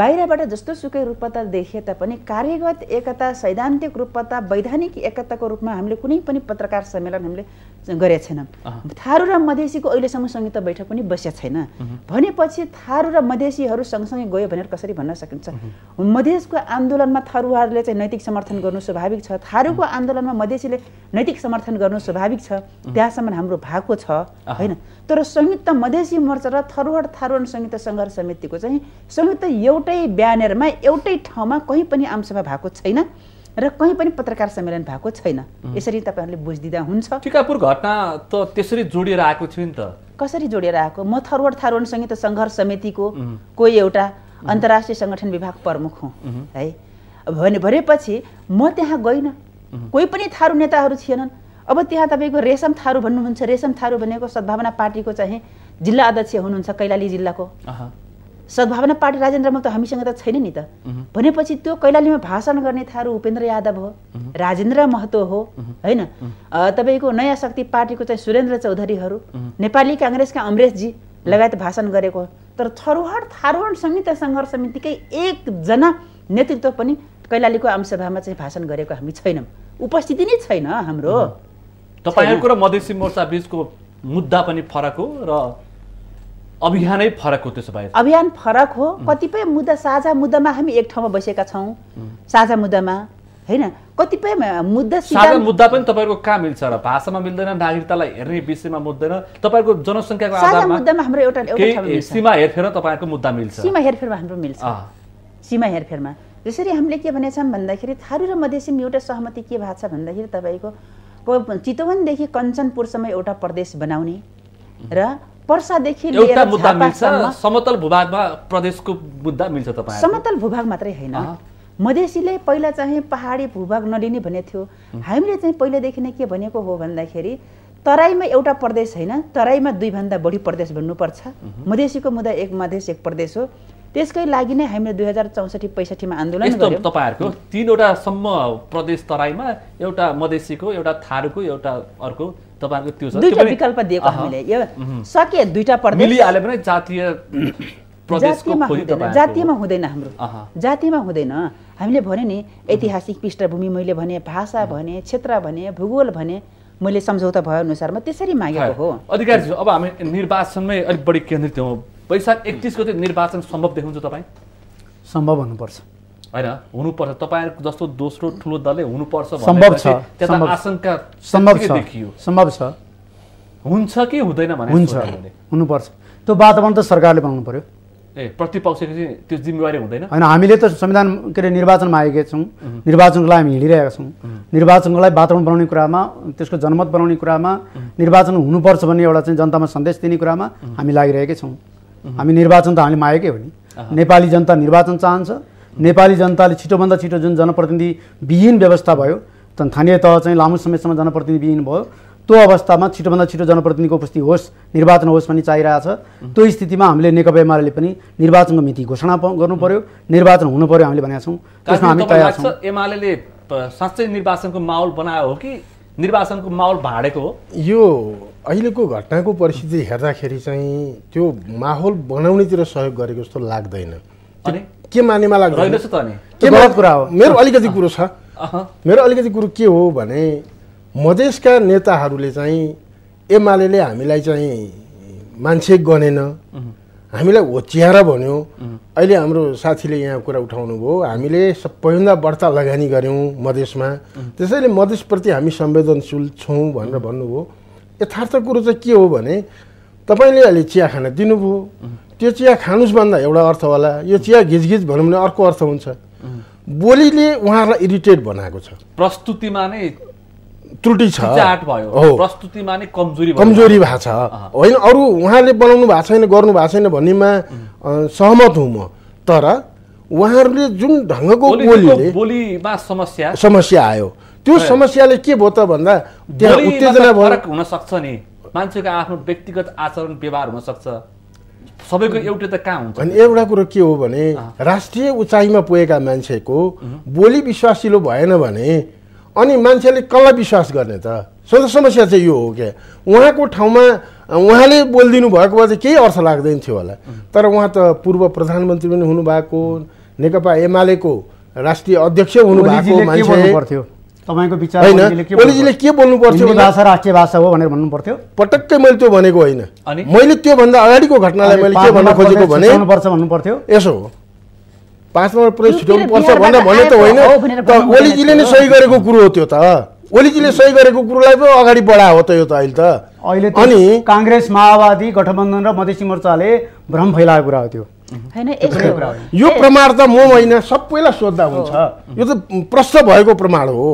Speaker 3: बाहिरबाट जस्तो सुकै रूपता देखे तापनि कार्यगत एकता सैद्धान्तिक रूपता वैधानिक एकताको रूपमा हामीले कुनै पनि पत्रकार सम्मेलन हामीले गरेका छैनौँ थारू र मधेसीको अहिलेसम्म संयुक्त बैठक पनि बसेको छैन भनेपछि थारू र मधेसीहरू सँगसँगै गयो भनेर कसरी भन्न सकिन्छ मधेसको आन्दोलनमा थारूहरूले चाहिँ नैतिक समर्थन गर्नु स्वाभाविक छ थारूको आन्दोलनमा मधेसीले नैतिक समर्थन गर्नु स्वाभाविक छ त्यहाँसम्म हाम्रो भएको छ होइन तर संयुक्त मधेसी मोर्चा र थरुहट थारुवन संयुक्त सङ्घर्ष समितिको चाहिँ संयुक्त एउटै ब्यानरमा एउटै ठाउँमा कहीँ पनि आमसभा भएको छैन र कहीँ पनि पत्रकार सम्मेलन भएको छैन यसरी तपाईँहरूले बुझिदिँदा हुन्छ
Speaker 2: टिकापुर घटना त त्यसरी जोडिएर आएको थियो नि त
Speaker 3: कसरी जोडिएर आएको म थरोहर थारुवन संयुक्त सङ्घर्ष समितिको कोही एउटा अन्तर्राष्ट्रिय सङ्गठन विभाग प्रमुख हुँ है भने भनेपछि म त्यहाँ गइनँ कोही पनि थारू नेताहरू थिएनन् अब त्यहाँ तपाईँको रेशम थारू भन्नुहुन्छ रेशम थारू भनेको सद्भावना पार्टीको चाहिँ जिल्ला अध्यक्ष हुनुहुन्छ कैलाली जिल्लाको सद्भावना पार्टी राजेन्द्रमा त हामीसँग त छैन नि त भनेपछि त्यो कैलालीमा भाषण गर्ने थारू उपेन्द्र यादव हो राजेन्द्र महतो हो होइन तपाईँको नयाँ शक्ति पार्टीको चाहिँ सुरेन्द्र चौधरीहरू नेपाली काङ्ग्रेसका अमरेशजी लगायत भाषण गरेको तर थरुहट थारुहट संहिता सङ्घर्ष समितिकै एकजना नेतृत्व पनि कैलालीको आमसभामा चाहिँ भाषण गरेको हामी छैनौँ उपस्थिति नै छैन हाम्रो
Speaker 2: तपाईँहरूको र मधेसी मोर्चा बिचको मुद्दा पनि फरक हो र अभियानै फरक हो त्यसो भए
Speaker 3: अभियान फरक हो कतिपय मुद्दा साझा मुद्दामा हामी एक ठाउँमा बसेका छौँ साझा मुद्दामा होइन कतिपय मुद्दा साझा मुद्दा
Speaker 2: पनि तपाईँहरूको कहाँ मिल्छ र भाषामा मिल्दैन नागरिकतालाई हेर्ने विषयमा मुद्दैन तपाईँहरूको जनसङ्ख्याको आधारमा मुद्दामा हाम्रो एउटा सीमा हेरफेर तपाईँहरूको मुद्दा मिल्छ सीमा
Speaker 3: हेरफेरमा हाम्रो मिल्छ सीमा हेरफेरमा जसरी हामीले के भनेछौँ भन्दाखेरि थारू र मधेसीमा एउटा सहमति के भएको छ भन्दाखेरि तपाईँको चितवनदेखि कञ्चनपुरसम्म एउटा प्रदेश बनाउने र पर्सादेखि समतल
Speaker 2: भूभागमा प्रदेशको मुद्दा मिल्छ समतल
Speaker 3: भूभाग मात्रै होइन मधेसीले पहिला चाहिँ पहाडी भूभाग नलिने भनेको थियो हामीले चाहिँ पहिलादेखि नै के भनेको हो भन्दाखेरि तराईमा एउटा प्रदेश होइन तराईमा दुईभन्दा बढी प्रदेश भन्नुपर्छ मधेसीको मुद्दा एक मधेस एक प्रदेश हो त्यसकै लागि नै हामीले दुई हजार चौसठी पैँसठीमा आन्दोलन
Speaker 2: तपाईँहरूको तिनवटासम्म प्रदेश तराईमा एउटा मधेसीको एउटा थारूको एउटा अर्को तपाईँहरूको त्यो दुईवटा विकल्प दिएको हामीले यो
Speaker 3: सके दुईटा प्रदेश मिलिहाल्यो
Speaker 2: भने जातीय जातिमा हुँदैन जातीयमा
Speaker 3: हुँदैन हाम्रो जातीयमा हुँदैन हामीले भने नि ऐतिहासिक पृष्ठभूमि मैले भने भाषा भने क्षेत्र भने भूगोल भने मैले सम्झौता भयो अनुसारमा त्यसरी मागेको हो
Speaker 2: अधिकारी अब हामी निर्वाचनमै अलिक बढी केन्द्रित हौँ वैशाख एकतिस गते निर्वाचन सम्भव देख्नुहुन्छ तपाईँ
Speaker 5: सम्भव हुनुपर्छ
Speaker 2: होइन हुनुपर्छ तपाईँहरूको जस्तो दोस्रो ठुलो दलले हुनुपर्छ सम्भव छ आशंका सम्भव छ देखियो
Speaker 5: सम्भव छ हुन्छ कि हुँदैन भने हुन्छ हुनुपर्छ त्यो वातावरण त सरकारले बनाउनु पर्यो
Speaker 2: ए प्रतिपक्षको चाहिँ त्यो जिम्मेवारी हुँदैन होइन
Speaker 5: हामीले त संविधान के अरे निर्वाचनमा आएका छौँ निर्वाचनको लागि हामी हिँडिरहेका छौँ निर्वाचनको लागि वातावरण बनाउने कुरामा त्यसको जनमत बनाउने कुरामा निर्वाचन हुनुपर्छ भन्ने एउटा चाहिँ जनतामा सन्देश दिने कुरामा हामी लागिरहेकै छौँ हामी निर्वाचन त हामीले मागेकै हो नि नेपाली जनता निर्वाचन चाहन्छ नेपाली जनताले छिटोभन्दा छिटो जुन जनप्रतिनिधि विहीन व्यवस्था भयो त स्थानीय तह चाहिँ लामो समयसम्म जनप्रतिनिधि विहीन भयो त्यो अवस्थामा छिटोभन्दा छिटो जनप्रतिनिधिको उपस्थिति होस् निर्वाचन होस् भन्ने छ त्यो स्थितिमा हामीले नेकपा एमाले पनि निर्वाचनको मिति घोषणा गर्नु पर्यो निर्वाचन हुनु पर्यो हामीले भनेका छौँ त्यसमा हामी तयार छौँ
Speaker 2: एमाले साँच्चै निर्वाचनको माहौल बनायो हो कि निर्वाचनको माहौल भाँडेको हो
Speaker 4: यो अहिलेको घटनाको परिस्थिति हेर्दाखेरि चाहिँ त्यो माहौल बनाउनेतिर सहयोग गरेको जस्तो लाग्दैन के मानेमा लाग्दैन
Speaker 2: के गलत कुरा हो मेरो अलिकति
Speaker 4: कुरो छ मेरो अलिकति कुरो के हो भने मधेसका नेताहरूले चाहिँ एमाले हामीलाई चाहिँ मान्छे गनेन हामीलाई होच्याएर भन्यो अहिले हाम्रो साथीले यहाँ कुरा उठाउनु भयो हामीले सबैभन्दा बढ्ता लगानी गऱ्यौँ मधेसमा त्यसैले मधेसप्रति हामी संवेदनशील छौँ भनेर भन्नुभयो यथार्थ कुरो चाहिँ के हो भने तपाईँले अहिले चिया खान दिनुभयो त्यो चिया खानुहोस् भन्दा एउटा अर्थ होला यो चिया घिचघिच भनौँ भने अर्को अर्थ हुन्छ बोलीले उहाँहरूलाई इरिटेट बनाएको छ
Speaker 2: प्रस्तुतिमा नै
Speaker 4: त्रुटि छ भयो
Speaker 2: प्रस्तुतिमा नै कमजोरी कमजोरी भएको
Speaker 4: छ होइन अरू उहाँले बनाउनु भएको छैन गर्नु भएको छैन भन्नेमा सहमत हुँ म तर उहाँहरूले जुन ढङ्गको बोलीले
Speaker 2: बोलीमा समस्या
Speaker 4: समस्या आयो त्यो समस्याले के भयो त भन्दा त्यहाँ उत्तेजना फरक
Speaker 2: हुनसक्छ नि मान्छेको आफ्नो व्यक्तिगत आचरण व्यवहार हुनसक्छ सबैको एउटै त
Speaker 4: कहाँ हुन्छ अनि एउटा कुरो के हो भने राष्ट्रिय उचाइमा पुगेका मान्छेको बोली विश्वासिलो भएन भने अनि मान्छेले कसलाई विश्वास गर्ने त सो समस्या चाहिँ यो हो क्या उहाँको ठाउँमा उहाँले बोलिदिनु भएको भए चाहिँ केही अर्थ लाग्दैन थियो होला तर उहाँ त पूर्व प्रधानमन्त्री पनि हुनुभएको नेकपा एमालेको राष्ट्रिय अध्यक्ष हुनुभएको मान्छे
Speaker 5: तपाईँको विचार ओलीजीले के बोल्नु पर्थ्यो भाषा
Speaker 4: राष्ट्रिय भाषा हो भनेर भन्नु पर्थ्यो पटक्कै मैले त्यो भनेको होइन मैले त्योभन्दा अगाडिको घटनालाई मैले के भन्न खोजेको भने भन्नु पर्थ्यो यसो हो पाँच नम्बर प्रदेश छुट्याउनु पर्छ भनेर भने त होइन ओलीजीले नै सही गरेको कुरो हो त्यो त ओलीजीले सही गरेको कुरोलाई पो अगाडि बढा हो त यो त
Speaker 5: अहिले त अहिले अनि काङ्ग्रेस माओवादी गठबन्धन र मधेसी मोर्चाले भ्रम फैलाएको कुरा
Speaker 4: हो त्यो होइन यो प्रमाण त म होइन सबैलाई सोद्धा हुन्छ यो त प्रश्न भएको प्रमाण हो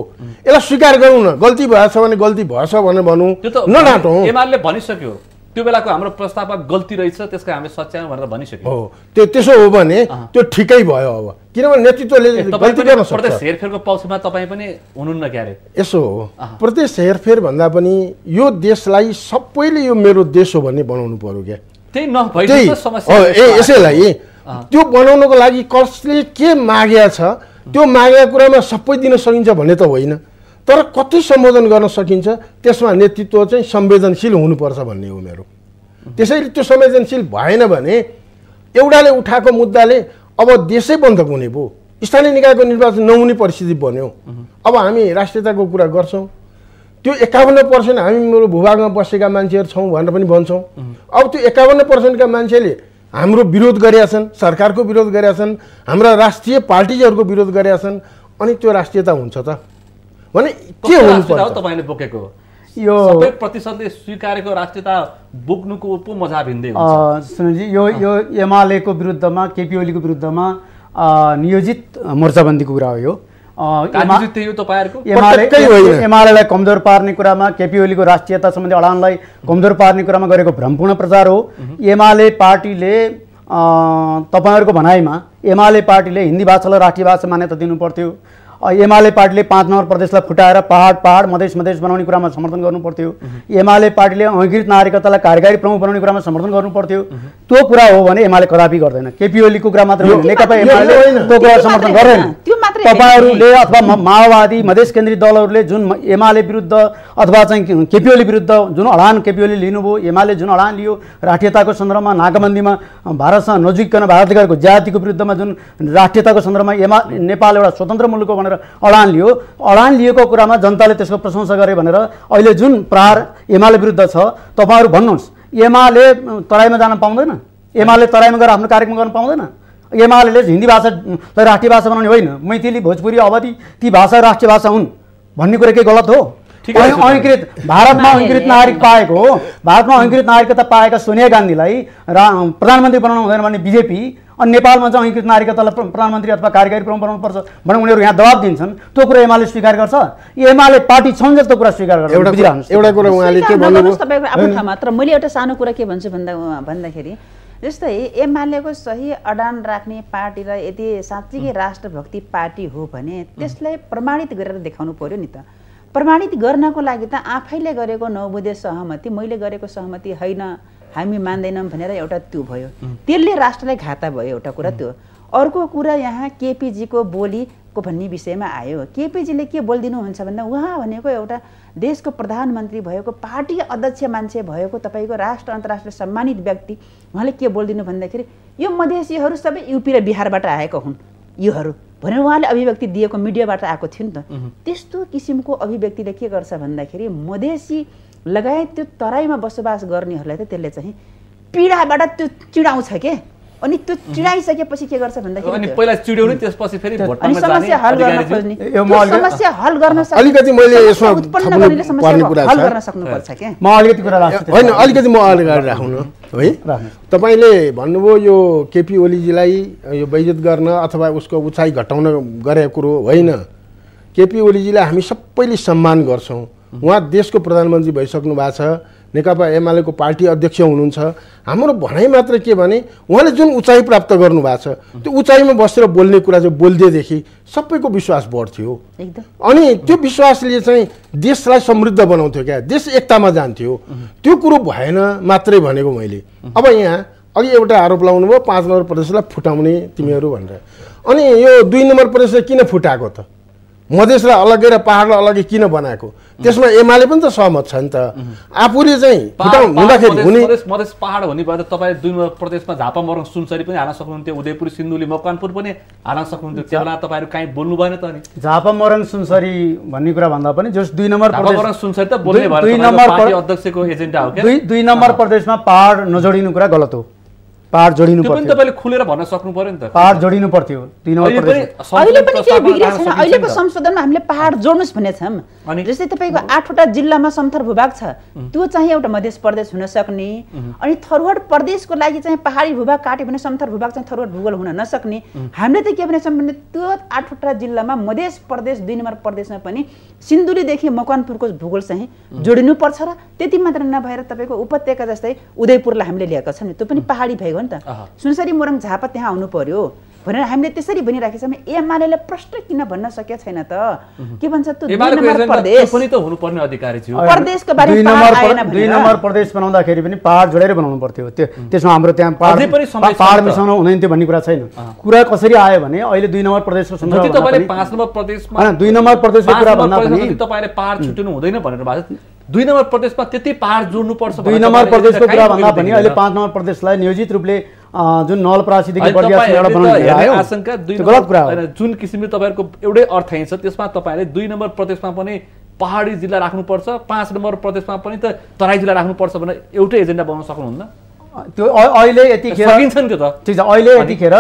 Speaker 4: यसलाई स्वीकार गरौँ न गल्ती भएछ भने गल्ती भएछ भने भनौँ नढाँटौँ
Speaker 2: एमाले भनिसक्यो त्यो बेलाको हाम्रो प्रस्तावमा गल्ती रहेछ त्यसको हामी सच्यायौँ भनेर भनिसक्यो
Speaker 4: हो त्यो त्यसो हो भने त्यो ठिकै भयो अब किनभने नेतृत्वले गल्ती गर्न सक्छ प्रदेश
Speaker 2: हेरफेरको पक्षमा तपाईँ पनि हुनुहुन्न क्यारे
Speaker 4: यसो हो प्रदेश हेरफेर भन्दा पनि यो देशलाई सबैले यो मेरो देश हो भन्ने बनाउनु पर्यो क्या
Speaker 2: त्यही नभइ यसैलाई
Speaker 4: त्यो बनाउनको लागि कसले के मागेको छ त्यो मागेको कुरामा सबै दिन सकिन्छ भन्ने त होइन तर कति सम्बोधन गर्न सकिन्छ त्यसमा नेतृत्व चाहिँ संवेदनशील हुनुपर्छ भन्ने हो मेरो त्यसैले त्यो संवेदनशील भएन भने एउटाले उठाएको मुद्दाले अब देशै बन्धक हुने भयो स्थानीय निकायको निर्वाचन नहुने परिस्थिति बन्यो अब हामी राष्ट्रियताको कुरा गर्छौँ त्यो एकाउन्न पर्सेन्ट मेरो भूभागमा बसेका मान्छेहरू छौँ भनेर पनि भन्छौँ अब त्यो एकाउन्न पर्सेन्टका मान्छेले हाम्रो विरोध गरेका छन् सरकारको विरोध गरेका छन् हाम्रा राष्ट्रिय पार्टीजहरूको विरोध गरेका छन् अनि त्यो राष्ट्रियता हुन्छ त भने के हुनु तपाईँले बोकेको यो
Speaker 2: प्रतिशतले स्वीकारेको राष्ट्रियता बोक्नुको पो मजा भिन्दै
Speaker 4: सुनजी यो यो
Speaker 5: एमालेको विरुद्धमा केपी ओलीको विरुद्धमा नियोजित मोर्चाबन्दीको कुरा हो यो
Speaker 2: एमालेलाई
Speaker 5: कमजोर पार्ने कुरामा केपी ओलीको राष्ट्रियता सम्बन्धी अडानलाई कमजोर पार्ने कुरामा गरेको भ्रमपूर्ण प्रचार हो एमाले पार्टीले तपाईँहरूको भनाइमा एमाले पार्टीले हिन्दी भाषालाई राष्ट्रिय भाषा मान्यता दिनुपर्थ्यो एमाले पार्टीले पाँच नम्बर प्रदेशलाई फुटाएर पाहाड पाहाड मधेस मधेस बनाउने कुरामा समर्थन गर्नु पर्थ्यो एमाले पार्टीले अङ्गीकृत नागरिकतालाई कार्यकारी प्रमुख बनाउने कुरामा समर्थन गर्नु पर्थ्यो त्यो कुरा हो भने एमाले कदापि गर्दैन केपी ओलीको कुरा मात्र हो नेकपा एमाले समर्थन गर्दैन
Speaker 3: तपाईँहरूले अथवा
Speaker 5: माओवादी मधेस केन्द्रीय दलहरूले जुन एमाले विरुद्ध अथवा चाहिँ केपी ओली विरुद्ध जुन अडान केपिओली लिनुभयो एमाले जुन अडान लियो राष्ट्रियताको सन्दर्भमा नाकाबन्दीमा भारतसँग नजिकन भारतले गरेको जातिको विरुद्धमा जुन राष्ट्रियताको सन्दर्भमा एमा नेपाल एउटा स्वतन्त्र मुलुक हो भनेर अडान लियो अडान लिएको कुरामा जनताले त्यसको प्रशंसा गरे भनेर अहिले जुन प्रहार एमाले विरुद्ध छ तपाईँहरू भन्नुहोस् एमाले तराईमा जान पाउँदैन एमाले तराईमा गएर आफ्नो कार्यक्रम गर्न पाउँदैन एमाले हिन्दी भाषा राष्ट्रिय भाषा बनाउने होइन मैथिली भोजपुरी अवधि ती भाषा राष्ट्रिय भाषा हुन् भन्ने कुरा केही गलत हो अङ्कृत भारतमा अङ्कृत नागरिक पाएको हो भारतमा अङ्कृत नागरिकता पाएका सोनिया गान्धीलाई रा प्रधानमन्त्री बनाउनु हुँदैन भने बिजेपी अनि नेपालमा चाहिँ अङ्गीकृत नागरिकतालाई प्रधानमन्त्री अथवा कार्यकारी प्रमुख बनाउनुपर्छ भने उनीहरू यहाँ दबाब दिन्छन् त्यो कुरा एमाले स्वीकार गर्छ एमाले पार्टी छन् जस्तो कुरा स्वीकार गर्छ एउटा एउटा कुरा उहाँले के भन्नुभयो
Speaker 3: मात्र मैले एउटा सानो कुरा के भन्छु भन्दा भन्दाखेरि जस्तै एमालेको सही अडान राख्ने पार्टी र यदि साँच्चीकै राष्ट्रभक्ति पार्टी हो भने त्यसलाई प्रमाणित गरेर देखाउनु पऱ्यो नि त प्रमाणित गर्नको लागि त आफैले गरेको नौबुधे सहमति मैले गरेको सहमति होइन हामी मान्दैनौँ भनेर एउटा त्यो भयो त्यसले राष्ट्रलाई घाता भयो एउटा कुरा त्यो अर्को कुरा यहाँ केपिजीको बोलीको भन्ने विषयमा आयो केपिजीले के बोलिदिनुहुन्छ भन्दा उहाँ भनेको एउटा देशको प्रधानमन्त्री भएको पार्टी अध्यक्ष मान्छे भएको तपाईँको राष्ट्र अन्तर्राष्ट्रिय सम्मानित व्यक्ति उहाँले के बोलिदिनु भन्दाखेरि यो मधेसीहरू सबै युपी र बिहारबाट आएको हुन् योहरू भनेर उहाँले अभिव्यक्ति दिएको मिडियाबाट आएको थियो नि त त्यस्तो किसिमको अभिव्यक्तिले के गर्छ भन्दाखेरि मधेसी लगायत त्यो तराईमा बसोबास गर्नेहरूलाई त त्यसले चाहिँ पीडाबाट त्यो चिडाउँछ के अनि त्यो चिडाइसकेपछि के गर्छ भन्दाखेरि
Speaker 4: है तपाईँले भन्नुभयो यो केपी ओलीजीलाई यो बैजत गर्न अथवा उसको उचाइ घटाउन गरेको कुरो होइन केपी ओलीजीलाई हामी सबैले सम्मान गर्छौँ उहाँ देशको प्रधानमन्त्री भइसक्नु भएको छ नेकपा एमालेको पार्टी अध्यक्ष हुनुहुन्छ हाम्रो भनाइ मात्र के भने उहाँले जुन उचाइ प्राप्त गर्नुभएको छ त्यो उचाइमा बसेर बोल्ने कुरा चाहिँ बोलिदिएदेखि सबैको विश्वास बढ्थ्यो अनि त्यो विश्वासले चाहिँ देशलाई समृद्ध बनाउँथ्यो क्या देश एकतामा जान्थ्यो त्यो कुरो भएन मात्रै भनेको मैले अब यहाँ अघि एउटा आरोप लाउनु भयो पाँच नम्बर प्रदेशलाई फुटाउने तिमीहरू भनेर अनि यो दुई नम्बर प्रदेशलाई किन फुटाएको त मधेसलाई अलग्गै र पाहाडलाई अलग्गै किन बनाएको त्यसमा एमाले पनि त सहमत छ नि त आफूले चाहिँ हुँदाखेरि हुने
Speaker 2: मधेस पाहाड हुने भए त तपाईँ दुई प्रदेशमा झापा मरङ सुनसरी पनि हाल्न सक्नुहुन्थ्यो उदयपुर सिन्धुली मकवानपुर पनि हाल्न सक्नुहुन्थ्यो त्यो बेला तपाईँहरू कहीँ बोल्नु भएन त नि
Speaker 5: झापा मरङ सुनसरी भन्ने कुरा भन्दा पनि जस दुई नम्बर मरङ सुनसरी त बोल्ने भयो दुई
Speaker 2: अध्यक्षको एजेन्डा हो
Speaker 5: दुई नम्बर प्रदेशमा पाहाड नजोडिनु कुरा गलत हो पार जोडिनु पनि तपाईँले खुलेर भन्न सक्नु पर्यो नि त पार जोडिनु पर्थ्यो तिनवटा अहिले पनि केही बिग्रेको छैन अहिलेको
Speaker 3: संशोधनमा हामीले पाहाड जोड्नुहोस् भनेको अनि जस्तै तपाईँको आठवटा जिल्लामा समथर भूभाग छ त्यो चाहिँ एउटा मध्य प्रदेश हुन सक्ने अनि थरुवाड प्रदेशको लागि चाहिँ पहाडी भूभाग काट्यो भने समथर भूभाग चाहिँ थरवड भूगोल हुन नसक्ने हामीले त के भने सम्बन्धित त्यो आठवटा जिल्लामा मध्य प्रदेश दुई नम्बर प्रदेशमा पनि सिन्धुलीदेखि मकवानपुरको भूगोल चाहिँ जोडिनुपर्छ र त्यति मात्र नभएर तपाईँको उपत्यका जस्तै उदयपुरलाई हामीले ल्याएका छ नि त्यो पनि पहाडी भएको हो नि त सुनसरी मोरङ झापा त्यहाँ आउनु पर्यो भनेर हामीले त्यसरी भनिराखेको छौँ एमाले प्रष्ट किन भन्न सकेको छैन त के भन्छ प्रदेशको
Speaker 2: बारेमा
Speaker 5: प्रदेश बनाउँदाखेरि पनि पहाड जोडेर बनाउनु पर्थ्यो त्यो त्यसमा हाम्रो त्यहाँ पहाड मिसाउनु हुँदैन थियो भन्ने कुरा छैन कुरा कसरी आयो भने अहिले दुई नम्बर प्रदेशको
Speaker 2: दुई नम्बर प्रदेशको कुरा भन्दा पनि तपाईँले पहाड छुट्टिनु हुँदैन भनेर भएको दुई नम्बर प्रदेशमा त्यति पहाड जोड्नुपर्छ दुई नम्बर प्रदेशको कुरा भन्दा पनि अहिले
Speaker 5: पाँच नम्बर प्रदेशलाई नियोजित रूपले जुन नलपरासीदेखि गलत कुरा
Speaker 2: जुन किसिमले तपाईँहरूको एउटै अर्थ छ त्यसमा तपाईँहरूले दुई नम्बर प्रदेशमा पनि पहाडी जिल्ला राख्नुपर्छ पाँच नम्बर प्रदेशमा पनि त तराई जिल्ला राख्नुपर्छ भनेर एउटै एजेन्डा बनाउन सक्नुहुन्न
Speaker 5: त्यो अहिले यतिखेर त्यो त ठिक छ अहिले यतिखेर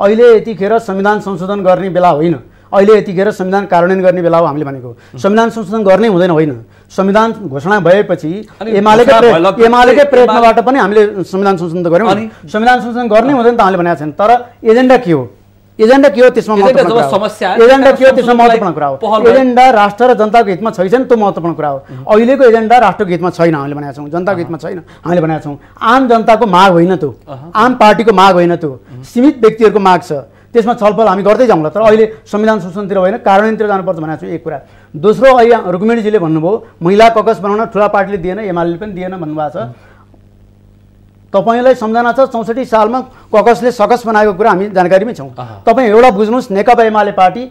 Speaker 5: अहिले यतिखेर संविधान संशोधन गर्ने बेला होइन अहिले यतिखेर संविधान कार्यान्वयन गर्ने बेला हो हामीले भनेको संविधान संशोधन गर्ने हुँदैन होइन संविधान घोषणा भएपछि एमालेकै एमालेकै प्रयत्नबाट पनि हामीले संविधान संशोधन गऱ्यौँ संविधान संशोधन गर्ने हुँदैन त हामीले भनेका छैन तर एजेन्डा के हो एजेन्डा के हो त्यसमा एजेन्डा के हो त्यसमा महत्त्वपूर्ण कुरा हो एजेन्डा राष्ट्र र जनताको हितमा छ छैन त्यो महत्त्वपूर्ण कुरा हो अहिलेको एजेन्डा राष्ट्रको हितमा छैन हामीले भनेका छौँ जनताको हितमा छैन हामीले भनेका छौँ आम जनताको माग होइन त्यो आम पार्टीको माग होइन त्यो सीमित व्यक्तिहरूको माग छ त्यसमा छलफल हामी गर्दै जाउँला तर अहिले संविधान शोषणतिर होइन कार्यान्वयनतिर जानुपर्छ भनेको छु एक कुरा दोस्रो अहिले रुक्मिणीजीले भन्नुभयो महिला ककस बनाउन ठुला पार्टीले दिएन एमाले पनि दिएन भन्नुभएको छ तपाईँलाई सम्झना छ चौसठी सालमा ककसले सकस बनाएको कुरा हामी जानकारीमै छौँ तपाईँ एउटा बुझ्नुहोस् नेकपा एमाले पार्टी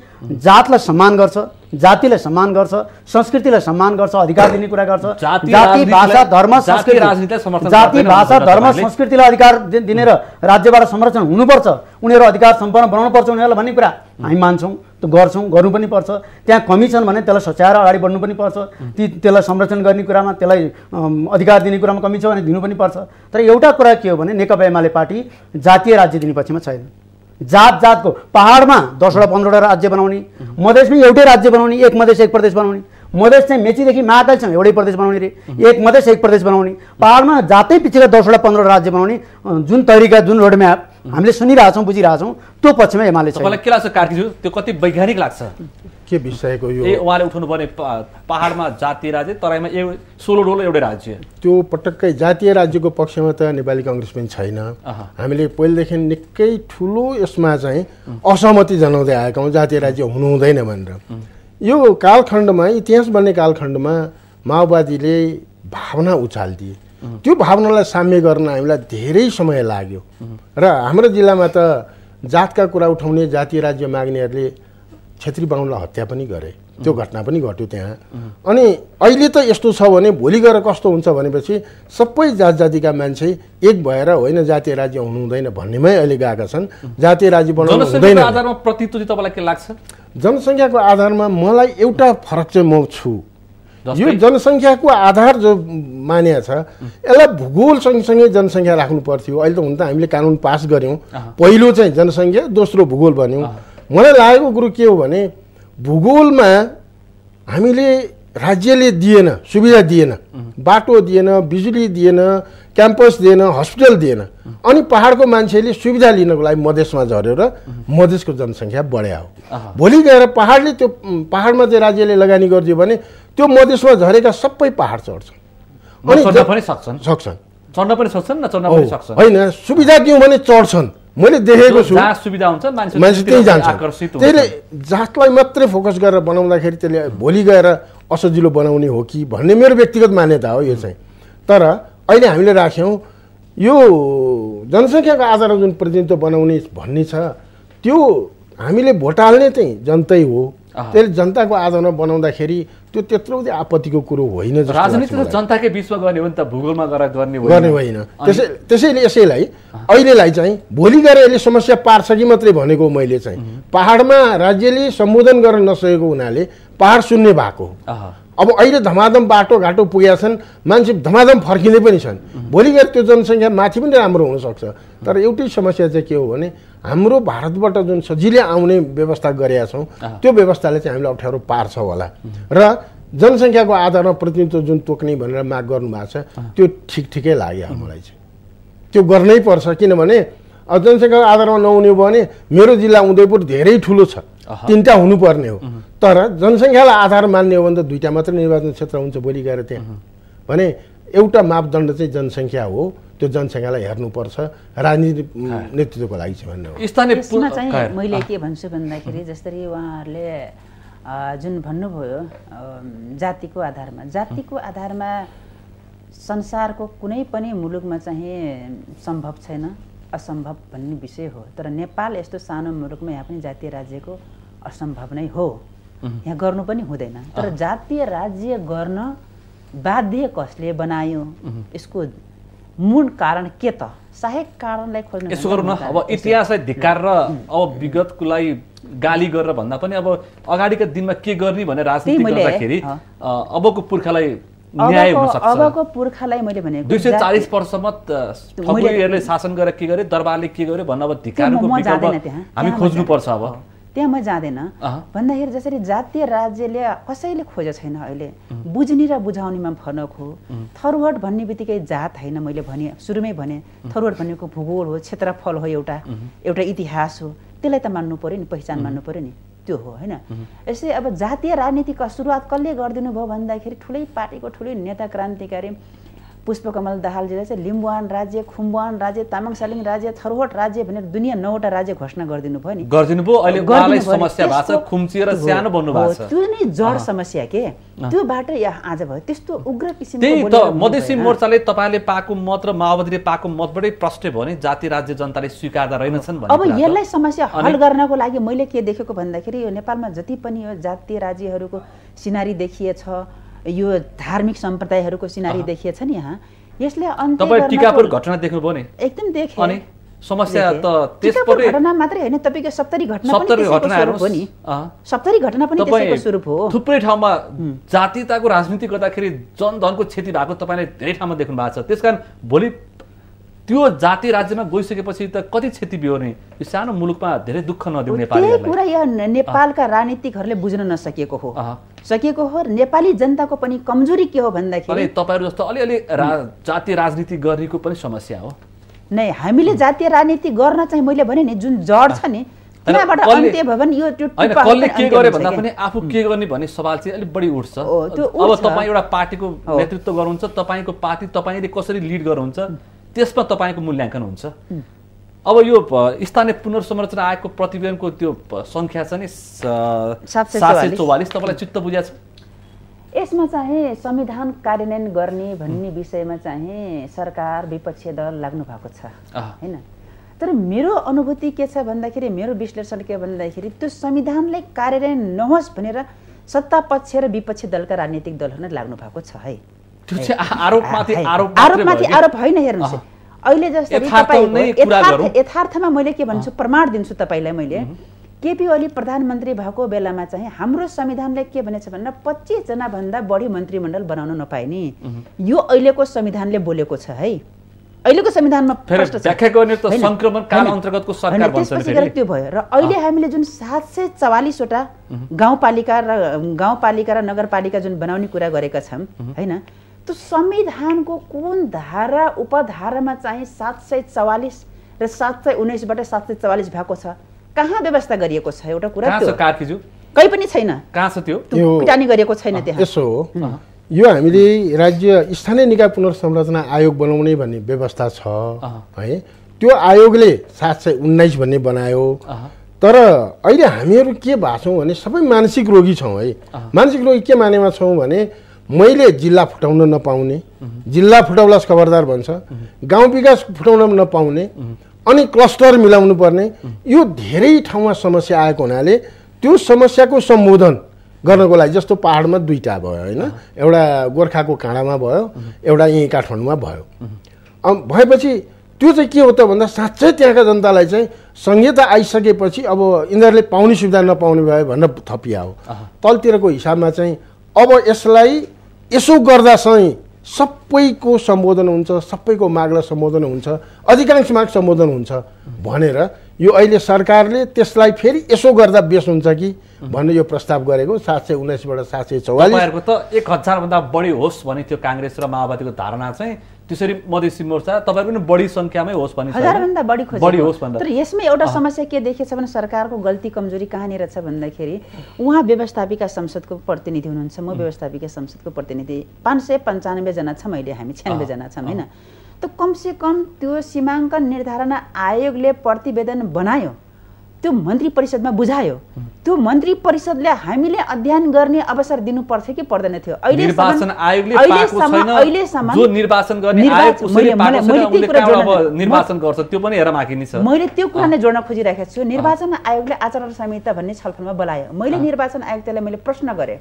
Speaker 5: जातलाई सम्मान गर्छ जातिलाई सम्मान गर्छ संस्कृतिलाई सम्मान गर्छ अधिकार दिने कुरा गर्छ जाति भाषा धर्म संस्कृति जाति भाषा धर्म संस्कृतिलाई अधिकार दिने र राज्यबाट संरक्षण हुनुपर्छ उनीहरू अधिकार सम्पन्न पर्छ उनीहरूलाई भन्ने कुरा हामी मान्छौँ गर्छौँ गर्नु पनि पर्छ त्यहाँ कमी छन् भने त्यसलाई सच्याएर अगाडि बढ्नु पनि पर्छ ती त्यसलाई संरक्षण गर्ने कुरामा त्यसलाई अधिकार दिने कुरामा कमी छ भने दिनु पनि पर्छ तर एउटा कुरा के हो भने नेकपा एमाले पार्टी जातीय राज्य दिने पछिमा छैन जात जातको पाहाडमा दसवटा पन्ध्रवटा राज्य बनाउने मधेसमै एउटै राज्य बनाउने एक मधेस एक प्रदेश बनाउने मधेस चाहिँ मेचीदेखि महाकालीसम्म एउटै प्रदेश बनाउने रे एक मधेस एक प्रदेश बनाउने पाहाडमा जातै पछिका दसवटा पन्ध्रवटा राज्य बनाउने जुन तरिका जुन रोडम्याप हामीले सुनिरहेछौँ बुझिरहेछौँ त्यो पक्षमा एमाले तपाईँलाई
Speaker 2: के लाग्छ कार्कीज्यू त्यो कति वैज्ञानिक लाग्छ
Speaker 5: के
Speaker 4: विषयको यो ए उहाँले
Speaker 2: पर्ने पाहाडमा जातीय राज्य तराईमा सोलो डोलो एउटै राज्य
Speaker 4: त्यो पटक्कै जातीय राज्यको पक्षमा त नेपाली कङ्ग्रेस पनि छैन हामीले पहिलेदेखि निकै ठुलो यसमा चाहिँ असहमति जनाउँदै आएका हौँ जातीय राज्य हुनुहुँदैन भनेर यो कालखण्डमा इतिहास बन्ने कालखण्डमा माओवादीले भावना उचालिदिए त्यो भावनालाई साम्य गर्न हामीलाई धेरै समय लाग्यो र हाम्रो जिल्लामा त जातका कुरा उठाउने जातीय राज्य माग्नेहरूले छेत्री बाहुनलाई हत्या पनि गरे त्यो घटना पनि घट्यो त्यहाँ अनि अहिले त यस्तो छ भने भोलि गएर कस्तो हुन्छ भनेपछि सबै जात जातिका मान्छे एक भएर होइन जातीय राज्य हुनु हुँदैन भन्नेमै अहिले गएका छन् जातीय राज्य बनाउनु हुँदैन
Speaker 2: आधारमा के लाग्छ
Speaker 4: जनसङ्ख्याको आधारमा मलाई एउटा फरक चाहिँ म छु यो जनसङ्ख्याको आधार जो मान्या छ यसलाई भूगोल सँगसँगै जनसङ्ख्या राख्नु पर्थ्यो अहिले त हुन त हामीले कानुन पास गऱ्यौँ पहिलो चाहिँ जनसङ्ख्या दोस्रो भूगोल भन्यौँ मलाई लागेको कुरो के हो भने भूगोलमा हामीले राज्यले दिएन सुविधा दिएन बाटो दिएन बिजुली दिएन क्याम्पस दिएन हस्पिटल दिएन अनि पहाडको मान्छेले सुविधा लिनको लागि मधेसमा झऱ्यो र मधेसको जनसङ्ख्या बढ्या हो भोलि गएर पहाडले त्यो पहाडमा चाहिँ राज्यले लगानी गरिदियो भने त्यो मधेसमा झरेका सबै पहाड चढ्छन् पनि सक्छन् सक्छन्
Speaker 2: चढ्न पनि सक्छन् न चढ्न पनि सक्छन् होइन
Speaker 4: सुविधा दिउँ भने चढ्छन् मैले देखेको छु सुविधा
Speaker 2: हुन्छ मान्छे त्यही जान्छ त्यसले
Speaker 4: जातलाई मात्रै फोकस गरेर बनाउँदाखेरि त्यसले भोलि गएर असजिलो बनाउने हो कि भन्ने मेरो व्यक्तिगत मान्यता हो यो चाहिँ तर अहिले हामीले राख्यौँ यो जनसङ्ख्याको आधारमा जुन प्रतिनिधित्व बनाउने भन्ने छ त्यो हामीले भोट हाल्ने चाहिँ जनतै हो त्यसले जनताको आधारमा बनाउँदाखेरि त्यो त्यत्रो आपत्तिको कुरो होइन राजनीति
Speaker 2: जनताकै विश्वास गर्ने हो नि
Speaker 4: त भूगोलमा गएर गर्ने गर्ने होइन त्यसै त्यसैले यसैलाई अहिलेलाई चाहिँ भोलि गएर यसले समस्या पार्छ कि मात्रै भनेको मैले चाहिँ पहाडमा राज्यले सम्बोधन गर्न नसकेको हुनाले पाहाड सुन्ने भएको अब अहिले धमाधम बाटोघाटो पुगेका छन् मान्छे धमाधम फर्किँदै पनि छन् भोलि गएर त्यो जनसङ्ख्या माथि पनि राम्रो हुनसक्छ तर एउटै समस्या चाहिँ के हो भने हाम्रो भारतबाट जुन सजिलै आउने व्यवस्था गरेका छौँ त्यो व्यवस्थाले चाहिँ हामीलाई अप्ठ्यारो पार्छ होला र जनसङ्ख्याको आधारमा प्रतिनिधित्व जुन तोक्ने भनेर माग गर्नु भएको छ त्यो ठिक ठिकै लाग्यो मलाई चाहिँ त्यो गर्नै पर्छ किनभने जनसङ्ख्याको आधारमा नहुने हो भने मेरो जिल्ला उदयपुर धेरै ठुलो छ तिनवटा हुनुपर्ने हो तर जनसङ्ख्यालाई आधार मान्ने हो भने त दुईवटा मात्र निर्वाचन क्षेत्र हुन्छ भोलि गएर त्यहाँ भने एउटा मापदण्ड चाहिँ जनसङ्ख्या हो त्यो जनसङ्ख्यालाई हेर्नुपर्छ राजनीति नेतृत्वको लागि चाहिँ भन्ने चाहिँ मैले
Speaker 3: के भन्छु भन्दाखेरि जसरी उहाँहरूले जुन भन्नुभयो जातिको आधारमा जातिको आधारमा संसारको कुनै पनि मुलुकमा चाहिँ सम्भव छैन असम्भव भन्ने विषय हो तर नेपाल यस्तो सानो मुलुकमा यहाँ पनि जातीय राज्यको असम्भव नै हो यहाँ गर्नु पनि हुँदैन तर जातीय राज्य गर्न बाध्य कसले बनायो
Speaker 2: यसको मूल कारण के त
Speaker 3: सहायक कारणलाई खोज्नु यसो गरौँ न अब
Speaker 2: इतिहासलाई धिक्कार र अब लागि गाली गरेर भन्दा पनि अब अगाडिका दिनमा के गर्ने भनेर राजनीति गर्दाखेरि अबको पुर्खालाई न्याय हुन सक्छ अबको
Speaker 3: पुर्खालाई मैले भनेको दुई सय चालिस
Speaker 2: वर्षसम्म फकुलीहरूले शासन गरेर के गरे दरबारले के गर्यो भन्नु अब धिकार्नुको हामी खोज्नुपर्छ अब
Speaker 3: त्यहाँ म जाँदैन भन्दाखेरि जसरी जातीय राज्यले कसैले खोजे छैन अहिले बुझ्ने र बुझाउनेमा फरक हो थरवर्ड भन्ने बित्तिकै जात होइन मैले भने सुरुमै भने थरवर्ड भनेको भूगोल हो क्षेत्रफल हो एउटा एउटा इतिहास हो त्यसलाई त मान्नु पऱ्यो नि पहिचान मान्नु पऱ्यो नि त्यो हो होइन यसै अब जातीय राजनीतिको सुरुवात कसले गरिदिनु भयो भन्दाखेरि ठुलै पार्टीको ठुलै नेता क्रान्तिकारी पुष्पकमल दाहालजीले चाहिँ लिम्बुवान राज्य खुम्बुवान राज्य तामाङ सालिङ राज्य थरहोट राज्य भनेर दुनियाँ नौवटा राज्य घोषणा गरिदिनु भयो
Speaker 6: नि
Speaker 2: गरिदिनु भयो त्यो नै जड
Speaker 3: समस्या के त्यो यहाँ आज भयो त्यस्तो उग्र किसिमको मधेसी मोर्चाले
Speaker 2: तपाईँले पाएको मत र माओवादीले पाएको मतबाटै प्रष्ट भयो नि जाति राज्य जनताले स्वीकार्दा रहेनछन् अब यसलाई
Speaker 3: समस्या हल गर्नको लागि मैले के देखेको भन्दाखेरि यो नेपालमा जति पनि यो जातीय राज्यहरूको सिनारी देखिएछ यो धार्मिक सम्प्रदायहरूको सिनारी देखिएछ नि यहाँ यसले तपाईँ टिकापुर
Speaker 2: घटना देख्नुभयो नि
Speaker 3: एकदम देखेँ अनि
Speaker 2: समस्या त त्यसपटक घटना
Speaker 3: मात्रै होइन तपाईँको सप्तरी घटना सप्तरी घटनाहरू हो नि सप्तरी घटना पनि त्यसैको
Speaker 2: स्वरूप हो थुप्रै ठाउँमा जातीयताको राजनीति गर्दाखेरि जनधनको क्षति भएको तपाईँले धेरै ठाउँमा देख्नु भएको छ त्यसकारण भोलि त्यो जाति राज्यमा गइसकेपछि त कति क्षति बिहोर्ने यो सानो मुलुकमा धेरै दुःख नदिऊ नेपाली कुरा यहाँ
Speaker 3: नेपालका राजनीतिकहरूले बुझ्न नसकेको हो सकिएको हो नेपाली जनताको पनि कमजोरी के हो भन्दाखेरि
Speaker 2: तपाईँहरू जस्तो अलिअलि रा जातीय राजनीति गर्नेको पनि समस्या हो
Speaker 3: नै हामीले जातीय राजनीति गर्न चाहिँ मैले भने नि जुन जड छ नि
Speaker 2: के
Speaker 3: गरे भन्दा पनि
Speaker 2: आफू के गर्ने भन्ने सवाल चाहिँ अलिक बढी उठ्छ अब तपाईँ एउटा पार्टीको नेतृत्व गर्नुहुन्छ तपाईँको पार्टी तपाईँले कसरी लिड गर्नुहुन्छ त्यसमा तपाईँको मूल्याङ्कन हुन्छ अब यो स्थानीय पुनर्संरचना आयोगको प्रतिवेदनको त्यो सङ्ख्या छ नि सात सय चौवालिस तपाईँलाई चित्त बुझाएको
Speaker 3: छ यसमा चाहिँ संविधान कार्यान्वयन गर्ने भन्ने विषयमा चाहिँ सरकार विपक्षी दल लाग्नु भएको छ होइन तर मेरो अनुभूति के छ भन्दाखेरि मेरो विश्लेषण के भन्दाखेरि त्यो संविधानले कार्यान्वयन नहोस् भनेर सत्ता पक्ष र विपक्षी दलका राजनीतिक दलहरू नै लाग्नु भएको छ है
Speaker 2: त्यो चाहिँ आरोपमाथि
Speaker 3: आरोप आरोपमाथि आरोप होइन हेर्नुहोस् अहिले जस्तै यथार्थमा मैले के भन्छु प्रमाण दिन्छु तपाईँलाई मैले केपी ओली प्रधानमन्त्री भएको बेलामा चाहिँ हाम्रो संविधानले के भनेछ भनेर पच्चिसजना भन्दा बढी मन्त्रीमण्डल बनाउन नपाइने यो अहिलेको संविधानले बोलेको छ है अहिलेको संविधानमा त्यो भयो र अहिले हामीले जुन सात सय चवालिसवटा गाउँपालिका र गाउँपालिका र नगरपालिका जुन बनाउने कुरा गरेका छौँ होइन त्यो संविधानको कुन धारा उपधारामा चाहिँ सात सय चौवालिस र सात सय उन्नाइसबाट सात सय चौवालिस भएको छ कहाँ व्यवस्था गरिएको छ एउटा कुरा कहीँ पनि छैन कहाँ छ त्यो पिटानी गरिएको छैन त्यहाँ
Speaker 4: यसो हो यो हामीले राज्य स्थानीय निकाय पुनर्संरचना आयोग बनाउने भन्ने व्यवस्था छ है त्यो आयोगले सात सय उन्नाइस भन्ने बनायो तर अहिले हामीहरू के भएको छौँ भने सबै मानसिक रोगी छौँ है मानसिक रोगी के मानेमा छौँ भने मैले जिल्ला फुटाउन नपाउने जिल्ला फुटाउला खबरदार भन्छ गाउँ विकास फुटाउन नपाउने अनि क्लस्टर मिलाउनु पर्ने यो धेरै ठाउँमा समस्या आएको हुनाले त्यो समस्याको सम्बोधन गर्नको लागि जस्तो पाहाडमा दुईवटा भयो होइन एउटा गोर्खाको काँडामा भयो एउटा यहीँ काठमाडौँमा भयो भएपछि त्यो चाहिँ के हो त भन्दा साँच्चै त्यहाँका जनतालाई चाहिँ संहिता आइसकेपछि अब यिनीहरूले पाउने सुविधा नपाउने भयो भनेर थपिया हो तलतिरको हिसाबमा चाहिँ अब यसलाई यसो गर्दा चाहिँ सबैको सम्बोधन हुन्छ सबैको मागलाई सम्बोधन हुन्छ अधिकांश माग सम्बोधन हुन्छ भनेर यो अहिले सरकारले त्यसलाई फेरि यसो गर्दा बेस हुन्छ कि भन्ने यो प्रस्ताव गरेको सात सय उन्नाइसबाट सात सय चौवालिसको
Speaker 2: त एक हजारभन्दा बढी होस् भन्ने त्यो काङ्ग्रेस र माओवादीको धारणा चाहिँ त्यसरी मधेसी मोर्चा तपाईँहरू पनि बढी सङ्ख्यामै होस् भने हजारभन्दा
Speaker 3: बढी खोज बढी होस् तर यसमा एउटा समस्या के देखेछ भने सरकारको गल्ती कमजोरी कहाँनिर छ भन्दाखेरि उहाँ व्यवस्थापिका संसदको प्रतिनिधि हुनुहुन्छ म व्यवस्थापिका संसदको प्रतिनिधि पाँच सय पन्चानब्बेजना छौँ अहिले हामी छ्यानब्बेजना छौँ होइन त कमसेकम त्यो सीमाङ्कन निर्धारण आयोगले प्रतिवेदन बनायो त्यो मन्त्री परिषदमा बुझायो त्यो मन्त्री परिषदले हामीले अध्ययन गर्ने अवसर दिनु पर्थ्यो कि पर्दैन थियो मैले त्यो कुरा नै जोड्न खोजिरहेको छु निर्वाचन आयोगले आचरण संहिता भन्ने छलफलमा बोलायो मैले निर्वाचन आयुक्तलाई मैले प्रश्न गरेँ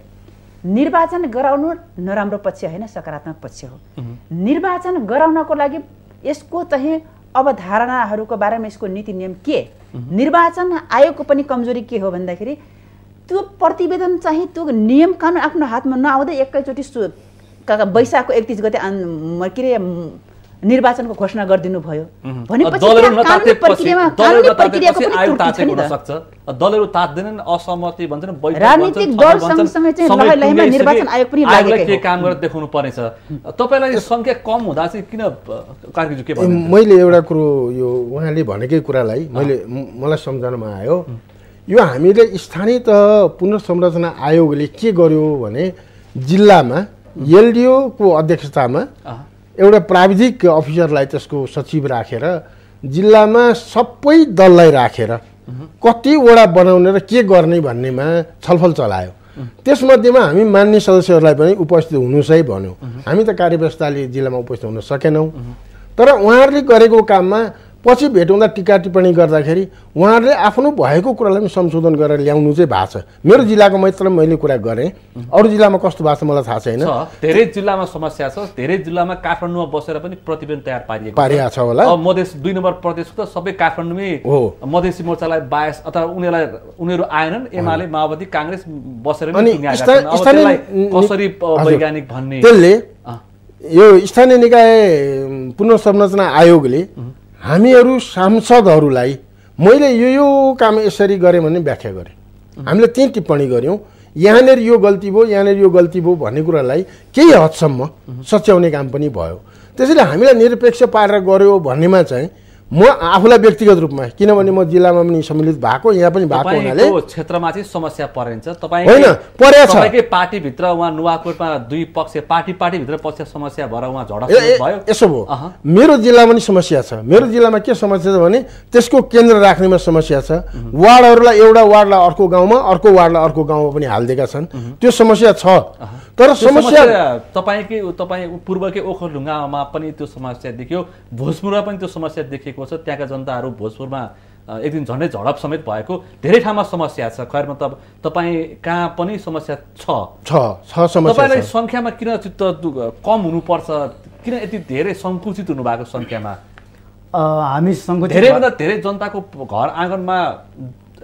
Speaker 3: निर्वाचन गराउनु नराम्रो पक्ष होइन सकारात्मक पक्ष हो निर्वाचन गराउनको लागि यसको चाहिँ अवधारणाहरूको बारेमा यसको नीति नियम के निर्वाचन आयोगको पनि कमजोरी के हो भन्दाखेरि त्यो प्रतिवेदन चाहिँ त्यो नियम कानुन आफ्नो हातमा नआउँदै एकैचोटि बैशाखको एकतिस गते के अरे निर्वाचनको घोषणा गरिदिनु भयो
Speaker 2: निर्वाचन मैले
Speaker 4: एउटा कुरो यो उहाँले भनेकै कुरालाई मैले मलाई सम्झनामा आयो यो हामीले स्थानीय तह पुनर्संरचना आयोगले के गर्यो भने जिल्लामा एलडिओको अध्यक्षतामा एउटा प्राविधिक अफिसरलाई त्यसको सचिव राखेर जिल्लामा सबै दललाई राखेर कतिवटा बनाउने र के गर्ने भन्नेमा छलफल चलायो त्यसमध्येमा हामी मान्य सदस्यहरूलाई पनि उपस्थित हुनुहोस् है भन्यौँ हामी त कार्यव्यवस्थाले जिल्लामा उपस्थित हुन सकेनौँ तर उहाँहरूले गरेको काममा पछि भेटौँदा टिका टिप्पणी गर्दाखेरि उहाँहरूले आफ्नो भएको कुरालाई पनि संशोधन गरेर ल्याउनु चाहिँ भएको छ मेरो जिल्लाको मात्र मैले कुरा गरेँ अरू जिल्लामा कस्तो भएको छ मलाई थाहा छैन धेरै
Speaker 2: जिल्लामा समस्या छ धेरै जिल्लामा काठमाडौँमा बसेर पनि प्रतिवेदन तयार पारिएको पारिएको छ होला मधेस दुई नम्बर प्रदेशको त सबै काठमाडौँमै हो मधेसी मोर्चालाई बायस अथवा उनीहरूलाई उनीहरू आएनन् एमाले माओवादी काङ्ग्रेस बसेर कसरी वैज्ञानिक भन्ने त्यसले
Speaker 4: यो स्थानीय निकाय पुनर्संरचना आयोगले हामीहरू सांसदहरूलाई मैले यो यो काम यसरी गरेँ भने व्याख्या गरेँ हामीले त्यहीँ टिप्पणी गऱ्यौँ यहाँनिर यो गल्ती भयो यहाँनिर यो गल्ती भयो भन्ने कुरालाई केही हदसम्म सच्याउने काम पनि भयो त्यसैले हामीलाई निरपेक्ष पारेर गऱ्यो भन्नेमा चाहिँ म आफूलाई व्यक्तिगत रूपमा किनभने म जिल्लामा पनि सम्मिलित भएको यहाँ पनि भएको हुनाले
Speaker 2: क्षेत्रमा चाहिँ समस्या परेन्छ तपाईँ होइन परेको छ पार्टीभित्र उहाँ नुवाकोटमा दुई पक्ष पार्टी पार्टीभित्र पक्ष समस्या भएर उहाँ झडक भयो
Speaker 4: यसो भयो मेरो जिल्लामा पनि समस्या छ मेरो जिल्लामा के समस्या छ भने त्यसको केन्द्र राख्नेमा समस्या छ वार्डहरूलाई एउटा वार्डलाई अर्को गाउँमा अर्को वार्डलाई अर्को गाउँमा पनि हालिदिएका छन् त्यो समस्या छ तर समस्या
Speaker 2: तपाईँकै तपाईँ पूर्वकै ओखरढुङ्गामा पनि त्यो समस्या देखियो भोजपुरमा पनि त्यो समस्या देखिएको छ त्यहाँका जनताहरू भोजपुरमा एक दिन झन्डै झडप समेत भएको धेरै ठाउँमा समस्या छ खैर मतलब तपाईँ कहाँ पनि समस्या छ
Speaker 4: छ छ तपाईँलाई
Speaker 2: सङ्ख्यामा किन चित्त कम हुनुपर्छ किन यति धेरै सङ्कुचित हुनुभएको सङ्ख्यामा
Speaker 5: हामी धेरै
Speaker 2: धेरै जनताको घर आँगनमा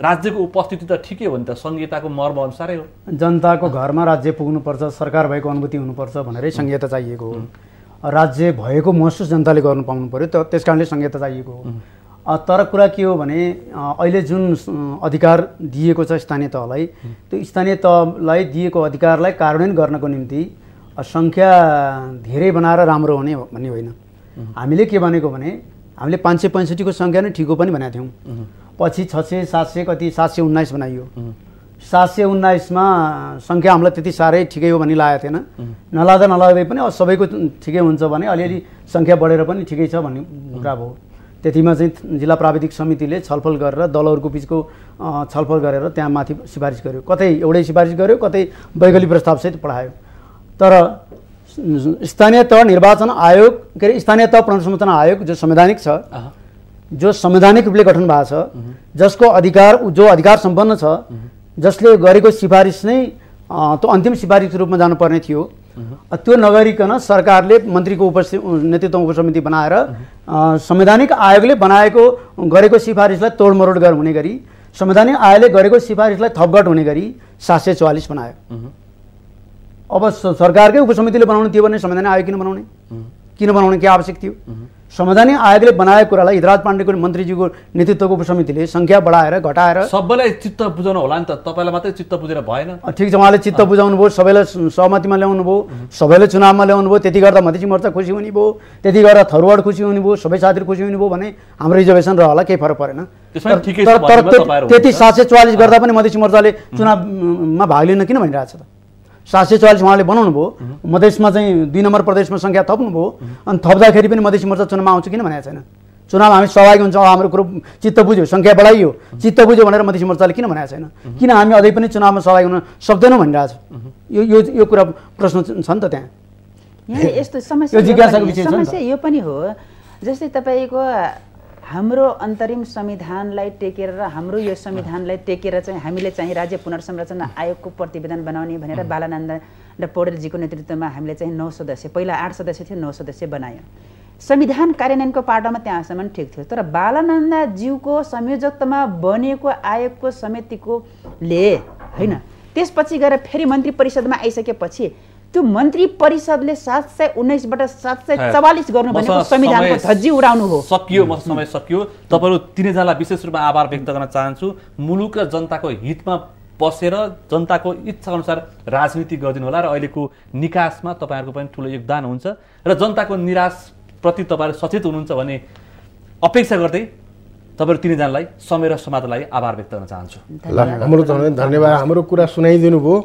Speaker 2: राज्यको उपस्थिति त ठिकै हो नि त संहिताको मर्म अनुसारै हो
Speaker 5: जनताको घरमा राज्य पुग्नुपर्छ सरकार भएको अनुभूति हुनुपर्छ भनेरै संहिता चाहिएको हो राज्य भएको महसुस जनताले गर्नु पाउनु पऱ्यो त त्यस कारणले संहिता चाहिएको हो तर कुरा के हो भने अहिले जुन अधिकार दिएको छ स्थानीय तहलाई त्यो स्थानीय तहलाई दिएको अधिकारलाई कार्यान्वयन गर्नको निम्ति सङ्ख्या धेरै बनाएर राम्रो हुने भन्ने होइन हामीले के भनेको भने हामीले पाँच सय पैँसठीको सङ्ख्या नै ठिक हो पनि भनेको थियौँ पछि छ सय सात सय कति सात सय उन्नाइस बनाइयो सात सय उन्नाइसमा सङ्ख्या हामीलाई त्यति साह्रै ठिकै हो भनी लागेको थिएन नलाँदा नलाग्दै पनि अब सबैको ठिकै हुन्छ भने अलिअलि सङ्ख्या बढेर पनि ठिकै छ भन्ने कुरा भयो त्यतिमा चाहिँ जिल्ला प्राविधिक समितिले छलफल गरेर दलहरूको बिचको छलफल गरेर त्यहाँ माथि सिफारिस गर्यो कतै एउटै सिफारिस गर्यो कतै वैकल्पिक प्रस्तावसहित पढायो तर स्थानीय तह निर्वाचन आयोग के अरे स्थानीय तह पुनर्संरचना आयोग जो संवैधानिक छ जो संवैधानिक रूपले गठन भएको छ जसको अधिकार जो अधिकार सम्पन्न छ जसले गरेको सिफारिस नै त्यो अन्तिम सिफारिसको रूपमा जानुपर्ने थियो त्यो नगरिकन सरकारले मन्त्रीको उपस्थित नेतृत्व उपसमिति बनाएर संवैधानिक आयोगले बनाएको गरेको सिफारिसलाई तोडमरोड गर हुने गरी संवैधानिक आयोगले गरेको सिफारिसलाई थपघट हुने गरी सात सय चौवालिस बनायो अब सरकारकै उपसमितिले बनाउनु थियो भने संवैधानिक आयोग किन बनाउने किन बनाउने के आवश्यक थियो संवैधानिक आयोगले बनाएको कुरालाई हिराज पाण्डेको मन्त्रीजीको नेतृत्वको उपसमितिले सङ्ख्या बढाएर घटाएर
Speaker 2: सबैलाई चित्त बुझाउनु होला नि त तपाईँलाई मात्रै चित्त बुझेर भएन
Speaker 5: ठिक छ उहाँले चित्त बुझाउनु भयो सबैलाई सहमतिमा ल्याउनु भयो सबैले चुनावमा ल्याउनु भयो त्यति गर्दा मधेसी मोर्चा खुसी हुने भयो त्यति गर्दा थरुवाड खुसी हुने भयो सबै साथीहरू खुसी हुने भयो भने हाम्रो रिजर्भेसन रहला केही फरक परेन तर त्यति सात सय चौवालिस गर्दा पनि मधेसी मोर्चाले चुनावमा भाग लिन किन भनिरहेको छ त सात सय चौवालिस उहाँले बनाउनु भयो मधेसमा चाहिँ दुई नम्बर प्रदेशमा सङ्ख्या थप्नु भयो अनि थप्दाखेरि पनि मधेसी मोर्चा चुनावमा आउँछ किन भनेको छैन चुनाव हामी सहभागी हुन्छौँ हाम्रो कुरो चित्त बुझ्यो सङ्ख्या बढाइयो चित्त बुझ्यो भनेर मधेसी मोर्चाले किन भनेको छैन किन हामी अझै पनि चुनावमा सहभागी हुन सक्दैनौँ भनिरहेको छ यो यो यो कुरा प्रश्न छ नि त
Speaker 3: त्यहाँ यस्तो समस्या यो पनि हो जस्तै तपाईँको हाम्रो अन्तरिम संविधानलाई टेकेर र हाम्रो यो संविधानलाई टेकेर चाहिँ हामीले चाहिँ राज्य पुनर्संरचना आयोगको प्रतिवेदन बनाउने भनेर बालानन्द पौडेलजीको नेतृत्वमा हामीले चाहिँ नौ सदस्य पहिला आठ सदस्य थियो नौ सदस्य बनायो संविधान कार्यान्वयनको पाटोमा त्यहाँसम्म ठिक थियो तर बालानन्दाज्यूको संयोजकतामा बनेको आयोगको समितिकोले होइन त्यसपछि गएर फेरि मन्त्री परिषदमा आइसकेपछि त्यो मन्त्री परिषदले सात सय उन्नाइसबाट सात सय चवालिस गर्नु भनेको संविधानको धज्जी
Speaker 2: उडाउनु हो सकियो म समय सकियो तपाईँहरू तिनैजनालाई विशेष रूपमा आभार व्यक्त गर्न चाहन्छु मुलुक र जनताको हितमा बसेर जनताको इच्छा अनुसार राजनीति गरिदिनु होला र अहिलेको निकासमा तपाईँहरूको पनि ठुलो योगदान हुन्छ र जनताको निराशप्रति तपाईँहरू सचेत हुनुहुन्छ भने अपेक्षा गर्दै तपाईँहरू तिनैजनालाई समय र समाजलाई आभार व्यक्त गर्न चाहन्छु धन्यवाद
Speaker 4: हाम्रो कुरा सुनाइदिनु भयो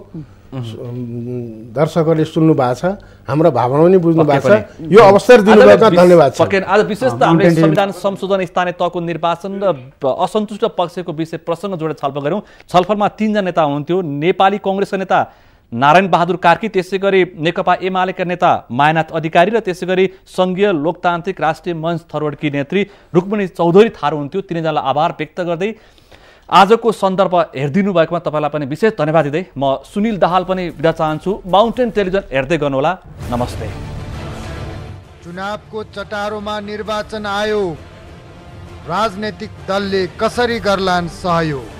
Speaker 4: दर्शकहरूले सुन्नु भएको छ हाम्रो भावना पनि बुझ्नु भएको छ यो अवसर दिनुभएको धन्यवाद
Speaker 2: आज विशेष त हामीले संविधान संशोधन स्थानीय तहको निर्वाचन र असन्तुष्ट पक्षको विषय प्रसङ्ग जोडेर छलफल गऱ्यौँ छलफलमा तिनजना नेता हुनुहुन्थ्यो नेपाली कङ्ग्रेसका नेता नारायण बहादुर कार्की त्यसै गरी नेकपा एमालेका नेता मायानाथ अधिकारी र त्यसै गरी सङ्घीय लोकतान्त्रिक राष्ट्रिय मञ्च थरवडकी नेत्री रुक्मणी चौधरी थारू हुन्थ्यो तिनैजनालाई आभार व्यक्त गर्दै आजको सन्दर्भ हेरिदिनु भएकोमा तपाईँलाई पनि विशेष धन्यवाद दिँदै म सुनिल दाहाल पनि बिदा चाहन्छु माउन्टेन टेलिभिजन हेर्दै गर्नुहोला नमस्ते
Speaker 1: चुनावको चटारोमा निर्वाचन आयो राजनैतिक दलले कसरी गर्लान् सहयोग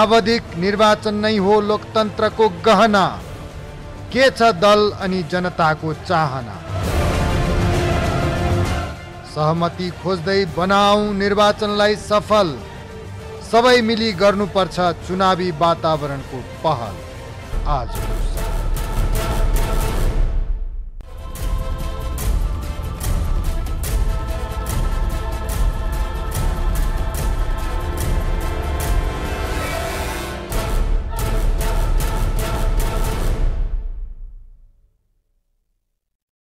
Speaker 1: आवधिक निर्वाचन नै हो लोकतन्त्रको गहना के छ दल अनि जनताको चाहना सहमति खोज्दै बनाऊ निर्वाचनलाई सफल सबै मिली गर्नुपर्छ चुनावी वातावरणको पहल आज